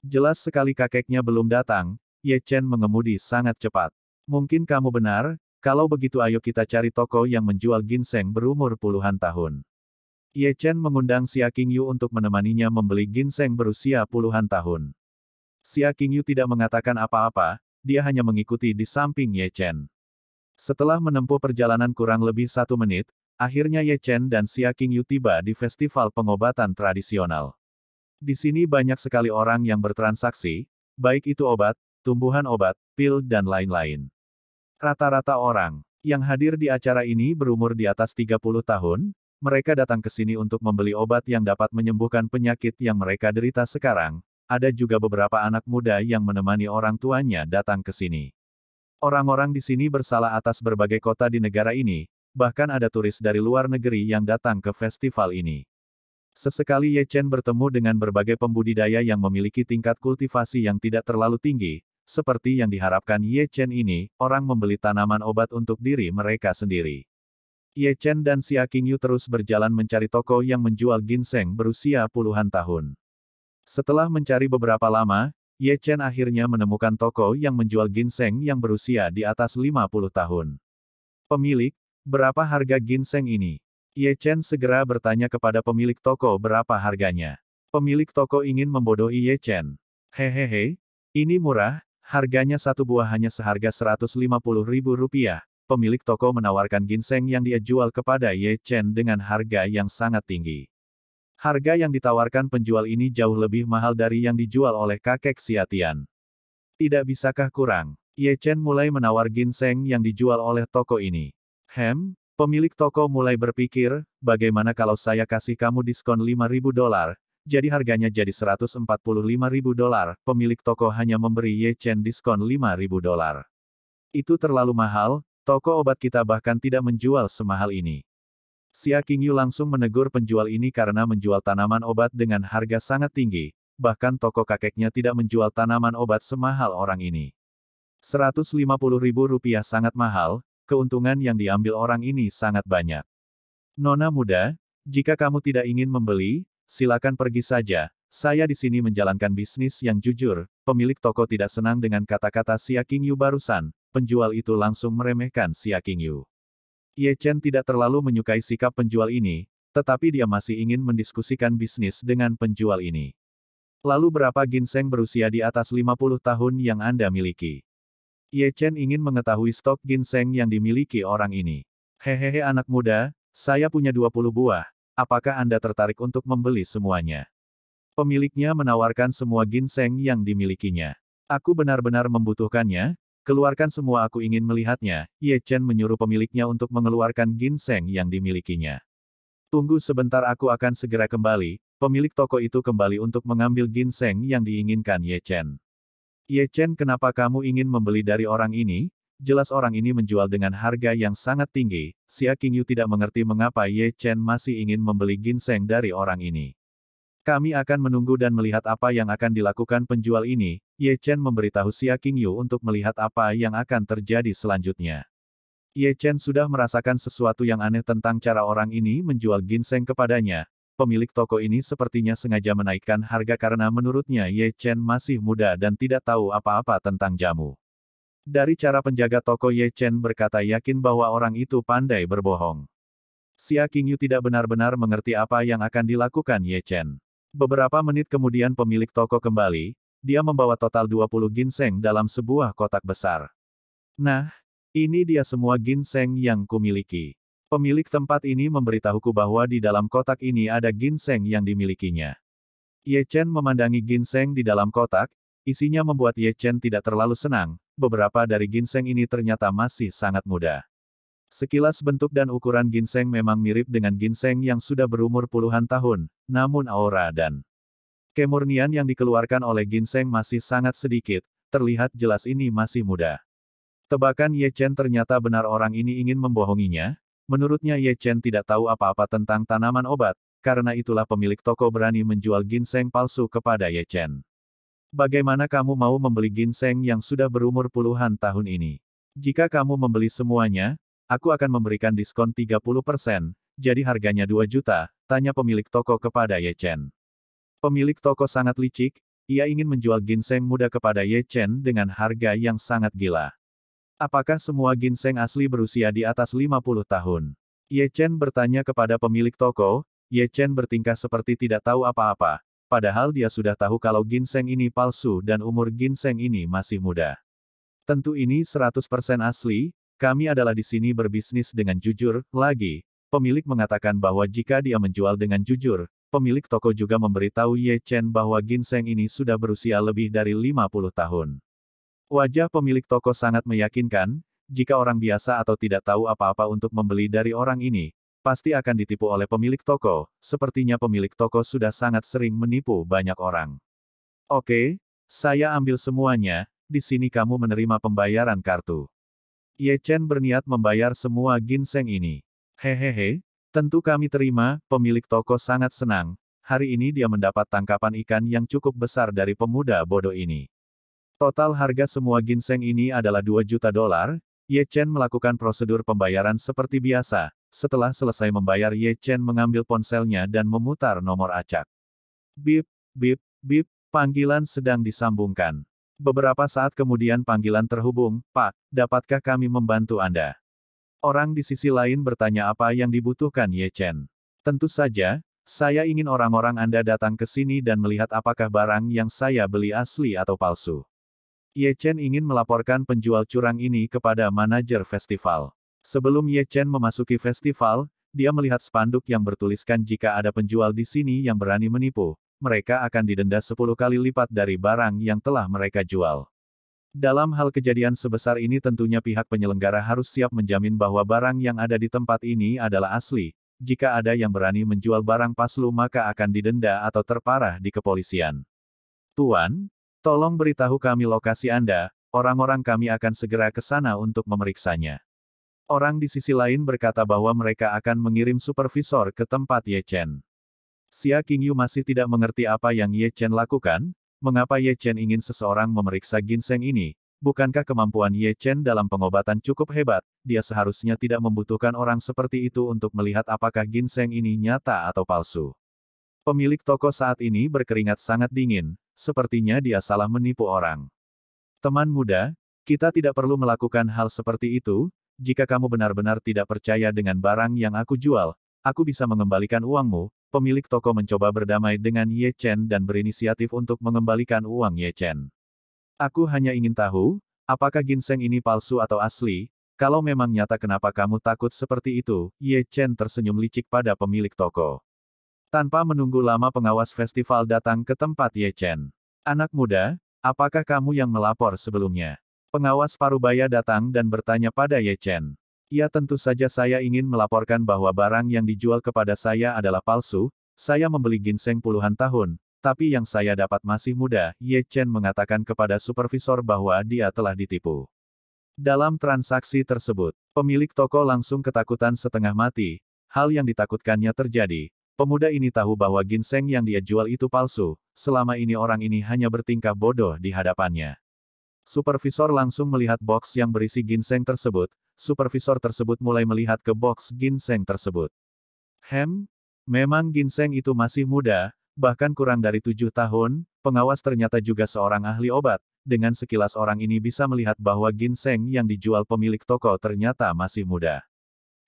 Jelas sekali kakeknya belum datang, Ye Chen mengemudi sangat cepat. Mungkin kamu benar, kalau begitu ayo kita cari toko yang menjual ginseng berumur puluhan tahun. Ye Chen mengundang Xia Yu untuk menemaninya membeli ginseng berusia puluhan tahun. Xia Yu tidak mengatakan apa-apa, dia hanya mengikuti di samping Ye Chen. Setelah menempuh perjalanan kurang lebih satu menit, akhirnya Ye Chen dan Xia Yu tiba di Festival Pengobatan Tradisional. Di sini banyak sekali orang yang bertransaksi, baik itu obat, tumbuhan obat, pil dan lain-lain. Rata-rata orang yang hadir di acara ini berumur di atas 30 tahun, mereka datang ke sini untuk membeli obat yang dapat menyembuhkan penyakit yang mereka derita sekarang. Ada juga beberapa anak muda yang menemani orang tuanya datang ke sini. Orang-orang di sini bersalah atas berbagai kota di negara ini, bahkan ada turis dari luar negeri yang datang ke festival ini. Sesekali Ye Chen bertemu dengan berbagai pembudidaya yang memiliki tingkat kultivasi yang tidak terlalu tinggi, seperti yang diharapkan Ye Chen ini, orang membeli tanaman obat untuk diri mereka sendiri. Ye Chen dan Xia Qingyu terus berjalan mencari toko yang menjual ginseng berusia puluhan tahun. Setelah mencari beberapa lama, Ye Chen akhirnya menemukan toko yang menjual ginseng yang berusia di atas 50 tahun. Pemilik, berapa harga ginseng ini? Ye Chen segera bertanya kepada pemilik toko berapa harganya. Pemilik toko ingin membodohi Ye Chen. Hehehe, ini murah, harganya satu buah hanya seharga 150 ribu rupiah. Pemilik toko menawarkan ginseng yang dia jual kepada Ye Chen dengan harga yang sangat tinggi. Harga yang ditawarkan penjual ini jauh lebih mahal dari yang dijual oleh kakek Xiatian. Tidak bisakah kurang? Ye Chen mulai menawar ginseng yang dijual oleh toko ini. Hem, Pemilik toko mulai berpikir, bagaimana kalau saya kasih kamu diskon 5.000 dolar, jadi harganya jadi 145.000 dolar, pemilik toko hanya memberi Ye Chen diskon 5.000 dolar. Itu terlalu mahal, toko obat kita bahkan tidak menjual semahal ini. Xia Qingyu langsung menegur penjual ini karena menjual tanaman obat dengan harga sangat tinggi, bahkan toko kakeknya tidak menjual tanaman obat semahal orang ini. 150.000 rupiah sangat mahal, keuntungan yang diambil orang ini sangat banyak. Nona muda, jika kamu tidak ingin membeli, silakan pergi saja. Saya di sini menjalankan bisnis yang jujur. Pemilik toko tidak senang dengan kata-kata Xia Qingyu barusan. Penjual itu langsung meremehkan Xia Qingyu. Ye Chen tidak terlalu menyukai sikap penjual ini, tetapi dia masih ingin mendiskusikan bisnis dengan penjual ini. Lalu berapa ginseng berusia di atas 50 tahun yang Anda miliki? Ye Chen ingin mengetahui stok ginseng yang dimiliki orang ini. Hehehe anak muda, saya punya 20 buah. Apakah Anda tertarik untuk membeli semuanya? Pemiliknya menawarkan semua ginseng yang dimilikinya. Aku benar-benar membutuhkannya, keluarkan semua aku ingin melihatnya, Ye Chen menyuruh pemiliknya untuk mengeluarkan ginseng yang dimilikinya. Tunggu sebentar aku akan segera kembali, pemilik toko itu kembali untuk mengambil ginseng yang diinginkan Ye Chen. Ye Chen kenapa kamu ingin membeli dari orang ini? Jelas orang ini menjual dengan harga yang sangat tinggi, Xia Qingyu tidak mengerti mengapa Ye Chen masih ingin membeli ginseng dari orang ini. Kami akan menunggu dan melihat apa yang akan dilakukan penjual ini, Ye Chen memberitahu Xia Qingyu untuk melihat apa yang akan terjadi selanjutnya. Ye Chen sudah merasakan sesuatu yang aneh tentang cara orang ini menjual ginseng kepadanya, pemilik toko ini sepertinya sengaja menaikkan harga karena menurutnya Ye Chen masih muda dan tidak tahu apa-apa tentang jamu. Dari cara penjaga toko Ye Chen berkata yakin bahwa orang itu pandai berbohong. Xia Qingyu tidak benar-benar mengerti apa yang akan dilakukan Ye Chen. Beberapa menit kemudian pemilik toko kembali, dia membawa total 20 ginseng dalam sebuah kotak besar. Nah, ini dia semua ginseng yang kumiliki. Pemilik tempat ini memberitahuku bahwa di dalam kotak ini ada ginseng yang dimilikinya. Ye Chen memandangi ginseng di dalam kotak, isinya membuat Ye Chen tidak terlalu senang, beberapa dari ginseng ini ternyata masih sangat muda. Sekilas bentuk dan ukuran ginseng memang mirip dengan ginseng yang sudah berumur puluhan tahun, namun aura dan kemurnian yang dikeluarkan oleh ginseng masih sangat sedikit, terlihat jelas ini masih muda. Tebakan Ye Chen ternyata benar orang ini ingin membohonginya, Menurutnya Ye Chen tidak tahu apa-apa tentang tanaman obat, karena itulah pemilik toko berani menjual ginseng palsu kepada Ye Chen. Bagaimana kamu mau membeli ginseng yang sudah berumur puluhan tahun ini? Jika kamu membeli semuanya, aku akan memberikan diskon 30%, jadi harganya 2 juta, tanya pemilik toko kepada Ye Chen. Pemilik toko sangat licik, ia ingin menjual ginseng muda kepada Ye Chen dengan harga yang sangat gila. Apakah semua ginseng asli berusia di atas 50 tahun? Ye Chen bertanya kepada pemilik toko, Ye Chen bertingkah seperti tidak tahu apa-apa, padahal dia sudah tahu kalau ginseng ini palsu dan umur ginseng ini masih muda. Tentu ini 100% asli, kami adalah di sini berbisnis dengan jujur, lagi, pemilik mengatakan bahwa jika dia menjual dengan jujur, pemilik toko juga memberitahu Ye Chen bahwa ginseng ini sudah berusia lebih dari 50 tahun. Wajah pemilik toko sangat meyakinkan, jika orang biasa atau tidak tahu apa-apa untuk membeli dari orang ini, pasti akan ditipu oleh pemilik toko, sepertinya pemilik toko sudah sangat sering menipu banyak orang. Oke, saya ambil semuanya, di sini kamu menerima pembayaran kartu. Ye Chen berniat membayar semua ginseng ini. Hehehe, tentu kami terima, pemilik toko sangat senang. Hari ini dia mendapat tangkapan ikan yang cukup besar dari pemuda bodoh ini. Total harga semua ginseng ini adalah 2 juta dolar, Ye Chen melakukan prosedur pembayaran seperti biasa, setelah selesai membayar Ye Chen mengambil ponselnya dan memutar nomor acak. Bip, bip, bip, panggilan sedang disambungkan. Beberapa saat kemudian panggilan terhubung, Pak, dapatkah kami membantu Anda? Orang di sisi lain bertanya apa yang dibutuhkan Ye Chen. Tentu saja, saya ingin orang-orang Anda datang ke sini dan melihat apakah barang yang saya beli asli atau palsu. Ye Chen ingin melaporkan penjual curang ini kepada manajer festival. Sebelum Ye Chen memasuki festival, dia melihat spanduk yang bertuliskan jika ada penjual di sini yang berani menipu, mereka akan didenda 10 kali lipat dari barang yang telah mereka jual. Dalam hal kejadian sebesar ini tentunya pihak penyelenggara harus siap menjamin bahwa barang yang ada di tempat ini adalah asli. Jika ada yang berani menjual barang paslu maka akan didenda atau terparah di kepolisian. Tuan, Tolong beritahu kami lokasi Anda, orang-orang kami akan segera ke sana untuk memeriksanya. Orang di sisi lain berkata bahwa mereka akan mengirim supervisor ke tempat Ye Chen. Xia Qingyu masih tidak mengerti apa yang Ye Chen lakukan, mengapa Ye Chen ingin seseorang memeriksa ginseng ini, bukankah kemampuan Ye Chen dalam pengobatan cukup hebat, dia seharusnya tidak membutuhkan orang seperti itu untuk melihat apakah ginseng ini nyata atau palsu. Pemilik toko saat ini berkeringat sangat dingin, sepertinya dia salah menipu orang. Teman muda, kita tidak perlu melakukan hal seperti itu, jika kamu benar-benar tidak percaya dengan barang yang aku jual, aku bisa mengembalikan uangmu, pemilik toko mencoba berdamai dengan Ye Chen dan berinisiatif untuk mengembalikan uang Ye Chen. Aku hanya ingin tahu, apakah ginseng ini palsu atau asli, kalau memang nyata kenapa kamu takut seperti itu, Ye Chen tersenyum licik pada pemilik toko. Tanpa menunggu lama pengawas festival datang ke tempat Ye Chen. Anak muda, apakah kamu yang melapor sebelumnya? Pengawas Parubaya datang dan bertanya pada Ye Chen. Ya tentu saja saya ingin melaporkan bahwa barang yang dijual kepada saya adalah palsu, saya membeli ginseng puluhan tahun, tapi yang saya dapat masih muda, Ye Chen mengatakan kepada supervisor bahwa dia telah ditipu. Dalam transaksi tersebut, pemilik toko langsung ketakutan setengah mati, hal yang ditakutkannya terjadi, Pemuda ini tahu bahwa ginseng yang dia jual itu palsu, selama ini orang ini hanya bertingkah bodoh di hadapannya. Supervisor langsung melihat box yang berisi ginseng tersebut, supervisor tersebut mulai melihat ke box ginseng tersebut. Hem, memang ginseng itu masih muda, bahkan kurang dari tujuh tahun, pengawas ternyata juga seorang ahli obat, dengan sekilas orang ini bisa melihat bahwa ginseng yang dijual pemilik toko ternyata masih muda.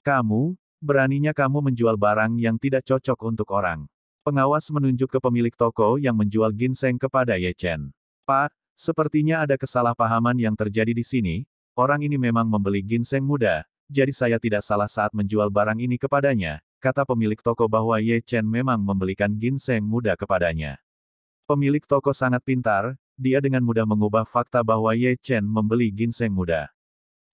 Kamu, Beraninya kamu menjual barang yang tidak cocok untuk orang. Pengawas menunjuk ke pemilik toko yang menjual ginseng kepada Ye Chen. Pak, sepertinya ada kesalahpahaman yang terjadi di sini, orang ini memang membeli ginseng muda, jadi saya tidak salah saat menjual barang ini kepadanya, kata pemilik toko bahwa Ye Chen memang membelikan ginseng muda kepadanya. Pemilik toko sangat pintar, dia dengan mudah mengubah fakta bahwa Ye Chen membeli ginseng muda.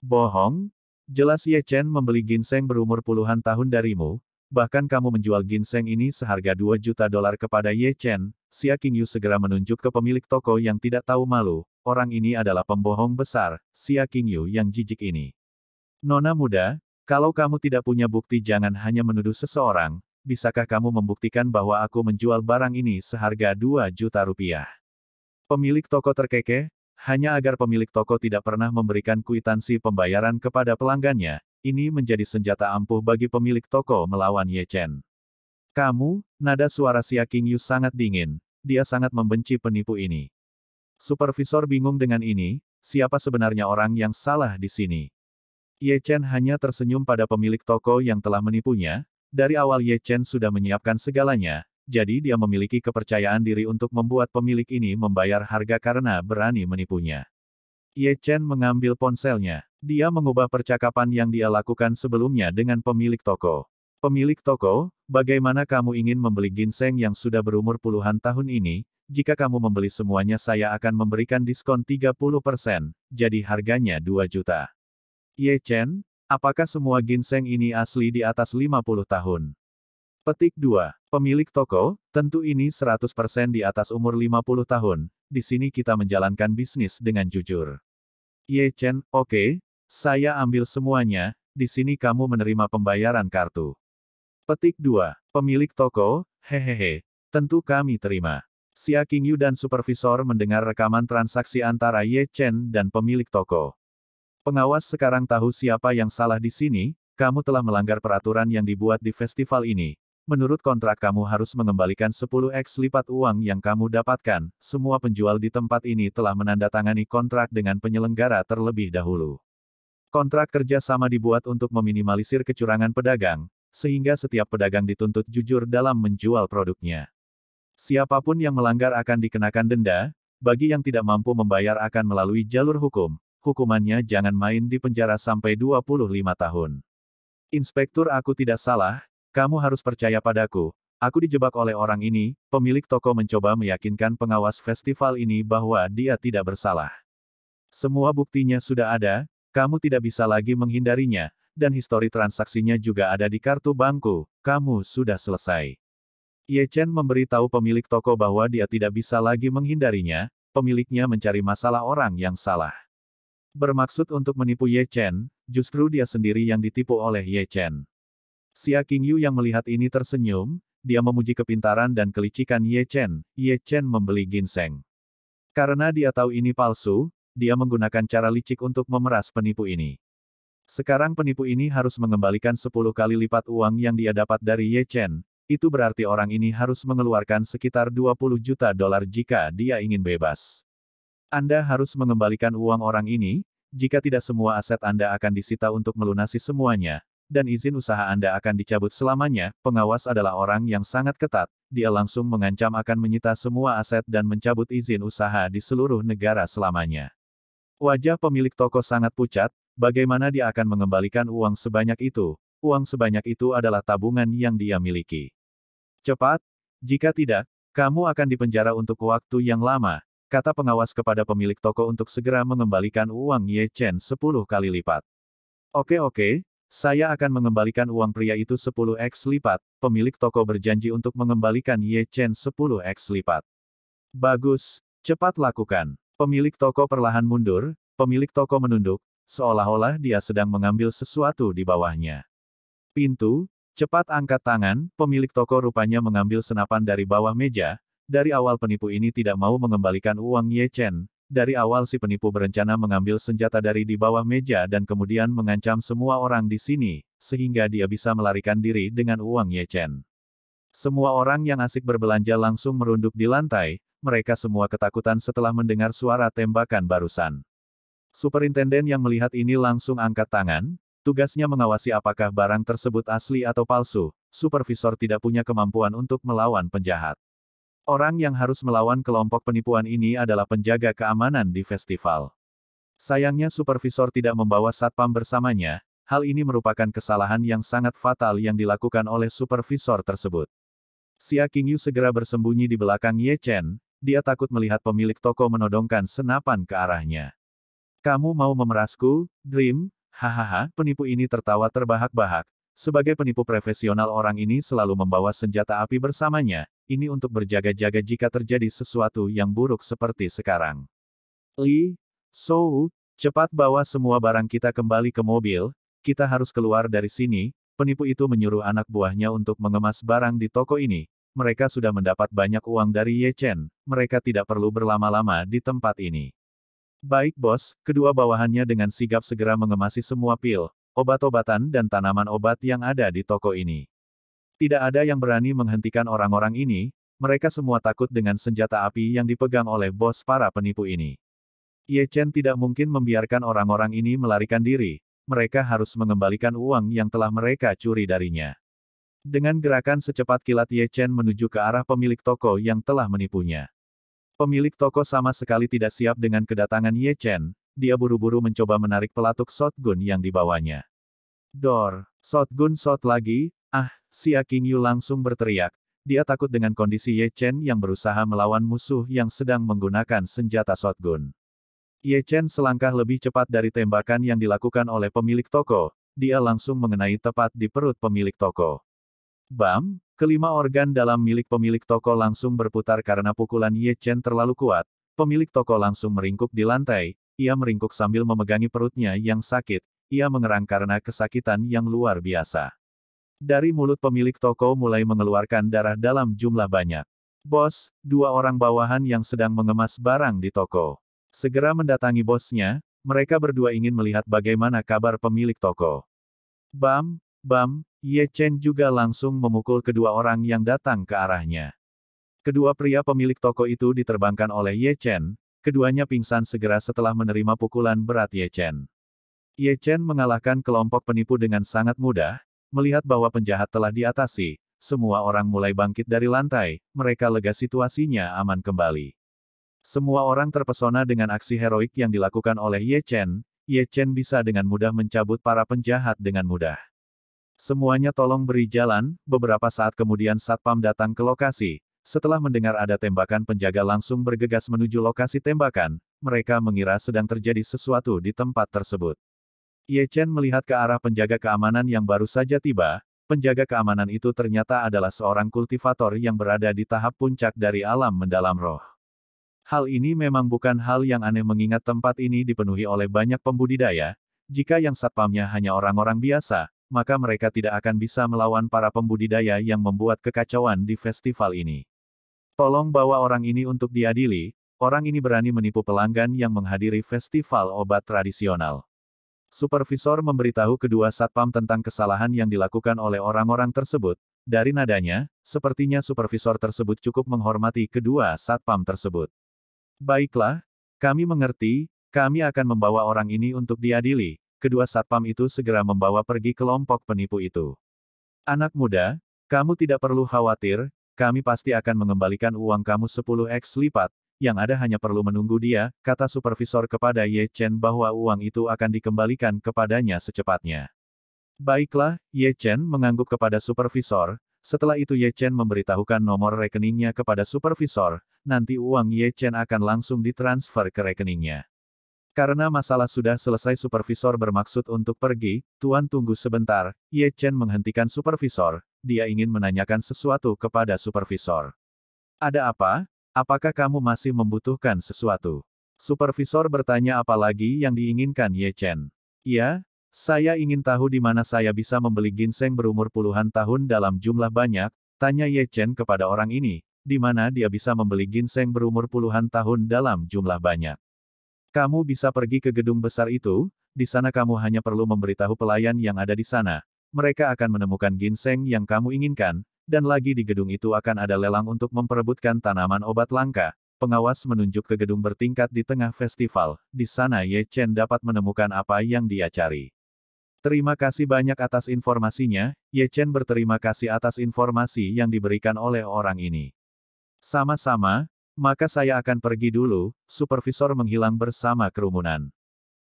Bohong, Jelas Ye Chen membeli ginseng berumur puluhan tahun darimu, bahkan kamu menjual ginseng ini seharga 2 juta dolar kepada Ye Chen, Xia Qingyu segera menunjuk ke pemilik toko yang tidak tahu malu, orang ini adalah pembohong besar, Xia Qingyu yang jijik ini. Nona muda, kalau kamu tidak punya bukti jangan hanya menuduh seseorang, bisakah kamu membuktikan bahwa aku menjual barang ini seharga 2 juta rupiah? Pemilik toko terkekeh, hanya agar pemilik toko tidak pernah memberikan kuitansi pembayaran kepada pelanggannya, ini menjadi senjata ampuh bagi pemilik toko melawan Ye Chen. Kamu, nada suara Xia Qingyu sangat dingin, dia sangat membenci penipu ini. Supervisor bingung dengan ini, siapa sebenarnya orang yang salah di sini. Ye Chen hanya tersenyum pada pemilik toko yang telah menipunya, dari awal Ye Chen sudah menyiapkan segalanya, jadi dia memiliki kepercayaan diri untuk membuat pemilik ini membayar harga karena berani menipunya. Ye Chen mengambil ponselnya. Dia mengubah percakapan yang dia lakukan sebelumnya dengan pemilik toko. Pemilik toko, bagaimana kamu ingin membeli ginseng yang sudah berumur puluhan tahun ini? Jika kamu membeli semuanya saya akan memberikan diskon 30%, jadi harganya 2 juta. Ye Chen, apakah semua ginseng ini asli di atas 50 tahun? Petik 2. Pemilik toko, tentu ini 100% di atas umur 50 tahun, di sini kita menjalankan bisnis dengan jujur. Ye Chen, oke, okay, saya ambil semuanya, di sini kamu menerima pembayaran kartu. Petik 2. Pemilik toko, hehehe, tentu kami terima. Xia Qingyu dan supervisor mendengar rekaman transaksi antara Ye Chen dan pemilik toko. Pengawas sekarang tahu siapa yang salah di sini, kamu telah melanggar peraturan yang dibuat di festival ini, Menurut kontrak kamu harus mengembalikan 10x lipat uang yang kamu dapatkan. Semua penjual di tempat ini telah menandatangani kontrak dengan penyelenggara terlebih dahulu. Kontrak kerja sama dibuat untuk meminimalisir kecurangan pedagang, sehingga setiap pedagang dituntut jujur dalam menjual produknya. Siapapun yang melanggar akan dikenakan denda, bagi yang tidak mampu membayar akan melalui jalur hukum. Hukumannya jangan main di penjara sampai 25 tahun. Inspektur aku tidak salah, kamu harus percaya padaku. Aku dijebak oleh orang ini, pemilik toko mencoba meyakinkan pengawas festival ini bahwa dia tidak bersalah. Semua buktinya sudah ada, kamu tidak bisa lagi menghindarinya, dan histori transaksinya juga ada di kartu bankku, kamu sudah selesai. Ye Chen tahu pemilik toko bahwa dia tidak bisa lagi menghindarinya, pemiliknya mencari masalah orang yang salah. Bermaksud untuk menipu Ye Chen, justru dia sendiri yang ditipu oleh Ye Chen. Xia Qingyu yang melihat ini tersenyum, dia memuji kepintaran dan kelicikan Ye Chen. Ye Chen membeli ginseng. Karena dia tahu ini palsu, dia menggunakan cara licik untuk memeras penipu ini. Sekarang penipu ini harus mengembalikan 10 kali lipat uang yang dia dapat dari Ye Chen, itu berarti orang ini harus mengeluarkan sekitar 20 juta dolar jika dia ingin bebas. Anda harus mengembalikan uang orang ini, jika tidak semua aset Anda akan disita untuk melunasi semuanya, dan izin usaha Anda akan dicabut selamanya, pengawas adalah orang yang sangat ketat, dia langsung mengancam akan menyita semua aset dan mencabut izin usaha di seluruh negara selamanya. Wajah pemilik toko sangat pucat, bagaimana dia akan mengembalikan uang sebanyak itu, uang sebanyak itu adalah tabungan yang dia miliki. Cepat, jika tidak, kamu akan dipenjara untuk waktu yang lama, kata pengawas kepada pemilik toko untuk segera mengembalikan uang Ye Chen 10 kali lipat. Oke oke, saya akan mengembalikan uang pria itu 10x lipat, pemilik toko berjanji untuk mengembalikan Ye Chen 10x lipat. Bagus, cepat lakukan. Pemilik toko perlahan mundur, pemilik toko menunduk, seolah-olah dia sedang mengambil sesuatu di bawahnya. Pintu, cepat angkat tangan, pemilik toko rupanya mengambil senapan dari bawah meja, dari awal penipu ini tidak mau mengembalikan uang Ye Chen, dari awal si penipu berencana mengambil senjata dari di bawah meja dan kemudian mengancam semua orang di sini, sehingga dia bisa melarikan diri dengan uang Ye Chen. Semua orang yang asik berbelanja langsung merunduk di lantai, mereka semua ketakutan setelah mendengar suara tembakan barusan. Superintenden yang melihat ini langsung angkat tangan, tugasnya mengawasi apakah barang tersebut asli atau palsu, supervisor tidak punya kemampuan untuk melawan penjahat. Orang yang harus melawan kelompok penipuan ini adalah penjaga keamanan di festival. Sayangnya supervisor tidak membawa satpam bersamanya, hal ini merupakan kesalahan yang sangat fatal yang dilakukan oleh supervisor tersebut. Xia Qingyu segera bersembunyi di belakang Ye Chen, dia takut melihat pemilik toko menodongkan senapan ke arahnya. Kamu mau memerasku, Dream? Hahaha, penipu ini tertawa terbahak-bahak. Sebagai penipu profesional orang ini selalu membawa senjata api bersamanya, ini untuk berjaga-jaga jika terjadi sesuatu yang buruk seperti sekarang. Li, Wu, cepat bawa semua barang kita kembali ke mobil, kita harus keluar dari sini, penipu itu menyuruh anak buahnya untuk mengemas barang di toko ini. Mereka sudah mendapat banyak uang dari Ye Chen, mereka tidak perlu berlama-lama di tempat ini. Baik bos, kedua bawahannya dengan sigap segera mengemasi semua pil, obat-obatan dan tanaman obat yang ada di toko ini. Tidak ada yang berani menghentikan orang-orang ini, mereka semua takut dengan senjata api yang dipegang oleh bos para penipu ini. Ye Chen tidak mungkin membiarkan orang-orang ini melarikan diri, mereka harus mengembalikan uang yang telah mereka curi darinya. Dengan gerakan secepat kilat Ye Chen menuju ke arah pemilik toko yang telah menipunya. Pemilik toko sama sekali tidak siap dengan kedatangan Ye Chen, dia buru-buru mencoba menarik pelatuk shotgun yang dibawanya. Dor, shotgun shot lagi, ah, Xia Qingyu langsung berteriak, dia takut dengan kondisi Ye Chen yang berusaha melawan musuh yang sedang menggunakan senjata shotgun. Ye Chen selangkah lebih cepat dari tembakan yang dilakukan oleh pemilik toko, dia langsung mengenai tepat di perut pemilik toko. Bam, kelima organ dalam milik pemilik toko langsung berputar karena pukulan Ye Chen terlalu kuat, pemilik toko langsung meringkuk di lantai, ia meringkuk sambil memegangi perutnya yang sakit, ia mengerang karena kesakitan yang luar biasa. Dari mulut pemilik toko mulai mengeluarkan darah dalam jumlah banyak. Bos, dua orang bawahan yang sedang mengemas barang di toko. Segera mendatangi bosnya, mereka berdua ingin melihat bagaimana kabar pemilik toko. Bam, bam, Ye Chen juga langsung memukul kedua orang yang datang ke arahnya. Kedua pria pemilik toko itu diterbangkan oleh Ye Chen, keduanya pingsan segera setelah menerima pukulan berat Ye Chen. Ye Chen mengalahkan kelompok penipu dengan sangat mudah, Melihat bahwa penjahat telah diatasi, semua orang mulai bangkit dari lantai, mereka lega situasinya aman kembali. Semua orang terpesona dengan aksi heroik yang dilakukan oleh Ye Chen, Ye Chen bisa dengan mudah mencabut para penjahat dengan mudah. Semuanya tolong beri jalan, beberapa saat kemudian Satpam datang ke lokasi, setelah mendengar ada tembakan penjaga langsung bergegas menuju lokasi tembakan, mereka mengira sedang terjadi sesuatu di tempat tersebut. Ye Chen melihat ke arah penjaga keamanan yang baru saja tiba, penjaga keamanan itu ternyata adalah seorang kultivator yang berada di tahap puncak dari alam mendalam roh. Hal ini memang bukan hal yang aneh mengingat tempat ini dipenuhi oleh banyak pembudidaya, jika yang satpamnya hanya orang-orang biasa, maka mereka tidak akan bisa melawan para pembudidaya yang membuat kekacauan di festival ini. Tolong bawa orang ini untuk diadili, orang ini berani menipu pelanggan yang menghadiri festival obat tradisional. Supervisor memberitahu kedua satpam tentang kesalahan yang dilakukan oleh orang-orang tersebut. Dari nadanya, sepertinya supervisor tersebut cukup menghormati kedua satpam tersebut. Baiklah, kami mengerti, kami akan membawa orang ini untuk diadili. Kedua satpam itu segera membawa pergi kelompok penipu itu. Anak muda, kamu tidak perlu khawatir, kami pasti akan mengembalikan uang kamu 10x lipat, yang ada hanya perlu menunggu dia, kata supervisor kepada Ye Chen bahwa uang itu akan dikembalikan kepadanya secepatnya. Baiklah, Ye Chen mengangguk kepada supervisor, setelah itu Ye Chen memberitahukan nomor rekeningnya kepada supervisor, nanti uang Ye Chen akan langsung ditransfer ke rekeningnya. Karena masalah sudah selesai supervisor bermaksud untuk pergi, Tuan tunggu sebentar, Ye Chen menghentikan supervisor, dia ingin menanyakan sesuatu kepada supervisor. Ada apa? Apakah kamu masih membutuhkan sesuatu? Supervisor bertanya apa lagi yang diinginkan Ye Chen. Ya, saya ingin tahu di mana saya bisa membeli ginseng berumur puluhan tahun dalam jumlah banyak, tanya Ye Chen kepada orang ini, di mana dia bisa membeli ginseng berumur puluhan tahun dalam jumlah banyak. Kamu bisa pergi ke gedung besar itu, di sana kamu hanya perlu memberitahu pelayan yang ada di sana. Mereka akan menemukan ginseng yang kamu inginkan, dan lagi di gedung itu akan ada lelang untuk memperebutkan tanaman obat langka. Pengawas menunjuk ke gedung bertingkat di tengah festival, di sana Ye Chen dapat menemukan apa yang dia cari. Terima kasih banyak atas informasinya, Ye Chen berterima kasih atas informasi yang diberikan oleh orang ini. Sama-sama, maka saya akan pergi dulu, supervisor menghilang bersama kerumunan.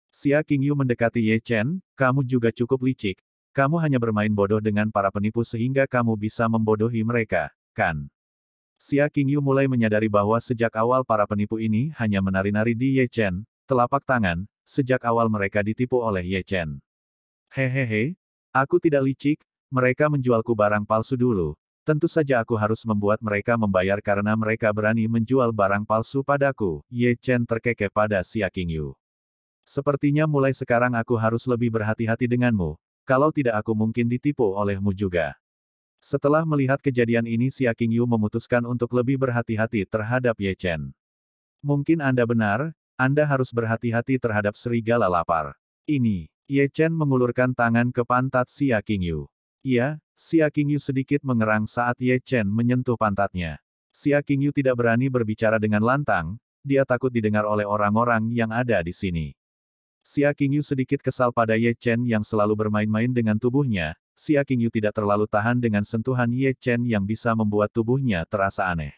Xia Qingyu mendekati Ye Chen, kamu juga cukup licik, kamu hanya bermain bodoh dengan para penipu sehingga kamu bisa membodohi mereka, kan? Xia Qingyu mulai menyadari bahwa sejak awal para penipu ini hanya menari-nari di Ye Chen, telapak tangan, sejak awal mereka ditipu oleh Ye Chen. Hehehe, aku tidak licik, mereka menjualku barang palsu dulu, Tentu saja aku harus membuat mereka membayar karena mereka berani menjual barang palsu padaku. Ye Chen terkekeh pada Xia Qingyu. Sepertinya mulai sekarang aku harus lebih berhati-hati denganmu. Kalau tidak aku mungkin ditipu olehmu juga. Setelah melihat kejadian ini Xia Qingyu memutuskan untuk lebih berhati-hati terhadap Ye Chen. Mungkin Anda benar, Anda harus berhati-hati terhadap serigala lapar. Ini, Ye Chen mengulurkan tangan ke pantat Xia Qingyu. Iya, Xia Qingyu sedikit mengerang saat Ye Chen menyentuh pantatnya. Xia Qingyu tidak berani berbicara dengan lantang, dia takut didengar oleh orang-orang yang ada di sini. Xia Qingyu sedikit kesal pada Ye Chen yang selalu bermain-main dengan tubuhnya, Xia Qingyu tidak terlalu tahan dengan sentuhan Ye Chen yang bisa membuat tubuhnya terasa aneh.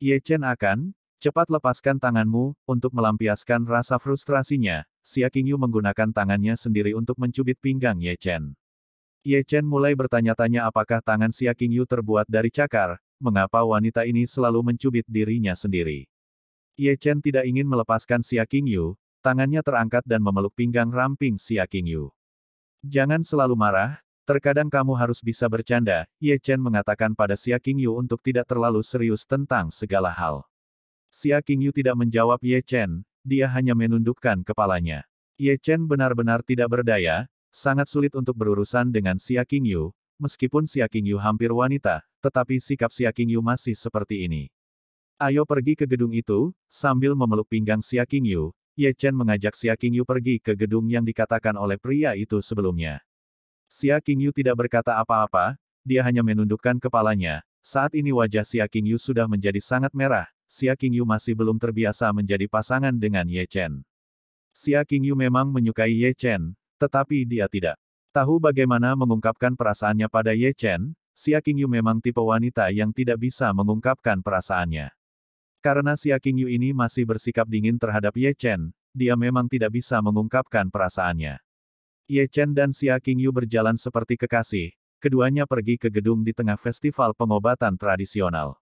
Ye Chen akan, cepat lepaskan tanganmu, untuk melampiaskan rasa frustrasinya, Xia Qingyu menggunakan tangannya sendiri untuk mencubit pinggang Ye Chen. Ye Chen mulai bertanya-tanya apakah tangan Xia Qingyu terbuat dari cakar, mengapa wanita ini selalu mencubit dirinya sendiri. Ye Chen tidak ingin melepaskan Xia Qingyu, Tangannya terangkat dan memeluk pinggang ramping Xia Qingyu. Jangan selalu marah, terkadang kamu harus bisa bercanda, Ye Chen mengatakan pada Xia Qingyu untuk tidak terlalu serius tentang segala hal. Xia Qingyu tidak menjawab Ye Chen, dia hanya menundukkan kepalanya. Ye Chen benar-benar tidak berdaya, sangat sulit untuk berurusan dengan Xia Qingyu, meskipun Xia Qingyu hampir wanita, tetapi sikap Xia Qingyu masih seperti ini. Ayo pergi ke gedung itu, sambil memeluk pinggang Xia Qingyu, Ye Chen mengajak Xia Qingyu pergi ke gedung yang dikatakan oleh pria itu sebelumnya. Xia Qingyu tidak berkata apa-apa, dia hanya menundukkan kepalanya. Saat ini wajah Xia Qingyu sudah menjadi sangat merah, Xia Qingyu masih belum terbiasa menjadi pasangan dengan Ye Chen. Xia Qingyu memang menyukai Ye Chen, tetapi dia tidak tahu bagaimana mengungkapkan perasaannya pada Ye Chen, Xia Qingyu memang tipe wanita yang tidak bisa mengungkapkan perasaannya. Karena Xia Qingyu ini masih bersikap dingin terhadap Ye Chen, dia memang tidak bisa mengungkapkan perasaannya. Ye Chen dan Xia Qingyu berjalan seperti kekasih, keduanya pergi ke gedung di tengah festival pengobatan tradisional.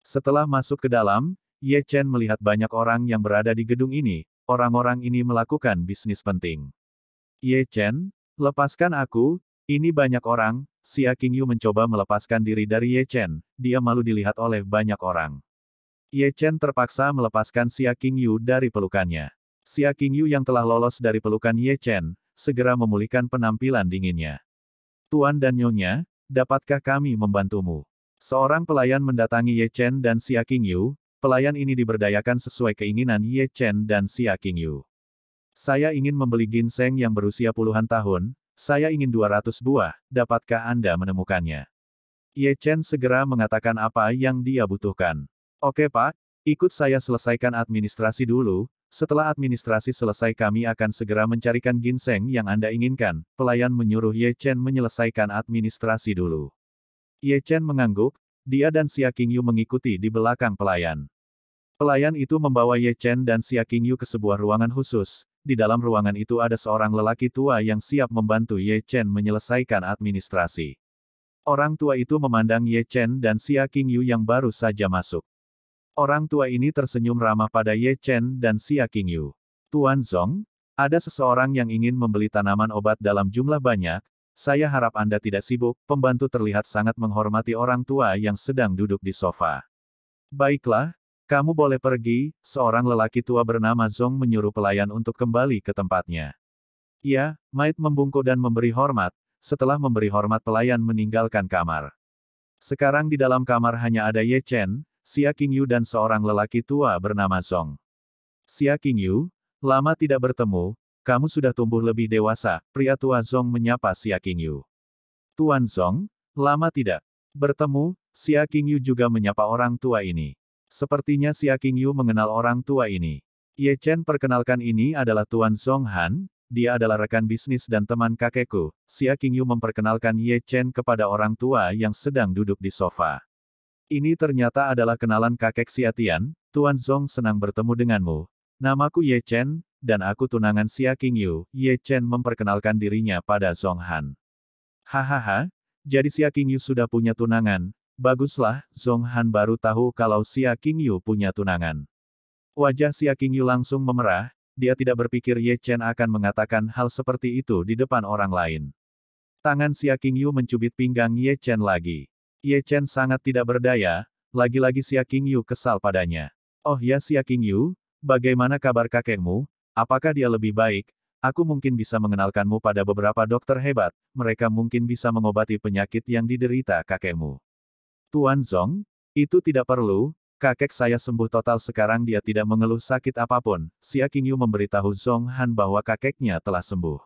Setelah masuk ke dalam, Ye Chen melihat banyak orang yang berada di gedung ini, orang-orang ini melakukan bisnis penting. Ye Chen, lepaskan aku, ini banyak orang, Xia Qingyu mencoba melepaskan diri dari Ye Chen, dia malu dilihat oleh banyak orang. Ye Chen terpaksa melepaskan Xia Yu dari pelukannya. Xia Yu yang telah lolos dari pelukan Ye Chen, segera memulihkan penampilan dinginnya. Tuan dan Nyonya, dapatkah kami membantumu? Seorang pelayan mendatangi Ye Chen dan Xia Yu. pelayan ini diberdayakan sesuai keinginan Ye Chen dan Xia Yu. Saya ingin membeli ginseng yang berusia puluhan tahun, saya ingin 200 buah, dapatkah Anda menemukannya? Ye Chen segera mengatakan apa yang dia butuhkan. Oke Pak, ikut saya selesaikan administrasi dulu, setelah administrasi selesai kami akan segera mencarikan ginseng yang Anda inginkan. Pelayan menyuruh Ye Chen menyelesaikan administrasi dulu. Ye Chen mengangguk, dia dan Xia Qingyu mengikuti di belakang pelayan. Pelayan itu membawa Ye Chen dan Xia Qingyu ke sebuah ruangan khusus. Di dalam ruangan itu ada seorang lelaki tua yang siap membantu Ye Chen menyelesaikan administrasi. Orang tua itu memandang Ye Chen dan Xia Qingyu yang baru saja masuk. Orang tua ini tersenyum ramah pada Ye Chen dan Xia Qingyu. Tuan Zong, ada seseorang yang ingin membeli tanaman obat dalam jumlah banyak, saya harap Anda tidak sibuk, pembantu terlihat sangat menghormati orang tua yang sedang duduk di sofa. Baiklah, kamu boleh pergi, seorang lelaki tua bernama Zong menyuruh pelayan untuk kembali ke tempatnya. Ya, Maid membungkuk dan memberi hormat, setelah memberi hormat pelayan meninggalkan kamar. Sekarang di dalam kamar hanya ada Ye Chen, Xia Qingyu dan seorang lelaki tua bernama Song. Xia Qingyu, lama tidak bertemu, kamu sudah tumbuh lebih dewasa, pria tua Song menyapa Xia Qingyu. Tuan Song, lama tidak bertemu, Xia Qingyu juga menyapa orang tua ini. Sepertinya Xia Qingyu mengenal orang tua ini. Ye Chen perkenalkan ini adalah Tuan Song Han, dia adalah rekan bisnis dan teman kakekku. Xia Qingyu memperkenalkan Ye Chen kepada orang tua yang sedang duduk di sofa. Ini ternyata adalah kenalan kakek Xiatian, Tuan Zong senang bertemu denganmu. Namaku Ye Chen, dan aku tunangan Xia King Yu. Ye Chen memperkenalkan dirinya pada Zong Han. Hahaha, jadi Xia King Yu sudah punya tunangan. Baguslah, Zong Han baru tahu kalau Xia King Yu punya tunangan. Wajah Xia King Yu langsung memerah, dia tidak berpikir Ye Chen akan mengatakan hal seperti itu di depan orang lain. Tangan Xia King Yu mencubit pinggang Ye Chen lagi. Ye Chen sangat tidak berdaya, lagi-lagi Xia Yu kesal padanya. Oh ya Xia Yu, bagaimana kabar kakekmu, apakah dia lebih baik, aku mungkin bisa mengenalkanmu pada beberapa dokter hebat, mereka mungkin bisa mengobati penyakit yang diderita kakekmu. Tuan Zong, itu tidak perlu, kakek saya sembuh total sekarang dia tidak mengeluh sakit apapun, Xia Qingyu memberitahu Zong Han bahwa kakeknya telah sembuh.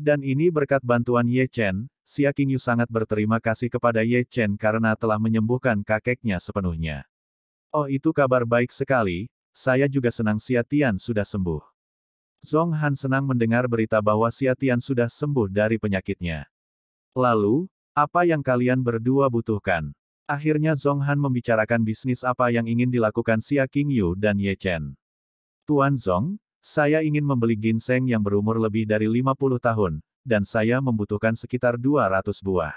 Dan ini berkat bantuan Ye Chen, Xia Qingyu sangat berterima kasih kepada Ye Chen karena telah menyembuhkan kakeknya sepenuhnya. Oh itu kabar baik sekali, saya juga senang Xia Tian sudah sembuh. Zhong Han senang mendengar berita bahwa Xia Tian sudah sembuh dari penyakitnya. Lalu, apa yang kalian berdua butuhkan? Akhirnya Zhong Han membicarakan bisnis apa yang ingin dilakukan Xia Qingyu dan Ye Chen. Tuan Zhong, saya ingin membeli ginseng yang berumur lebih dari 50 tahun, dan saya membutuhkan sekitar 200 buah.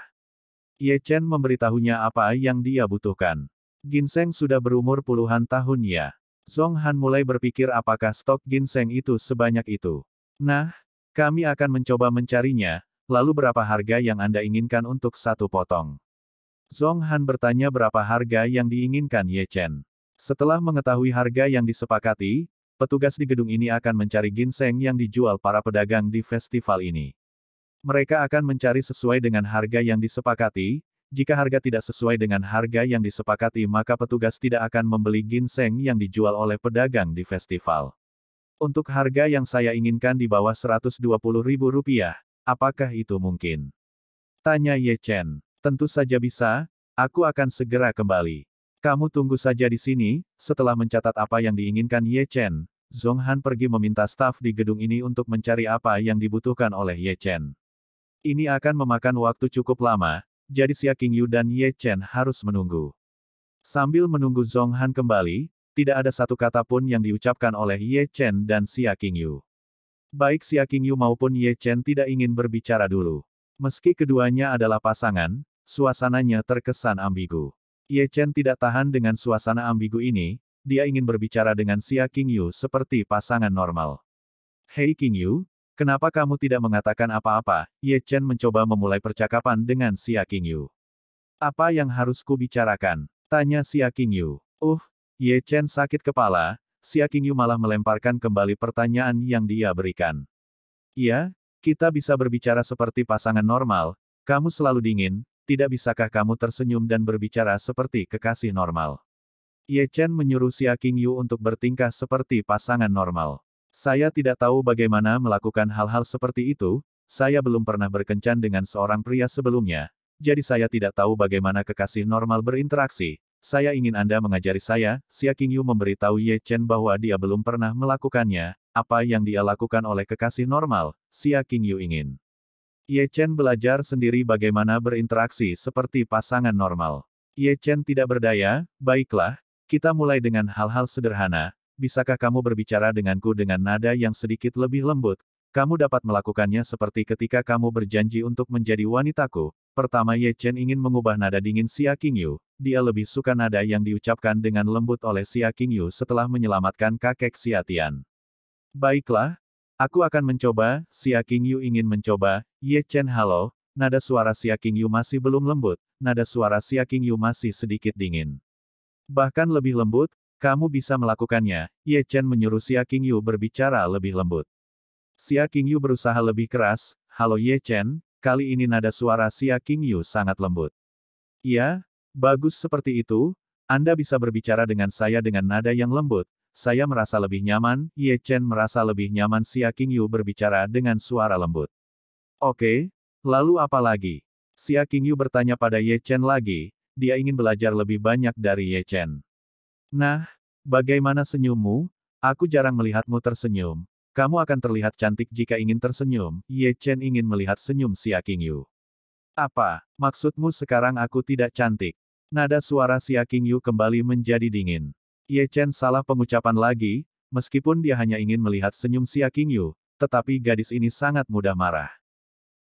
Ye Chen memberitahunya apa yang dia butuhkan. Ginseng sudah berumur puluhan tahun ya. Zhong Han mulai berpikir apakah stok ginseng itu sebanyak itu. Nah, kami akan mencoba mencarinya, lalu berapa harga yang Anda inginkan untuk satu potong? Zhong Han bertanya berapa harga yang diinginkan Ye Chen. Setelah mengetahui harga yang disepakati, petugas di gedung ini akan mencari ginseng yang dijual para pedagang di festival ini. Mereka akan mencari sesuai dengan harga yang disepakati, jika harga tidak sesuai dengan harga yang disepakati maka petugas tidak akan membeli ginseng yang dijual oleh pedagang di festival. Untuk harga yang saya inginkan di bawah Rp120.000, apakah itu mungkin? Tanya Ye Chen. Tentu saja bisa, aku akan segera kembali. Kamu tunggu saja di sini, setelah mencatat apa yang diinginkan Ye Chen, Zong Han pergi meminta staf di gedung ini untuk mencari apa yang dibutuhkan oleh Ye Chen. Ini akan memakan waktu cukup lama, jadi Xia Yu dan Ye Chen harus menunggu. Sambil menunggu Zong Han kembali, tidak ada satu kata pun yang diucapkan oleh Ye Chen dan Xia Yu. Baik Xia Yu maupun Ye Chen tidak ingin berbicara dulu. Meski keduanya adalah pasangan, suasananya terkesan ambigu. Ye Chen tidak tahan dengan suasana ambigu ini, dia ingin berbicara dengan Xia Yu seperti pasangan normal. Hei King Yu, kenapa kamu tidak mengatakan apa-apa? Ye Chen mencoba memulai percakapan dengan Xia Yu. Apa yang harus ku bicarakan? Tanya Xia Yu. Uh, Ye Chen sakit kepala, Xia Yu malah melemparkan kembali pertanyaan yang dia berikan. Ya, kita bisa berbicara seperti pasangan normal, kamu selalu dingin, tidak bisakah kamu tersenyum dan berbicara seperti kekasih normal? Ye Chen menyuruh Xia King Yu untuk bertingkah seperti pasangan normal. Saya tidak tahu bagaimana melakukan hal-hal seperti itu, saya belum pernah berkencan dengan seorang pria sebelumnya, jadi saya tidak tahu bagaimana kekasih normal berinteraksi. Saya ingin Anda mengajari saya, Xia King Yu memberitahu Ye Chen bahwa dia belum pernah melakukannya, apa yang dia lakukan oleh kekasih normal, Xia King Yu ingin. Ye Chen belajar sendiri bagaimana berinteraksi seperti pasangan normal. Ye Chen tidak berdaya, baiklah, kita mulai dengan hal-hal sederhana. Bisakah kamu berbicara denganku dengan nada yang sedikit lebih lembut? Kamu dapat melakukannya seperti ketika kamu berjanji untuk menjadi wanitaku. Pertama Ye Chen ingin mengubah nada dingin Xia Qingyu. Dia lebih suka nada yang diucapkan dengan lembut oleh Xia Qingyu setelah menyelamatkan kakek Xia Tian. Baiklah, Aku akan mencoba, Xia Qingyu ingin mencoba, Ye Chen halo, nada suara Xia Qingyu masih belum lembut, nada suara Xia Qingyu masih sedikit dingin. Bahkan lebih lembut, kamu bisa melakukannya, Ye Chen menyuruh Xia Qingyu berbicara lebih lembut. Xia Qingyu berusaha lebih keras, halo Ye Chen, kali ini nada suara Xia Qingyu sangat lembut. Ya, bagus seperti itu, Anda bisa berbicara dengan saya dengan nada yang lembut, saya merasa lebih nyaman, Ye Chen merasa lebih nyaman Xia Qingyu berbicara dengan suara lembut. Oke, lalu apa lagi? Xia Qingyu bertanya pada Ye Chen lagi, dia ingin belajar lebih banyak dari Ye Chen. Nah, bagaimana senyummu? Aku jarang melihatmu tersenyum. Kamu akan terlihat cantik jika ingin tersenyum, Ye Chen ingin melihat senyum Xia Qingyu. Apa, maksudmu sekarang aku tidak cantik? Nada suara Xia Qingyu kembali menjadi dingin. Ye Chen salah pengucapan lagi, meskipun dia hanya ingin melihat senyum Xia Qingyu, tetapi gadis ini sangat mudah marah.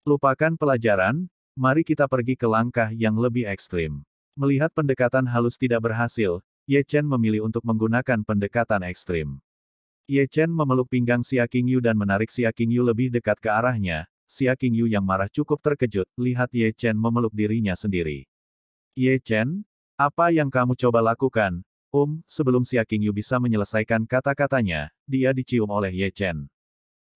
Lupakan pelajaran, mari kita pergi ke langkah yang lebih ekstrim. Melihat pendekatan halus tidak berhasil, Ye Chen memilih untuk menggunakan pendekatan ekstrim. Ye Chen memeluk pinggang Xia Qingyu dan menarik Xia Qingyu lebih dekat ke arahnya, Xia Qingyu yang marah cukup terkejut, lihat Ye Chen memeluk dirinya sendiri. Ye Chen, apa yang kamu coba lakukan, Um, sebelum Xia Qingyu bisa menyelesaikan kata-katanya, dia dicium oleh Ye Chen.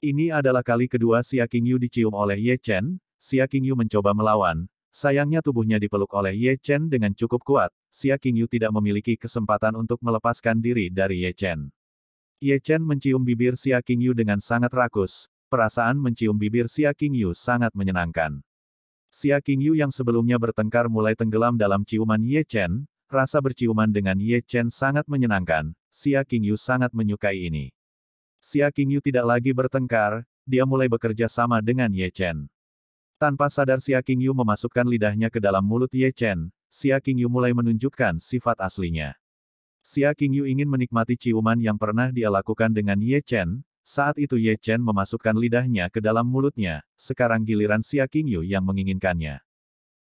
Ini adalah kali kedua Xia Qingyu dicium oleh Ye Chen, Xia Qingyu mencoba melawan, sayangnya tubuhnya dipeluk oleh Ye Chen dengan cukup kuat, Xia Qingyu tidak memiliki kesempatan untuk melepaskan diri dari Ye Chen. Ye Chen mencium bibir Xia Qingyu dengan sangat rakus, perasaan mencium bibir Xia Qingyu sangat menyenangkan. Xia Qingyu yang sebelumnya bertengkar mulai tenggelam dalam ciuman Ye Chen, Rasa berciuman dengan Ye Chen sangat menyenangkan, Xia Qingyu sangat menyukai ini. Xia Qingyu tidak lagi bertengkar, dia mulai bekerja sama dengan Ye Chen. Tanpa sadar Xia Qingyu memasukkan lidahnya ke dalam mulut Ye Chen, Xia Qingyu mulai menunjukkan sifat aslinya. Xia Qingyu ingin menikmati ciuman yang pernah dia lakukan dengan Ye Chen, saat itu Ye Chen memasukkan lidahnya ke dalam mulutnya, sekarang giliran Xia Qingyu yang menginginkannya.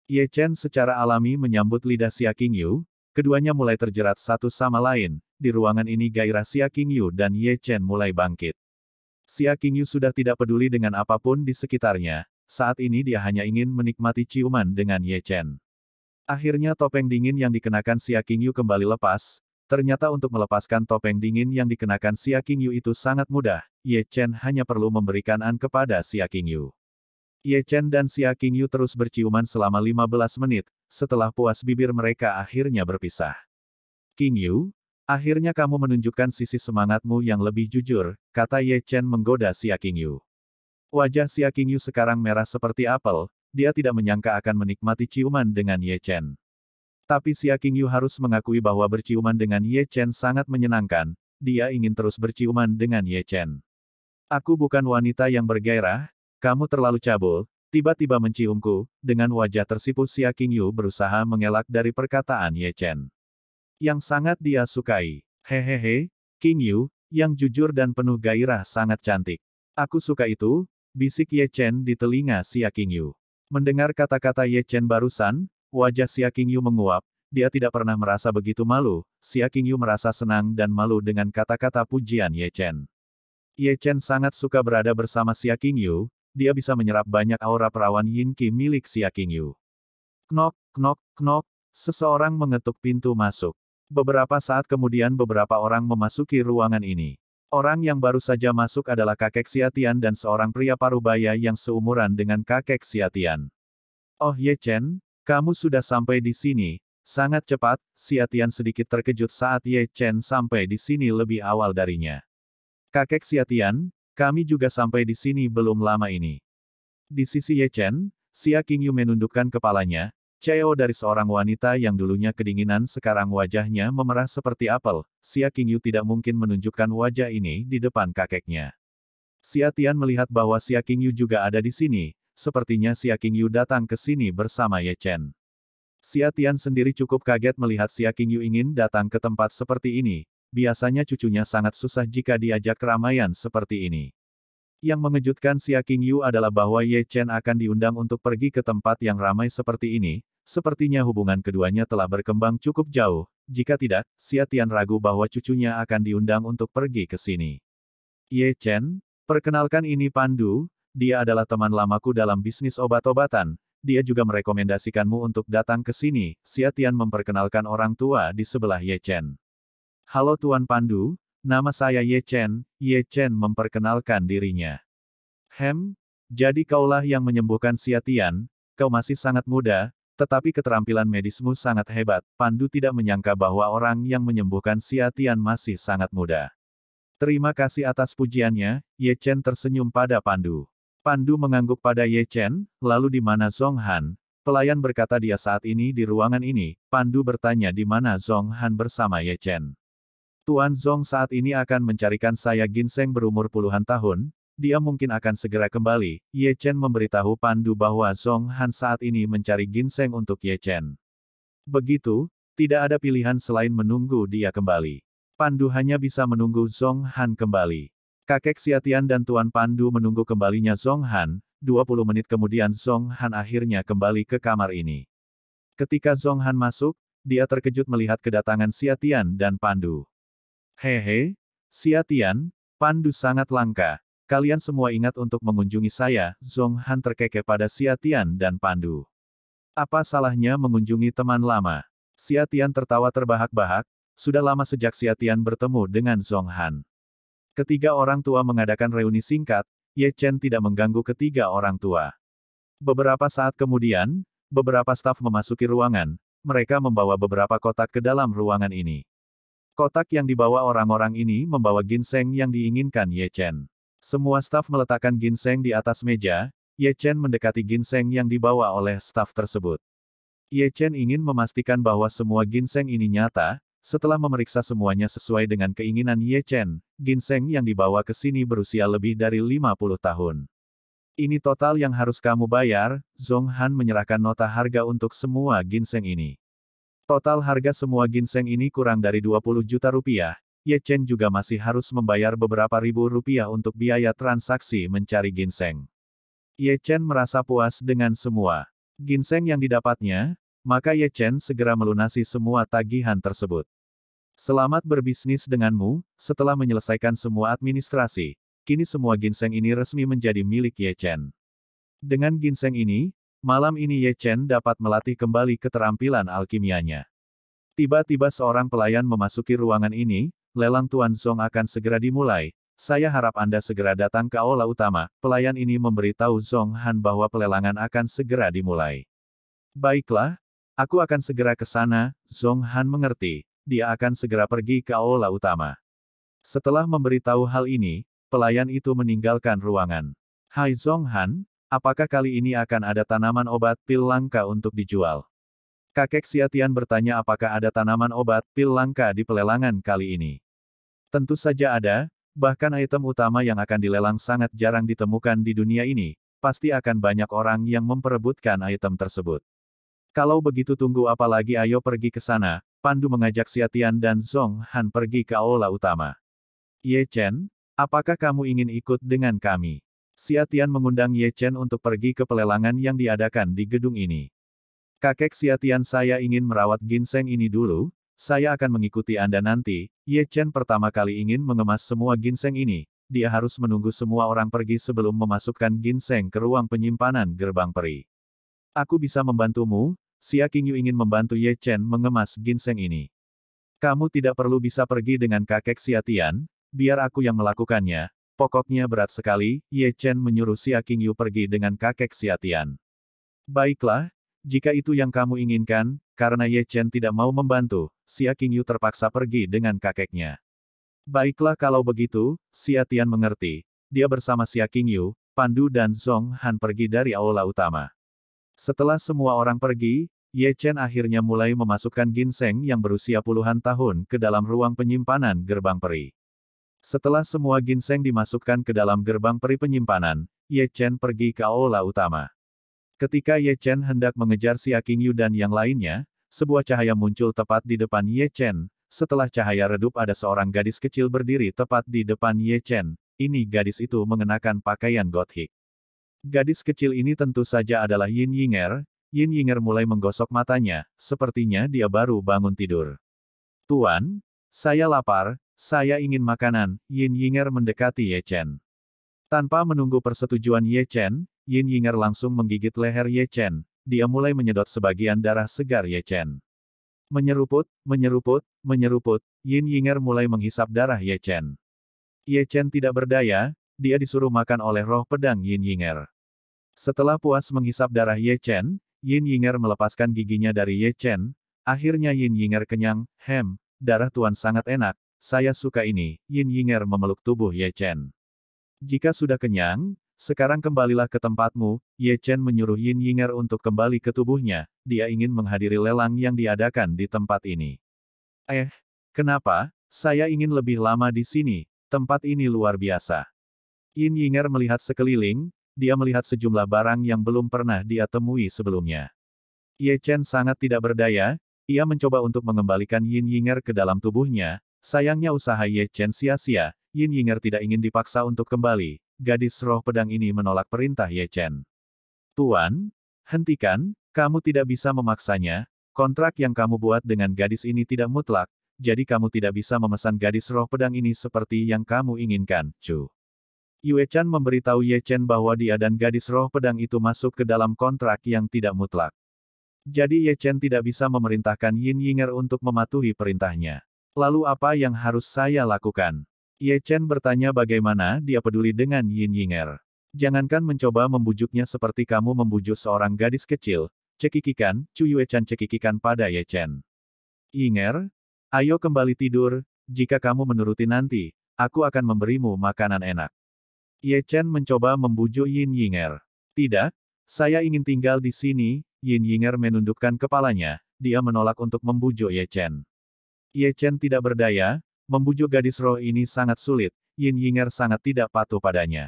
Ye Chen secara alami menyambut lidah Xia Qingyu, Keduanya mulai terjerat satu sama lain, di ruangan ini gairah Xia Qingyu dan Ye Chen mulai bangkit. Xia Qingyu sudah tidak peduli dengan apapun di sekitarnya, saat ini dia hanya ingin menikmati ciuman dengan Ye Chen. Akhirnya topeng dingin yang dikenakan Xia Qingyu kembali lepas, ternyata untuk melepaskan topeng dingin yang dikenakan Xia Qingyu itu sangat mudah, Ye Chen hanya perlu memberikan an kepada Xia Qingyu. Ye Chen dan Xia Qingyu terus berciuman selama 15 menit, setelah puas bibir mereka akhirnya berpisah. King Yu, akhirnya kamu menunjukkan sisi semangatmu yang lebih jujur, kata Ye Chen menggoda Xia King Yu. Wajah Xia King Yu sekarang merah seperti apel, dia tidak menyangka akan menikmati ciuman dengan Ye Chen. Tapi Xia King Yu harus mengakui bahwa berciuman dengan Ye Chen sangat menyenangkan, dia ingin terus berciuman dengan Ye Chen. Aku bukan wanita yang bergairah, kamu terlalu cabul, Tiba-tiba menciumku, dengan wajah tersipu Xia Qingyu berusaha mengelak dari perkataan Ye Chen. Yang sangat dia sukai. Hehehe, Qingyu, yang jujur dan penuh gairah sangat cantik. Aku suka itu, bisik Ye Chen di telinga Xia Qingyu. Mendengar kata-kata Ye Chen barusan, wajah Xia Qingyu menguap, dia tidak pernah merasa begitu malu, Xia Qingyu merasa senang dan malu dengan kata-kata pujian Ye Chen. Ye Chen sangat suka berada bersama Xia Qingyu, dia bisa menyerap banyak aura perawan Yin Qi milik Xia Qingyu. Knok, knok, knok, seseorang mengetuk pintu masuk. Beberapa saat kemudian beberapa orang memasuki ruangan ini. Orang yang baru saja masuk adalah kakek Xiatian dan seorang pria parubaya yang seumuran dengan kakek Xiatian. Oh Ye Chen, kamu sudah sampai di sini, Sangat cepat, Xiatian sedikit terkejut saat Ye Chen sampai di sini lebih awal darinya. Kakek Xiatian, kami juga sampai di sini belum lama ini. Di sisi Ye Chen, Xia Qingyu menundukkan kepalanya, CEO dari seorang wanita yang dulunya kedinginan sekarang wajahnya memerah seperti apel, Xia Qingyu tidak mungkin menunjukkan wajah ini di depan kakeknya. Xia Tian melihat bahwa Xia Qingyu juga ada di sini, sepertinya Xia Qingyu datang ke sini bersama Ye Chen. Xia Tian sendiri cukup kaget melihat Xia Qingyu ingin datang ke tempat seperti ini, biasanya cucunya sangat susah jika diajak keramaian seperti ini. Yang mengejutkan Xia King Yu adalah bahwa Ye Chen akan diundang untuk pergi ke tempat yang ramai seperti ini, sepertinya hubungan keduanya telah berkembang cukup jauh, jika tidak, Xia Tian ragu bahwa cucunya akan diundang untuk pergi ke sini. Ye Chen, perkenalkan ini Pandu, dia adalah teman lamaku dalam bisnis obat-obatan, dia juga merekomendasikanmu untuk datang ke sini, Xia Tian memperkenalkan orang tua di sebelah Ye Chen. Halo Tuan Pandu, nama saya Ye Chen, Ye Chen memperkenalkan dirinya. Hem, jadi kaulah yang menyembuhkan Siatian, kau masih sangat muda, tetapi keterampilan medismu sangat hebat. Pandu tidak menyangka bahwa orang yang menyembuhkan Siatian masih sangat muda. Terima kasih atas pujiannya, Ye Chen tersenyum pada Pandu. Pandu mengangguk pada Ye Chen, lalu di mana Zhong Han? Pelayan berkata dia saat ini di ruangan ini, Pandu bertanya di mana Zhong Han bersama Ye Chen. Tuan Zong saat ini akan mencarikan saya ginseng berumur puluhan tahun, dia mungkin akan segera kembali. Ye Chen memberitahu Pandu bahwa Zong Han saat ini mencari ginseng untuk Ye Chen. Begitu, tidak ada pilihan selain menunggu dia kembali. Pandu hanya bisa menunggu Zong Han kembali. Kakek Xiatian dan Tuan Pandu menunggu kembalinya Zong Han, 20 menit kemudian Zong Han akhirnya kembali ke kamar ini. Ketika Zong Han masuk, dia terkejut melihat kedatangan Xiatian dan Pandu. Hehe, Xia Tian, Pandu sangat langka. Kalian semua ingat untuk mengunjungi saya, Zong Han terkekeh pada Xia Tian dan Pandu. Apa salahnya mengunjungi teman lama? Xia Tian tertawa terbahak-bahak, sudah lama sejak Xia Tian bertemu dengan Zong Han. Ketiga orang tua mengadakan reuni singkat, Ye Chen tidak mengganggu ketiga orang tua. Beberapa saat kemudian, beberapa staf memasuki ruangan, mereka membawa beberapa kotak ke dalam ruangan ini. Kotak yang dibawa orang-orang ini membawa ginseng yang diinginkan Ye Chen. Semua staf meletakkan ginseng di atas meja, Ye Chen mendekati ginseng yang dibawa oleh staf tersebut. Ye Chen ingin memastikan bahwa semua ginseng ini nyata, setelah memeriksa semuanya sesuai dengan keinginan Ye Chen, ginseng yang dibawa ke sini berusia lebih dari 50 tahun. Ini total yang harus kamu bayar, Zhong Han menyerahkan nota harga untuk semua ginseng ini. Total harga semua ginseng ini kurang dari 20 juta rupiah, Ye Chen juga masih harus membayar beberapa ribu rupiah untuk biaya transaksi mencari ginseng. Ye Chen merasa puas dengan semua ginseng yang didapatnya, maka Ye Chen segera melunasi semua tagihan tersebut. Selamat berbisnis denganmu, setelah menyelesaikan semua administrasi, kini semua ginseng ini resmi menjadi milik Ye Chen. Dengan ginseng ini, Malam ini Ye Chen dapat melatih kembali keterampilan alkimianya. Tiba-tiba seorang pelayan memasuki ruangan ini, lelang Tuan Song akan segera dimulai. Saya harap Anda segera datang ke aula utama. Pelayan ini memberitahu Song Han bahwa pelelangan akan segera dimulai. Baiklah, aku akan segera ke sana, Zong Han mengerti. Dia akan segera pergi ke aula utama. Setelah memberitahu hal ini, pelayan itu meninggalkan ruangan. Hai Song Han, Apakah kali ini akan ada tanaman obat pil langka untuk dijual? Kakek Siatian bertanya apakah ada tanaman obat pil langka di pelelangan kali ini. Tentu saja ada, bahkan item utama yang akan dilelang sangat jarang ditemukan di dunia ini, pasti akan banyak orang yang memperebutkan item tersebut. Kalau begitu tunggu apalagi ayo pergi ke sana, Pandu mengajak Siatian dan Zhong Han pergi ke aula utama. Ye Chen, apakah kamu ingin ikut dengan kami? Xia Tian mengundang Ye Chen untuk pergi ke pelelangan yang diadakan di gedung ini. Kakek Xia Tian saya ingin merawat ginseng ini dulu, saya akan mengikuti Anda nanti. Ye Chen pertama kali ingin mengemas semua ginseng ini, dia harus menunggu semua orang pergi sebelum memasukkan ginseng ke ruang penyimpanan gerbang peri. Aku bisa membantumu, Xia Qingyu ingin membantu Ye Chen mengemas ginseng ini. Kamu tidak perlu bisa pergi dengan kakek Xia Tian, biar aku yang melakukannya, Pokoknya berat sekali, Ye Chen menyuruh Xia Qingyu pergi dengan kakek Xia Baiklah, jika itu yang kamu inginkan, karena Ye Chen tidak mau membantu, Xia Qingyu terpaksa pergi dengan kakeknya. Baiklah kalau begitu, Xia Tian mengerti. Dia bersama Xia Qingyu, Pandu dan Zhong Han pergi dari aula utama. Setelah semua orang pergi, Ye Chen akhirnya mulai memasukkan ginseng yang berusia puluhan tahun ke dalam ruang penyimpanan gerbang peri. Setelah semua ginseng dimasukkan ke dalam gerbang peri penyimpanan, Ye Chen pergi ke aula utama. Ketika Ye Chen hendak mengejar Xia Yu dan yang lainnya, sebuah cahaya muncul tepat di depan Ye Chen. Setelah cahaya redup ada seorang gadis kecil berdiri tepat di depan Ye Chen. Ini gadis itu mengenakan pakaian gotik. Gadis kecil ini tentu saja adalah Yin Yinger. Yin Yinger mulai menggosok matanya, sepertinya dia baru bangun tidur. Tuan, saya lapar, saya ingin makanan, Yin Yinger mendekati Ye Chen. Tanpa menunggu persetujuan Ye Chen, Yin Yinger langsung menggigit leher Ye Chen, dia mulai menyedot sebagian darah segar Ye Chen. Menyeruput, menyeruput, menyeruput, Yin Yinger mulai menghisap darah Ye Chen. Ye Chen tidak berdaya, dia disuruh makan oleh roh pedang Yin Yinger. Setelah puas menghisap darah Ye Chen, Yin Yinger melepaskan giginya dari Ye Chen, akhirnya Yin Yinger kenyang, hem, darah tuan sangat enak, saya suka ini, Yin Yinger memeluk tubuh Ye Chen. Jika sudah kenyang, sekarang kembalilah ke tempatmu, Ye Chen menyuruh Yin Yinger untuk kembali ke tubuhnya, dia ingin menghadiri lelang yang diadakan di tempat ini. Eh, kenapa? Saya ingin lebih lama di sini, tempat ini luar biasa. Yin Yinger melihat sekeliling, dia melihat sejumlah barang yang belum pernah dia temui sebelumnya. Ye Chen sangat tidak berdaya, ia mencoba untuk mengembalikan Yin Yinger ke dalam tubuhnya, Sayangnya usaha Ye Chen sia-sia, Yin Yinger tidak ingin dipaksa untuk kembali, gadis roh pedang ini menolak perintah Ye Chen. Tuan, hentikan, kamu tidak bisa memaksanya, kontrak yang kamu buat dengan gadis ini tidak mutlak, jadi kamu tidak bisa memesan gadis roh pedang ini seperti yang kamu inginkan, Chu. Yue Chan memberitahu Ye Chen bahwa dia dan gadis roh pedang itu masuk ke dalam kontrak yang tidak mutlak. Jadi Ye Chen tidak bisa memerintahkan Yin Yinger untuk mematuhi perintahnya. Lalu apa yang harus saya lakukan? Ye Chen bertanya bagaimana dia peduli dengan Yin Yinger. Jangankan mencoba membujuknya seperti kamu membujuk seorang gadis kecil, cekikikan, Chu Yue Chan cekikikan pada Ye Chen. Yinger, ayo kembali tidur, jika kamu menuruti nanti, aku akan memberimu makanan enak. Ye Chen mencoba membujuk Yin Yinger. Tidak, saya ingin tinggal di sini, Yin Yinger menundukkan kepalanya, dia menolak untuk membujuk Ye Chen. Ye Chen tidak berdaya, membujuk gadis roh ini sangat sulit, Yin Yinger sangat tidak patuh padanya.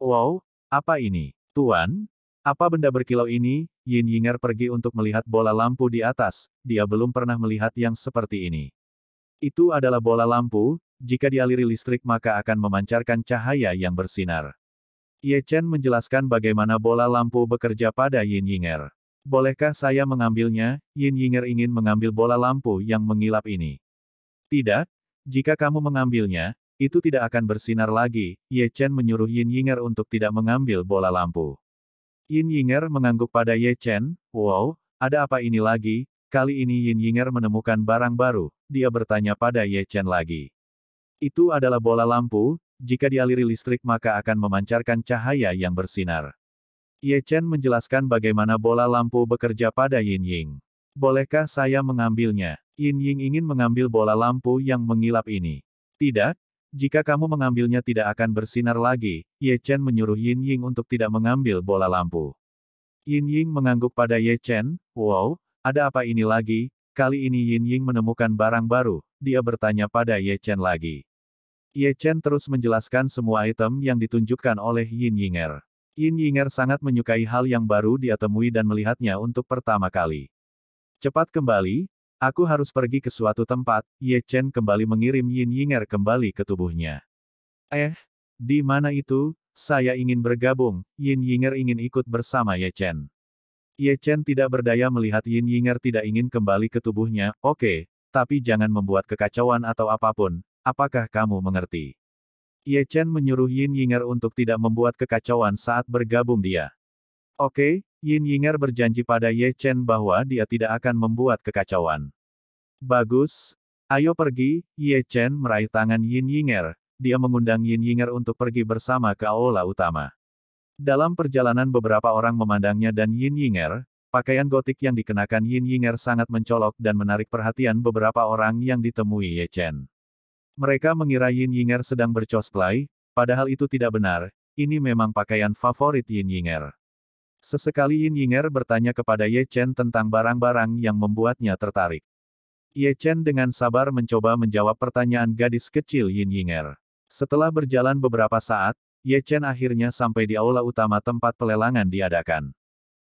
Wow, apa ini? Tuan? Apa benda berkilau ini? Yin Yinger pergi untuk melihat bola lampu di atas, dia belum pernah melihat yang seperti ini. Itu adalah bola lampu, jika dialiri listrik maka akan memancarkan cahaya yang bersinar. Ye Chen menjelaskan bagaimana bola lampu bekerja pada Yin Yinger. Bolehkah saya mengambilnya? Yin Yinger ingin mengambil bola lampu yang mengilap ini. Tidak, jika kamu mengambilnya, itu tidak akan bersinar lagi, Ye Chen menyuruh Yin Yinger untuk tidak mengambil bola lampu. Yin Yinger mengangguk pada Ye Chen, wow, ada apa ini lagi? Kali ini Yin Yinger menemukan barang baru, dia bertanya pada Ye Chen lagi. Itu adalah bola lampu, jika dialiri listrik maka akan memancarkan cahaya yang bersinar. Ye Chen menjelaskan bagaimana bola lampu bekerja pada Yin Ying. Bolehkah saya mengambilnya? Yin Ying ingin mengambil bola lampu yang mengilap ini. Tidak, jika kamu mengambilnya tidak akan bersinar lagi, Ye Chen menyuruh Yin Ying untuk tidak mengambil bola lampu. Yin Ying mengangguk pada Ye Chen, wow, ada apa ini lagi? Kali ini Yin Ying menemukan barang baru, dia bertanya pada Ye Chen lagi. Ye Chen terus menjelaskan semua item yang ditunjukkan oleh Yin Yinger. Yin Yinger sangat menyukai hal yang baru dia temui dan melihatnya untuk pertama kali. Cepat kembali, aku harus pergi ke suatu tempat, Ye Chen kembali mengirim Yin Yinger kembali ke tubuhnya. Eh, di mana itu? Saya ingin bergabung, Yin Yinger ingin ikut bersama Ye Chen. Ye Chen tidak berdaya melihat Yin Yinger tidak ingin kembali ke tubuhnya, oke, okay, tapi jangan membuat kekacauan atau apapun, apakah kamu mengerti? Ye Chen menyuruh Yin Yinger untuk tidak membuat kekacauan saat bergabung dia. Oke, Yin Yinger berjanji pada Ye Chen bahwa dia tidak akan membuat kekacauan. Bagus, ayo pergi, Ye Chen meraih tangan Yin Yinger, dia mengundang Yin Yinger untuk pergi bersama ke aula utama. Dalam perjalanan beberapa orang memandangnya dan Yin Yinger, Pakaian gotik yang dikenakan Yin Yinger sangat mencolok dan menarik perhatian beberapa orang yang ditemui Ye Chen. Mereka mengira Yin Yinger sedang bercosplay, padahal itu tidak benar, ini memang pakaian favorit Yin Yinger. Sesekali Yin Yinger bertanya kepada Ye Chen tentang barang-barang yang membuatnya tertarik. Ye Chen dengan sabar mencoba menjawab pertanyaan gadis kecil Yin Yinger. Setelah berjalan beberapa saat, Ye Chen akhirnya sampai di aula utama tempat pelelangan diadakan.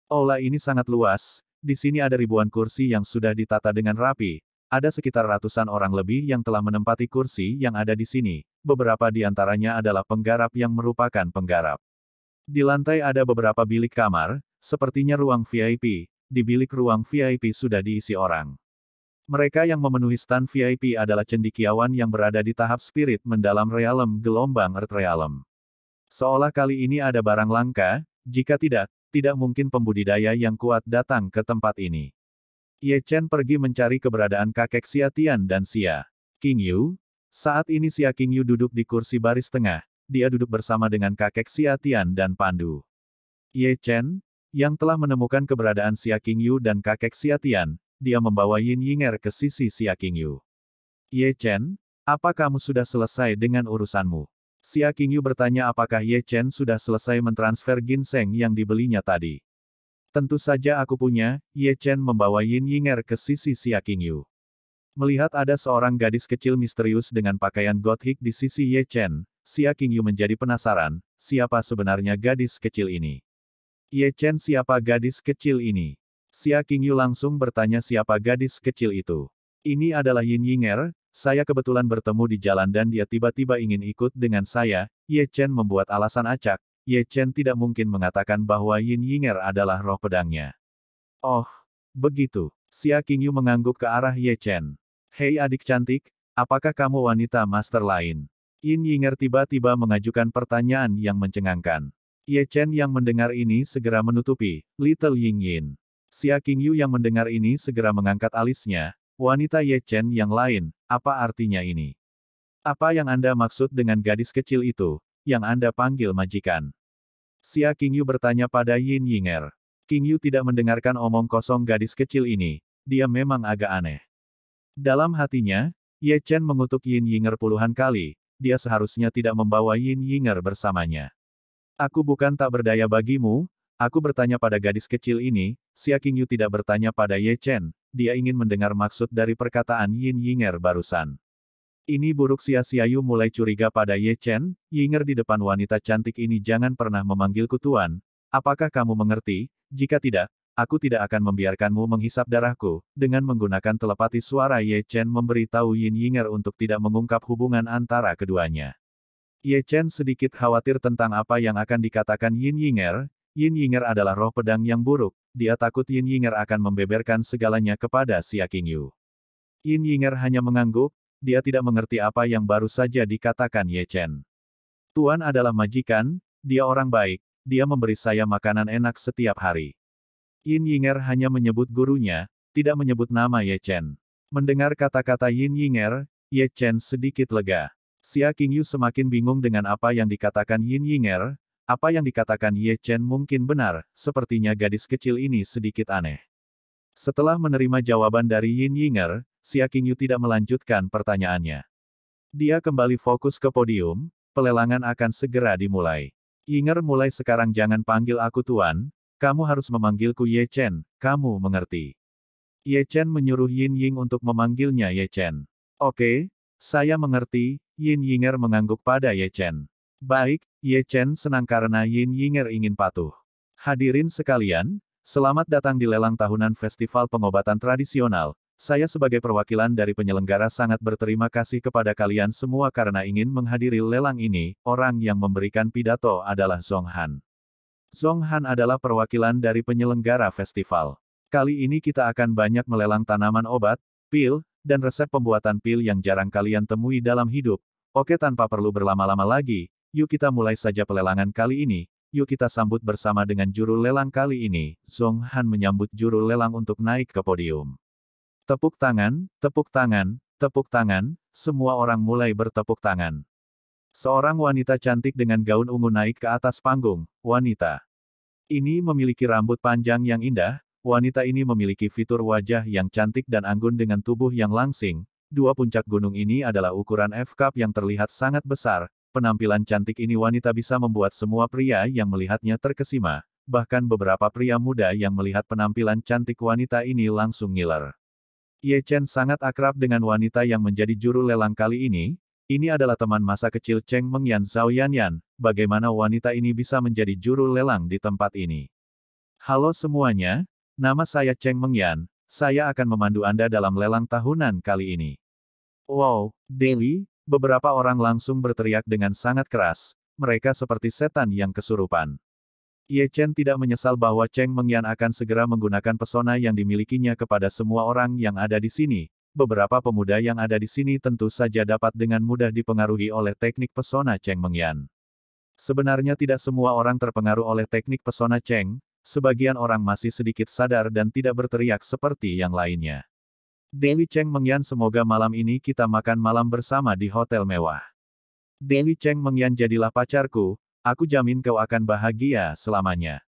Aula ini sangat luas, di sini ada ribuan kursi yang sudah ditata dengan rapi, ada sekitar ratusan orang lebih yang telah menempati kursi yang ada di sini, beberapa di antaranya adalah penggarap yang merupakan penggarap. Di lantai ada beberapa bilik kamar, sepertinya ruang VIP, di bilik ruang VIP sudah diisi orang. Mereka yang memenuhi stand VIP adalah cendikiawan yang berada di tahap spirit mendalam realem gelombang Earth Realm. Seolah kali ini ada barang langka, jika tidak, tidak mungkin pembudidaya yang kuat datang ke tempat ini. Ye Chen pergi mencari keberadaan kakek Xia Tian dan Xia King Yu. Saat ini Xia King Yu duduk di kursi baris tengah, dia duduk bersama dengan kakek Xia Tian dan Pandu. Ye Chen, yang telah menemukan keberadaan Xia King Yu dan kakek Xia Tian, dia membawa Yin Yinger ke sisi Xia King Yu. Ye Chen, apa kamu sudah selesai dengan urusanmu? Xia King Yu bertanya apakah Ye Chen sudah selesai mentransfer ginseng yang dibelinya tadi. Tentu saja aku punya, Ye Chen membawa Yin Yinger ke sisi Xia Qingyu. Melihat ada seorang gadis kecil misterius dengan pakaian gothic di sisi Ye Chen, Xia Qingyu menjadi penasaran, siapa sebenarnya gadis kecil ini? Ye Chen siapa gadis kecil ini? Xia Qingyu langsung bertanya siapa gadis kecil itu. Ini adalah Yin Yinger, saya kebetulan bertemu di jalan dan dia tiba-tiba ingin ikut dengan saya, Ye Chen membuat alasan acak, Ye Chen tidak mungkin mengatakan bahwa Yin Yinger adalah roh pedangnya. Oh, begitu. Xia Qingyu mengangguk ke arah Ye Chen. Hei adik cantik, apakah kamu wanita master lain? Yin Yinger tiba-tiba mengajukan pertanyaan yang mencengangkan. Ye Chen yang mendengar ini segera menutupi, Little Ying Yin. Xia Qingyu yang mendengar ini segera mengangkat alisnya, wanita Ye Chen yang lain, apa artinya ini? Apa yang Anda maksud dengan gadis kecil itu, yang Anda panggil majikan? Xia Qingyu bertanya pada Yin Yinger. Qingyu tidak mendengarkan omong kosong gadis kecil ini, dia memang agak aneh. Dalam hatinya, Ye Chen mengutuk Yin Yinger puluhan kali, dia seharusnya tidak membawa Yin Yinger bersamanya. Aku bukan tak berdaya bagimu, aku bertanya pada gadis kecil ini, Xia Qingyu tidak bertanya pada Ye Chen, dia ingin mendengar maksud dari perkataan Yin Yinger barusan. Ini buruk Xia Xiayu mulai curiga pada Ye Chen, Yinger di depan wanita cantik ini jangan pernah memanggilku tuan. Apakah kamu mengerti? Jika tidak, aku tidak akan membiarkanmu menghisap darahku. Dengan menggunakan telepati suara Ye Chen memberitahu Yin Yinger untuk tidak mengungkap hubungan antara keduanya. Ye Chen sedikit khawatir tentang apa yang akan dikatakan Yin Yinger. Yin Yinger adalah roh pedang yang buruk. Dia takut Yin Yinger akan membeberkan segalanya kepada Xia Qingyu. Yin Yinger hanya mengangguk, dia tidak mengerti apa yang baru saja dikatakan Ye Chen. Tuan adalah majikan, dia orang baik, dia memberi saya makanan enak setiap hari. Yin Yinger hanya menyebut gurunya, tidak menyebut nama Ye Chen. Mendengar kata-kata Yin Yinger, Ye Chen sedikit lega. Xia Qingyu semakin bingung dengan apa yang dikatakan Yin Yinger, apa yang dikatakan Ye Chen mungkin benar, sepertinya gadis kecil ini sedikit aneh. Setelah menerima jawaban dari Yin Yinger, Xia Qingyu tidak melanjutkan pertanyaannya. Dia kembali fokus ke podium, pelelangan akan segera dimulai. Yinger mulai sekarang jangan panggil aku tuan, kamu harus memanggilku Ye Chen, kamu mengerti. Ye Chen menyuruh Yin Ying untuk memanggilnya Ye Chen. Oke, saya mengerti, Yin Yinger mengangguk pada Ye Chen. Baik, Ye Chen senang karena Yin Yinger ingin patuh. Hadirin sekalian, selamat datang di lelang tahunan Festival Pengobatan Tradisional, saya sebagai perwakilan dari penyelenggara sangat berterima kasih kepada kalian semua karena ingin menghadiri lelang ini, orang yang memberikan pidato adalah Zhong Han. Zhong Han adalah perwakilan dari penyelenggara festival. Kali ini kita akan banyak melelang tanaman obat, pil, dan resep pembuatan pil yang jarang kalian temui dalam hidup. Oke tanpa perlu berlama-lama lagi, yuk kita mulai saja pelelangan kali ini, yuk kita sambut bersama dengan juru lelang kali ini. Zhong Han menyambut juru lelang untuk naik ke podium. Tepuk tangan, tepuk tangan, tepuk tangan, semua orang mulai bertepuk tangan. Seorang wanita cantik dengan gaun ungu naik ke atas panggung, wanita. Ini memiliki rambut panjang yang indah, wanita ini memiliki fitur wajah yang cantik dan anggun dengan tubuh yang langsing, dua puncak gunung ini adalah ukuran F-cup yang terlihat sangat besar, penampilan cantik ini wanita bisa membuat semua pria yang melihatnya terkesima, bahkan beberapa pria muda yang melihat penampilan cantik wanita ini langsung ngiler. Ye Chen sangat akrab dengan wanita yang menjadi juru lelang kali ini, ini adalah teman masa kecil Cheng Meng Yan Zhao Yan Yan, bagaimana wanita ini bisa menjadi juru lelang di tempat ini. Halo semuanya, nama saya Cheng Meng Yan, saya akan memandu Anda dalam lelang tahunan kali ini. Wow, Dewi, beberapa orang langsung berteriak dengan sangat keras, mereka seperti setan yang kesurupan. Ye Chen tidak menyesal bahwa Cheng Mengyan akan segera menggunakan pesona yang dimilikinya kepada semua orang yang ada di sini. Beberapa pemuda yang ada di sini tentu saja dapat dengan mudah dipengaruhi oleh teknik pesona Cheng Mengyan. Sebenarnya tidak semua orang terpengaruh oleh teknik pesona Cheng, sebagian orang masih sedikit sadar dan tidak berteriak seperti yang lainnya. Dewi Cheng Mengyan semoga malam ini kita makan malam bersama di hotel mewah. Dewi Cheng Mengyan jadilah pacarku, Aku jamin kau akan bahagia selamanya.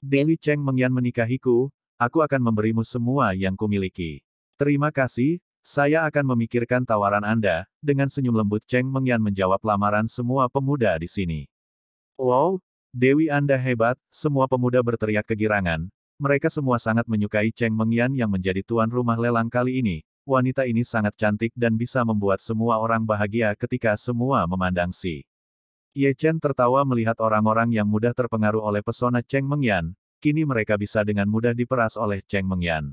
Dewi Cheng Mengyan menikahiku, aku akan memberimu semua yang kumiliki. Terima kasih, saya akan memikirkan tawaran Anda, dengan senyum lembut Cheng Mengyan menjawab lamaran semua pemuda di sini. Wow, Dewi Anda hebat, semua pemuda berteriak kegirangan. Mereka semua sangat menyukai Cheng Mengyan yang menjadi tuan rumah lelang kali ini. Wanita ini sangat cantik dan bisa membuat semua orang bahagia ketika semua memandang si. Ye Chen tertawa melihat orang-orang yang mudah terpengaruh oleh pesona Cheng Mengyan, kini mereka bisa dengan mudah diperas oleh Cheng Mengyan.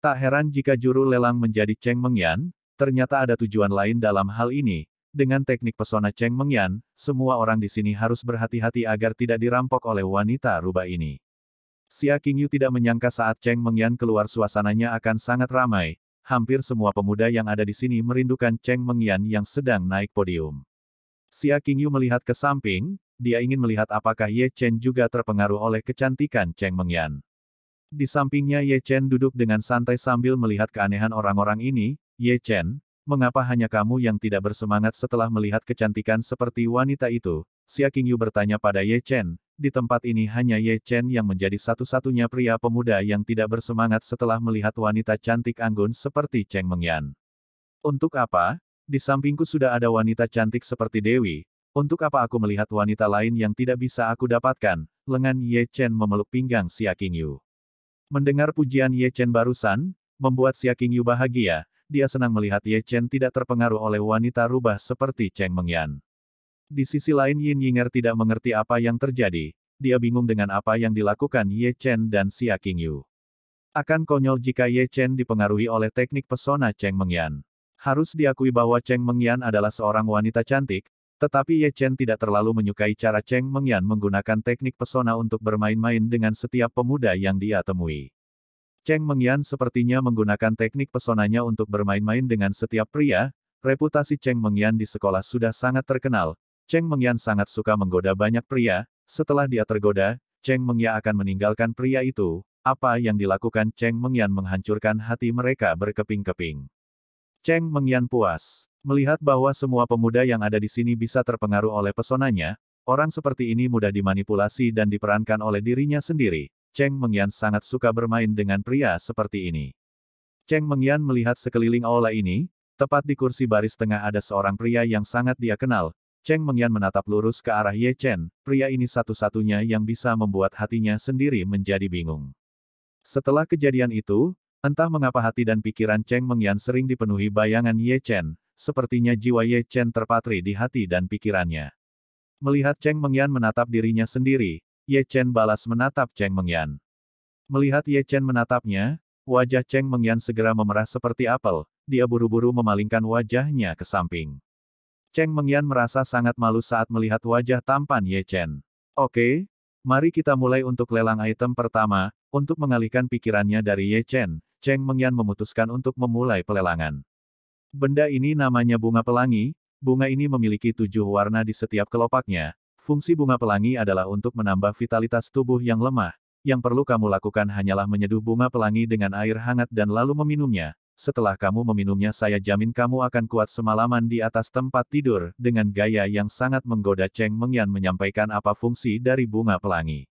Tak heran jika juru lelang menjadi Cheng Mengyan, ternyata ada tujuan lain dalam hal ini. Dengan teknik pesona Cheng Mengyan, semua orang di sini harus berhati-hati agar tidak dirampok oleh wanita rubah ini. Xia Qingyu tidak menyangka saat Cheng Mengyan keluar suasananya akan sangat ramai, hampir semua pemuda yang ada di sini merindukan Cheng Mengyan yang sedang naik podium. Xia Qingyu melihat ke samping, dia ingin melihat apakah Ye Chen juga terpengaruh oleh kecantikan Cheng Mengyan. Di sampingnya Ye Chen duduk dengan santai sambil melihat keanehan orang-orang ini, Ye Chen, mengapa hanya kamu yang tidak bersemangat setelah melihat kecantikan seperti wanita itu? Xia Qingyu bertanya pada Ye Chen, di tempat ini hanya Ye Chen yang menjadi satu-satunya pria pemuda yang tidak bersemangat setelah melihat wanita cantik anggun seperti Cheng Mengyan. Untuk apa, di sampingku sudah ada wanita cantik seperti Dewi, untuk apa aku melihat wanita lain yang tidak bisa aku dapatkan? Lengan Ye Chen memeluk pinggang Xia Qingyu. Mendengar pujian Ye Chen barusan, membuat Xia Qingyu bahagia, dia senang melihat Ye Chen tidak terpengaruh oleh wanita rubah seperti Cheng Mengyan. Di sisi lain Yin Yinger tidak mengerti apa yang terjadi, dia bingung dengan apa yang dilakukan Ye Chen dan Xia Qingyu. Akan konyol jika Ye Chen dipengaruhi oleh teknik pesona Cheng Mengyan. Harus diakui bahwa Cheng Mengyan adalah seorang wanita cantik, tetapi Ye Chen tidak terlalu menyukai cara Cheng Mengyan menggunakan teknik pesona untuk bermain-main dengan setiap pemuda yang dia temui. Cheng Mengyan sepertinya menggunakan teknik pesonanya untuk bermain-main dengan setiap pria, reputasi Cheng Mengyan di sekolah sudah sangat terkenal, Cheng Mengyan sangat suka menggoda banyak pria, setelah dia tergoda, Cheng Mengya akan meninggalkan pria itu, apa yang dilakukan Cheng Mengyan menghancurkan hati mereka berkeping-keping. Cheng Mengyan puas. Melihat bahwa semua pemuda yang ada di sini bisa terpengaruh oleh pesonanya, orang seperti ini mudah dimanipulasi dan diperankan oleh dirinya sendiri. Cheng Mengyan sangat suka bermain dengan pria seperti ini. Cheng Mengyan melihat sekeliling aula ini, tepat di kursi baris tengah ada seorang pria yang sangat dia kenal. Cheng Mengyan menatap lurus ke arah Ye Chen, pria ini satu-satunya yang bisa membuat hatinya sendiri menjadi bingung. Setelah kejadian itu, Entah mengapa hati dan pikiran Cheng Mengyan sering dipenuhi bayangan Ye Chen, sepertinya jiwa Ye Chen terpatri di hati dan pikirannya. Melihat Cheng Mengyan menatap dirinya sendiri, Ye Chen balas menatap Cheng Mengyan. Melihat Ye Chen menatapnya, wajah Cheng Mengyan segera memerah seperti apel, dia buru-buru memalingkan wajahnya ke samping. Cheng Mengyan merasa sangat malu saat melihat wajah tampan Ye Chen. Oke, mari kita mulai untuk lelang item pertama, untuk mengalihkan pikirannya dari Ye Chen, Cheng Mengyan memutuskan untuk memulai pelelangan. Benda ini namanya bunga pelangi, bunga ini memiliki tujuh warna di setiap kelopaknya. Fungsi bunga pelangi adalah untuk menambah vitalitas tubuh yang lemah. Yang perlu kamu lakukan hanyalah menyeduh bunga pelangi dengan air hangat dan lalu meminumnya. Setelah kamu meminumnya saya jamin kamu akan kuat semalaman di atas tempat tidur, dengan gaya yang sangat menggoda Cheng Mengyan menyampaikan apa fungsi dari bunga pelangi.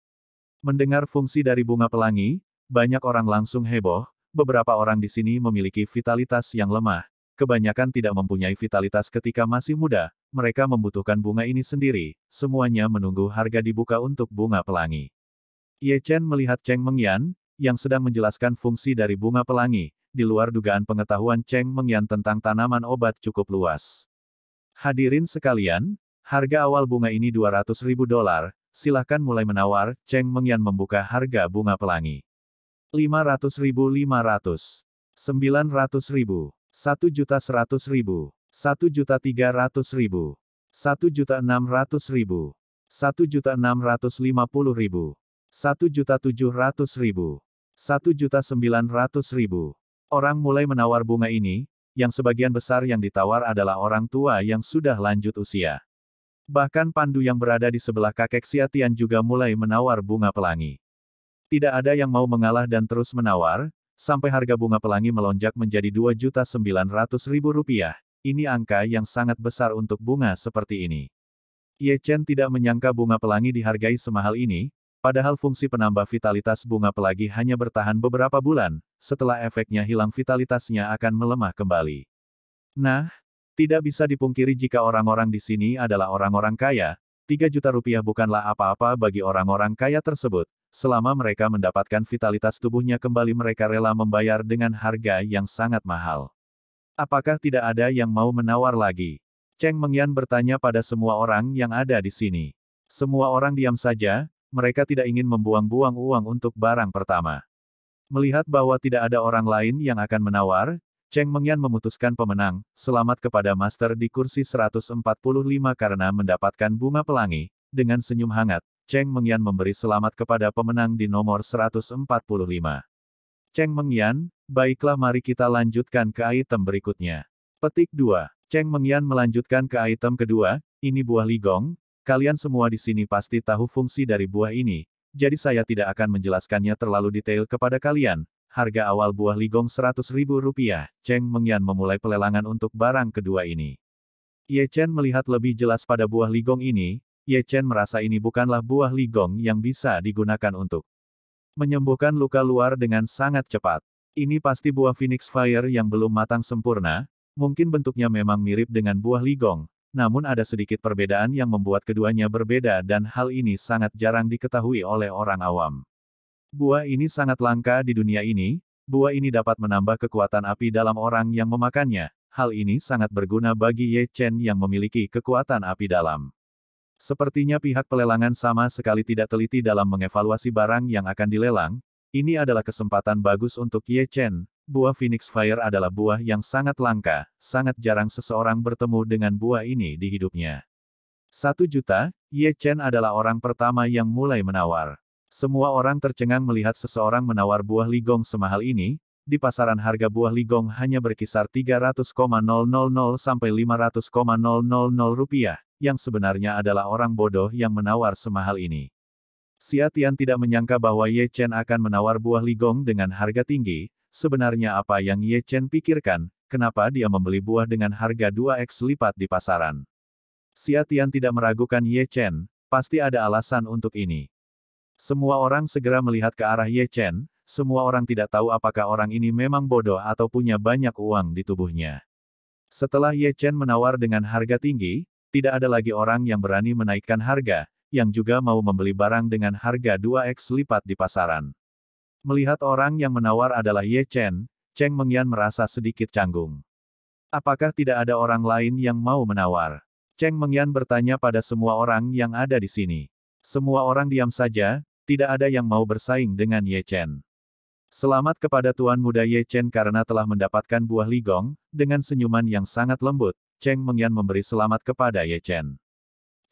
Mendengar fungsi dari bunga pelangi, banyak orang langsung heboh, beberapa orang di sini memiliki vitalitas yang lemah. Kebanyakan tidak mempunyai vitalitas ketika masih muda, mereka membutuhkan bunga ini sendiri, semuanya menunggu harga dibuka untuk bunga pelangi. Ye Chen melihat Cheng Mengyan, yang sedang menjelaskan fungsi dari bunga pelangi, di luar dugaan pengetahuan Cheng Mengyan tentang tanaman obat cukup luas. Hadirin sekalian, harga awal bunga ini 200 ribu dolar, silahkan mulai menawar, Cheng Mengyan membuka harga bunga pelangi. 500 ribu 500. 900 ribu. 1 juta 100 ribu. 1 juta 300 ribu. 1 juta 600 ribu. 1 juta 650 ribu. 1 juta 700 ribu. 1 juta 900 ribu. Orang mulai menawar bunga ini, yang sebagian besar yang ditawar adalah orang tua yang sudah lanjut usia. Bahkan Pandu yang berada di sebelah kakek Siatian juga mulai menawar bunga pelangi. Tidak ada yang mau mengalah dan terus menawar, sampai harga bunga pelangi melonjak menjadi Rp2.900.000. Ini angka yang sangat besar untuk bunga seperti ini. Ye Chen tidak menyangka bunga pelangi dihargai semahal ini, padahal fungsi penambah vitalitas bunga pelangi hanya bertahan beberapa bulan, setelah efeknya hilang vitalitasnya akan melemah kembali. Nah, tidak bisa dipungkiri jika orang-orang di sini adalah orang-orang kaya, 3 juta rupiah bukanlah apa-apa bagi orang-orang kaya tersebut, Selama mereka mendapatkan vitalitas tubuhnya kembali mereka rela membayar dengan harga yang sangat mahal. Apakah tidak ada yang mau menawar lagi? Cheng Mengyan bertanya pada semua orang yang ada di sini. Semua orang diam saja, mereka tidak ingin membuang-buang uang untuk barang pertama. Melihat bahwa tidak ada orang lain yang akan menawar, Cheng Mengyan memutuskan pemenang, selamat kepada Master di kursi 145 karena mendapatkan bunga pelangi, dengan senyum hangat, Cheng Mengyan memberi selamat kepada pemenang di nomor 145. Cheng Mengyan, baiklah mari kita lanjutkan ke item berikutnya. Petik 2. Cheng Mengyan melanjutkan ke item kedua, ini buah ligong, kalian semua di sini pasti tahu fungsi dari buah ini, jadi saya tidak akan menjelaskannya terlalu detail kepada kalian. Harga awal buah ligong Rp100.000, Cheng Mengyan memulai pelelangan untuk barang kedua ini. Ye Chen melihat lebih jelas pada buah ligong ini, Ye Chen merasa ini bukanlah buah ligong yang bisa digunakan untuk menyembuhkan luka luar dengan sangat cepat. Ini pasti buah Phoenix Fire yang belum matang sempurna, mungkin bentuknya memang mirip dengan buah ligong, namun ada sedikit perbedaan yang membuat keduanya berbeda dan hal ini sangat jarang diketahui oleh orang awam. Buah ini sangat langka di dunia ini, buah ini dapat menambah kekuatan api dalam orang yang memakannya, hal ini sangat berguna bagi Ye Chen yang memiliki kekuatan api dalam. Sepertinya pihak pelelangan sama sekali tidak teliti dalam mengevaluasi barang yang akan dilelang, ini adalah kesempatan bagus untuk Ye Chen. Buah Phoenix Fire adalah buah yang sangat langka, sangat jarang seseorang bertemu dengan buah ini di hidupnya. Satu juta, Ye Chen adalah orang pertama yang mulai menawar. Semua orang tercengang melihat seseorang menawar buah ligong semahal ini, di pasaran harga buah ligong hanya berkisar 300,000 sampai 500,000 rupiah, yang sebenarnya adalah orang bodoh yang menawar semahal ini. Xia Tian tidak menyangka bahwa Ye Chen akan menawar buah ligong dengan harga tinggi, sebenarnya apa yang Ye Chen pikirkan, kenapa dia membeli buah dengan harga 2x lipat di pasaran. Xia Tian tidak meragukan Ye Chen, pasti ada alasan untuk ini. Semua orang segera melihat ke arah Ye Chen, semua orang tidak tahu apakah orang ini memang bodoh atau punya banyak uang di tubuhnya. Setelah Ye Chen menawar dengan harga tinggi, tidak ada lagi orang yang berani menaikkan harga, yang juga mau membeli barang dengan harga 2x lipat di pasaran. Melihat orang yang menawar adalah Ye Chen, Cheng Mengyan merasa sedikit canggung. Apakah tidak ada orang lain yang mau menawar? Cheng Mengyan bertanya pada semua orang yang ada di sini. Semua orang diam saja, tidak ada yang mau bersaing dengan Ye Chen. Selamat kepada Tuan Muda Ye Chen karena telah mendapatkan buah ligong, dengan senyuman yang sangat lembut, Cheng Mengyan memberi selamat kepada Ye Chen.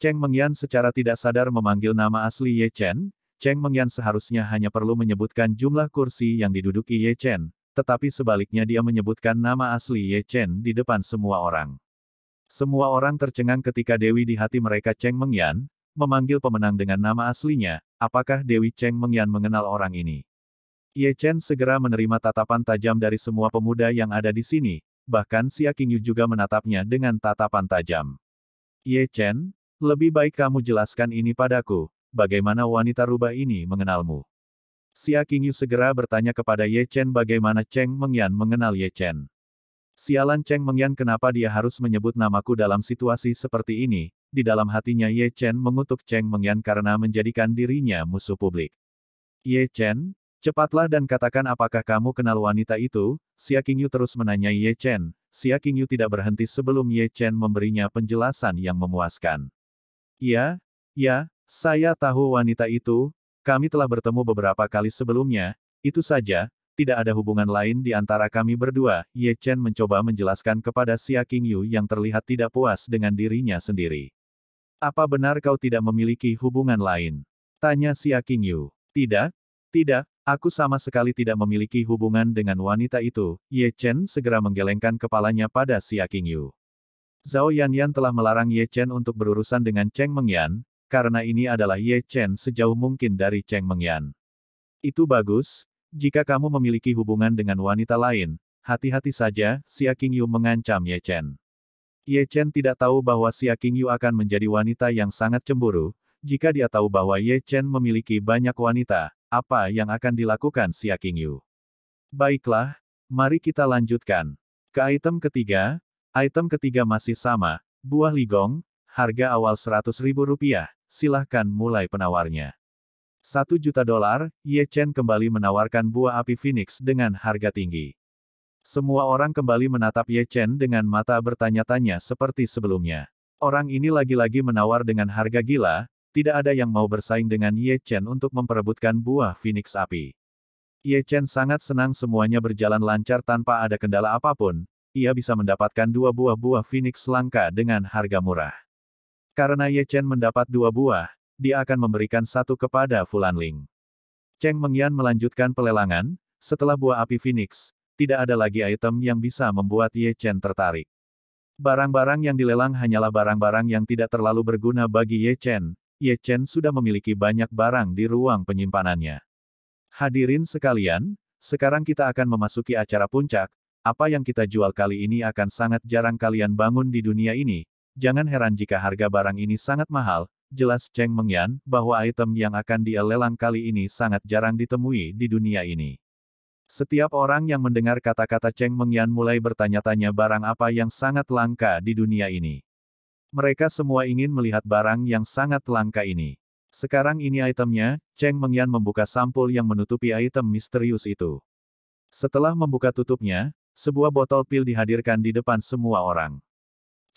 Cheng Mengyan secara tidak sadar memanggil nama asli Ye Chen, Cheng Mengyan seharusnya hanya perlu menyebutkan jumlah kursi yang diduduki Ye Chen, tetapi sebaliknya dia menyebutkan nama asli Ye Chen di depan semua orang. Semua orang tercengang ketika Dewi di hati mereka Cheng Mengyan, memanggil pemenang dengan nama aslinya, apakah Dewi Cheng Mengyan mengenal orang ini? Ye Chen segera menerima tatapan tajam dari semua pemuda yang ada di sini, bahkan Xia Qingyu juga menatapnya dengan tatapan tajam. Ye Chen, lebih baik kamu jelaskan ini padaku, bagaimana wanita rubah ini mengenalmu. Xia Qingyu segera bertanya kepada Ye Chen bagaimana Cheng Mengyan mengenal Ye Chen. Sialan Cheng Mengyan kenapa dia harus menyebut namaku dalam situasi seperti ini, di dalam hatinya Ye Chen mengutuk Cheng Mengyan karena menjadikan dirinya musuh publik. Ye Chen, Cepatlah dan katakan apakah kamu kenal wanita itu, Xia Qingyu terus menanyai Ye Chen. Xia Qingyu tidak berhenti sebelum Ye Chen memberinya penjelasan yang memuaskan. Ya, ya, saya tahu wanita itu, kami telah bertemu beberapa kali sebelumnya, itu saja, tidak ada hubungan lain di antara kami berdua, Ye Chen mencoba menjelaskan kepada Xia Qingyu yang terlihat tidak puas dengan dirinya sendiri. Apa benar kau tidak memiliki hubungan lain? Tanya Xia Qingyu. Tidak, tidak, Aku sama sekali tidak memiliki hubungan dengan wanita itu, Ye Chen segera menggelengkan kepalanya pada Xia Qingyu. Zhao Yanyan telah melarang Ye Chen untuk berurusan dengan Cheng Mengyan, karena ini adalah Ye Chen sejauh mungkin dari Cheng Mengyan. Itu bagus, jika kamu memiliki hubungan dengan wanita lain, hati-hati saja, Xia Qingyu mengancam Ye Chen. Ye Chen tidak tahu bahwa Xia Qingyu akan menjadi wanita yang sangat cemburu, jika dia tahu bahwa Ye Chen memiliki banyak wanita, apa yang akan dilakukan Xia Qingyu? Baiklah, mari kita lanjutkan. Ke item ketiga, item ketiga masih sama, buah ligong, harga awal ribu rupiah. silahkan mulai penawarnya. 1 juta dolar, Ye Chen kembali menawarkan buah api Phoenix dengan harga tinggi. Semua orang kembali menatap Ye Chen dengan mata bertanya-tanya seperti sebelumnya. Orang ini lagi-lagi menawar dengan harga gila, tidak ada yang mau bersaing dengan Ye Chen untuk memperebutkan buah Phoenix api. Ye Chen sangat senang semuanya berjalan lancar tanpa ada kendala apapun, ia bisa mendapatkan dua buah-buah Phoenix langka dengan harga murah. Karena Ye Chen mendapat dua buah, dia akan memberikan satu kepada Fulan Ling. Cheng Mengyan melanjutkan pelelangan, setelah buah api Phoenix, tidak ada lagi item yang bisa membuat Ye Chen tertarik. Barang-barang yang dilelang hanyalah barang-barang yang tidak terlalu berguna bagi Ye Chen, Ye Chen sudah memiliki banyak barang di ruang penyimpanannya. Hadirin sekalian, sekarang kita akan memasuki acara puncak, apa yang kita jual kali ini akan sangat jarang kalian bangun di dunia ini, jangan heran jika harga barang ini sangat mahal, jelas Cheng Mengyan, bahwa item yang akan dia lelang kali ini sangat jarang ditemui di dunia ini. Setiap orang yang mendengar kata-kata Cheng Mengyan mulai bertanya-tanya barang apa yang sangat langka di dunia ini. Mereka semua ingin melihat barang yang sangat langka ini. Sekarang ini itemnya, Cheng Mengyan membuka sampul yang menutupi item misterius itu. Setelah membuka tutupnya, sebuah botol pil dihadirkan di depan semua orang.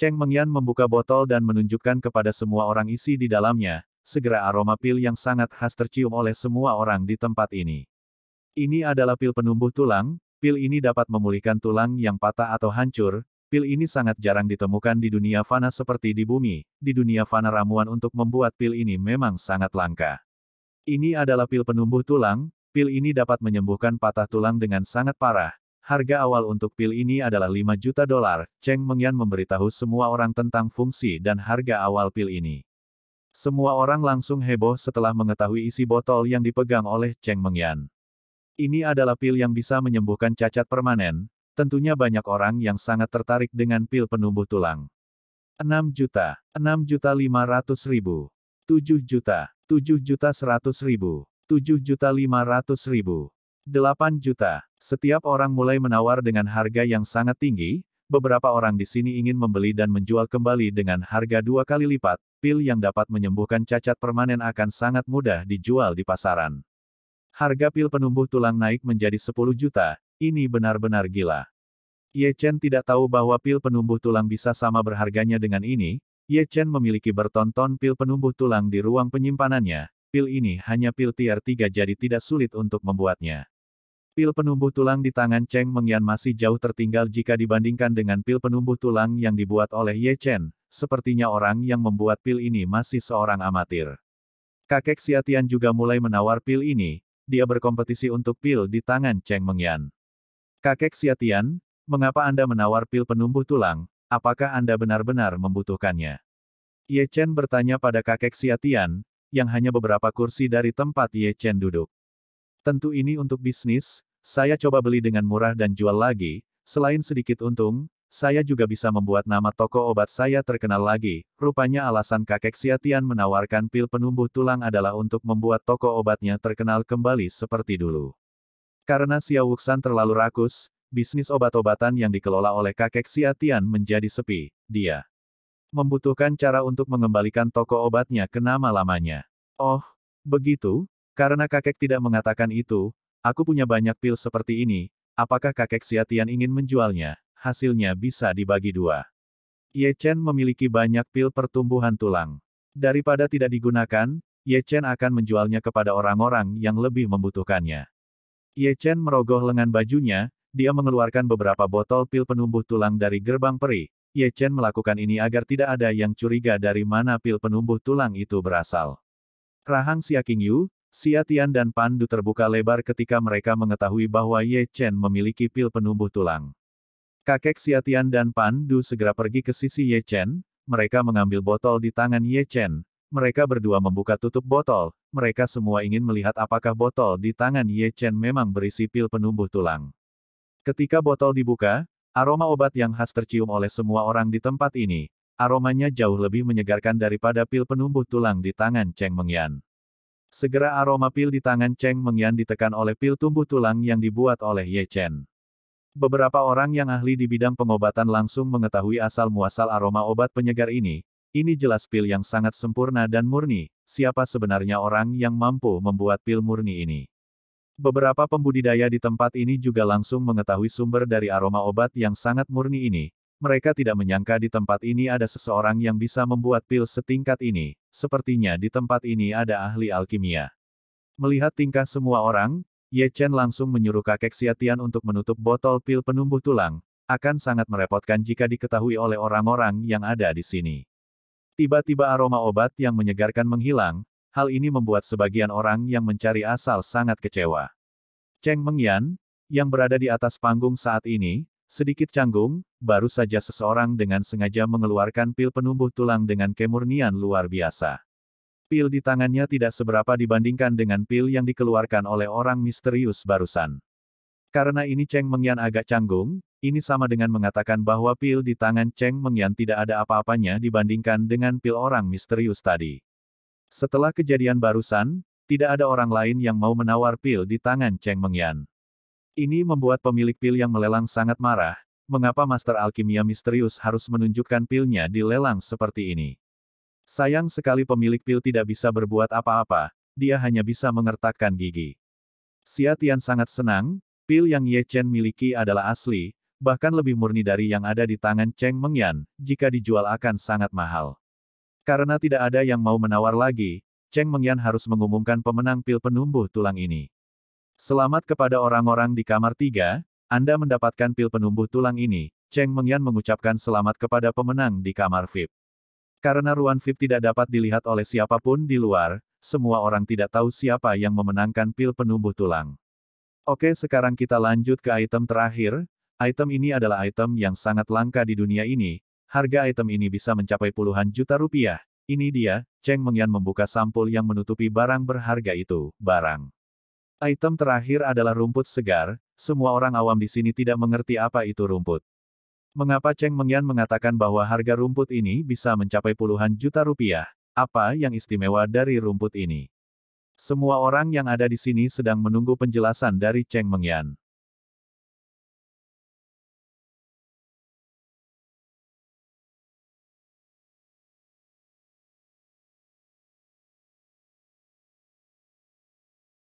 Cheng Mengyan membuka botol dan menunjukkan kepada semua orang isi di dalamnya, segera aroma pil yang sangat khas tercium oleh semua orang di tempat ini. Ini adalah pil penumbuh tulang, pil ini dapat memulihkan tulang yang patah atau hancur, Pil ini sangat jarang ditemukan di dunia fana seperti di bumi, di dunia fana ramuan untuk membuat pil ini memang sangat langka. Ini adalah pil penumbuh tulang, pil ini dapat menyembuhkan patah tulang dengan sangat parah. Harga awal untuk pil ini adalah 5 juta dolar, Cheng Mengyan memberitahu semua orang tentang fungsi dan harga awal pil ini. Semua orang langsung heboh setelah mengetahui isi botol yang dipegang oleh Cheng Mengyan. Ini adalah pil yang bisa menyembuhkan cacat permanen, Tentunya banyak orang yang sangat tertarik dengan pil penumbuh tulang. 6 juta, 6 juta 500 ribu, 7 juta, 7 juta 100 ribu, 7 juta 500 ribu, 8 juta. Setiap orang mulai menawar dengan harga yang sangat tinggi, beberapa orang di sini ingin membeli dan menjual kembali dengan harga dua kali lipat, pil yang dapat menyembuhkan cacat permanen akan sangat mudah dijual di pasaran. Harga pil penumbuh tulang naik menjadi 10 juta, ini benar-benar gila. Ye Chen tidak tahu bahwa pil penumbuh tulang bisa sama berharganya dengan ini, Ye Chen memiliki bertonton pil penumbuh tulang di ruang penyimpanannya, pil ini hanya pil tier 3 jadi tidak sulit untuk membuatnya. Pil penumbuh tulang di tangan Cheng Mengyan masih jauh tertinggal jika dibandingkan dengan pil penumbuh tulang yang dibuat oleh Ye Chen, sepertinya orang yang membuat pil ini masih seorang amatir. Kakek Xiatian juga mulai menawar pil ini, dia berkompetisi untuk pil di tangan Cheng Mengyan. Kakek Xiatian, mengapa Anda menawar pil penumbuh tulang, apakah Anda benar-benar membutuhkannya? Ye Chen bertanya pada kakek Xiatian, yang hanya beberapa kursi dari tempat Ye Chen duduk. Tentu ini untuk bisnis, saya coba beli dengan murah dan jual lagi, selain sedikit untung, saya juga bisa membuat nama toko obat saya terkenal lagi. Rupanya alasan kakek Xiatian menawarkan pil penumbuh tulang adalah untuk membuat toko obatnya terkenal kembali seperti dulu. Karena Xiao Wuxan terlalu rakus, bisnis obat-obatan yang dikelola oleh kakek Xiatian menjadi sepi. Dia membutuhkan cara untuk mengembalikan toko obatnya ke nama lamanya. Oh, begitu? Karena kakek tidak mengatakan itu, aku punya banyak pil seperti ini, apakah kakek Xiatian ingin menjualnya? hasilnya bisa dibagi dua. Ye Chen memiliki banyak pil pertumbuhan tulang. Daripada tidak digunakan, Ye Chen akan menjualnya kepada orang-orang yang lebih membutuhkannya. Ye Chen merogoh lengan bajunya, dia mengeluarkan beberapa botol pil penumbuh tulang dari gerbang peri. Ye Chen melakukan ini agar tidak ada yang curiga dari mana pil penumbuh tulang itu berasal. Rahang King Yu, Xia Tian dan Pandu terbuka lebar ketika mereka mengetahui bahwa Ye Chen memiliki pil penumbuh tulang. Kakek Xiatian dan Pan Du segera pergi ke sisi Ye Chen, mereka mengambil botol di tangan Ye Chen. Mereka berdua membuka tutup botol, mereka semua ingin melihat apakah botol di tangan Ye Chen memang berisi pil penumbuh tulang. Ketika botol dibuka, aroma obat yang khas tercium oleh semua orang di tempat ini. Aromanya jauh lebih menyegarkan daripada pil penumbuh tulang di tangan Cheng Mengyan. Segera aroma pil di tangan Cheng Mengyan ditekan oleh pil tumbuh tulang yang dibuat oleh Ye Chen. Beberapa orang yang ahli di bidang pengobatan langsung mengetahui asal-muasal aroma obat penyegar ini. Ini jelas pil yang sangat sempurna dan murni. Siapa sebenarnya orang yang mampu membuat pil murni ini? Beberapa pembudidaya di tempat ini juga langsung mengetahui sumber dari aroma obat yang sangat murni ini. Mereka tidak menyangka di tempat ini ada seseorang yang bisa membuat pil setingkat ini. Sepertinya di tempat ini ada ahli alkimia. Melihat tingkah semua orang, Ye Chen langsung menyuruh kakek Xiatian untuk menutup botol pil penumbuh tulang, akan sangat merepotkan jika diketahui oleh orang-orang yang ada di sini. Tiba-tiba aroma obat yang menyegarkan menghilang, hal ini membuat sebagian orang yang mencari asal sangat kecewa. Cheng Mengyan, yang berada di atas panggung saat ini, sedikit canggung, baru saja seseorang dengan sengaja mengeluarkan pil penumbuh tulang dengan kemurnian luar biasa. Pil di tangannya tidak seberapa dibandingkan dengan pil yang dikeluarkan oleh orang misterius barusan. Karena ini Cheng Mengyan agak canggung, ini sama dengan mengatakan bahwa pil di tangan Cheng Mengyan tidak ada apa-apanya dibandingkan dengan pil orang misterius tadi. Setelah kejadian barusan, tidak ada orang lain yang mau menawar pil di tangan Cheng Mengyan. Ini membuat pemilik pil yang melelang sangat marah, mengapa Master Alkimia Misterius harus menunjukkan pilnya di lelang seperti ini. Sayang sekali pemilik pil tidak bisa berbuat apa-apa, dia hanya bisa mengertakkan gigi. Xia Tian sangat senang, pil yang Ye Chen miliki adalah asli, bahkan lebih murni dari yang ada di tangan Cheng Mengyan, jika dijual akan sangat mahal. Karena tidak ada yang mau menawar lagi, Cheng Mengyan harus mengumumkan pemenang pil penumbuh tulang ini. Selamat kepada orang-orang di kamar tiga, Anda mendapatkan pil penumbuh tulang ini, Cheng Mengyan mengucapkan selamat kepada pemenang di kamar VIP. Karena Ruan Vip tidak dapat dilihat oleh siapapun di luar, semua orang tidak tahu siapa yang memenangkan pil penumbuh tulang. Oke sekarang kita lanjut ke item terakhir, item ini adalah item yang sangat langka di dunia ini, harga item ini bisa mencapai puluhan juta rupiah, ini dia, Cheng Mengyan membuka sampul yang menutupi barang berharga itu, barang. Item terakhir adalah rumput segar, semua orang awam di sini tidak mengerti apa itu rumput. Mengapa Cheng Mengyan mengatakan bahwa harga rumput ini bisa mencapai puluhan juta rupiah? Apa yang istimewa dari rumput ini? Semua orang yang ada di sini sedang menunggu penjelasan dari Cheng Mengyan.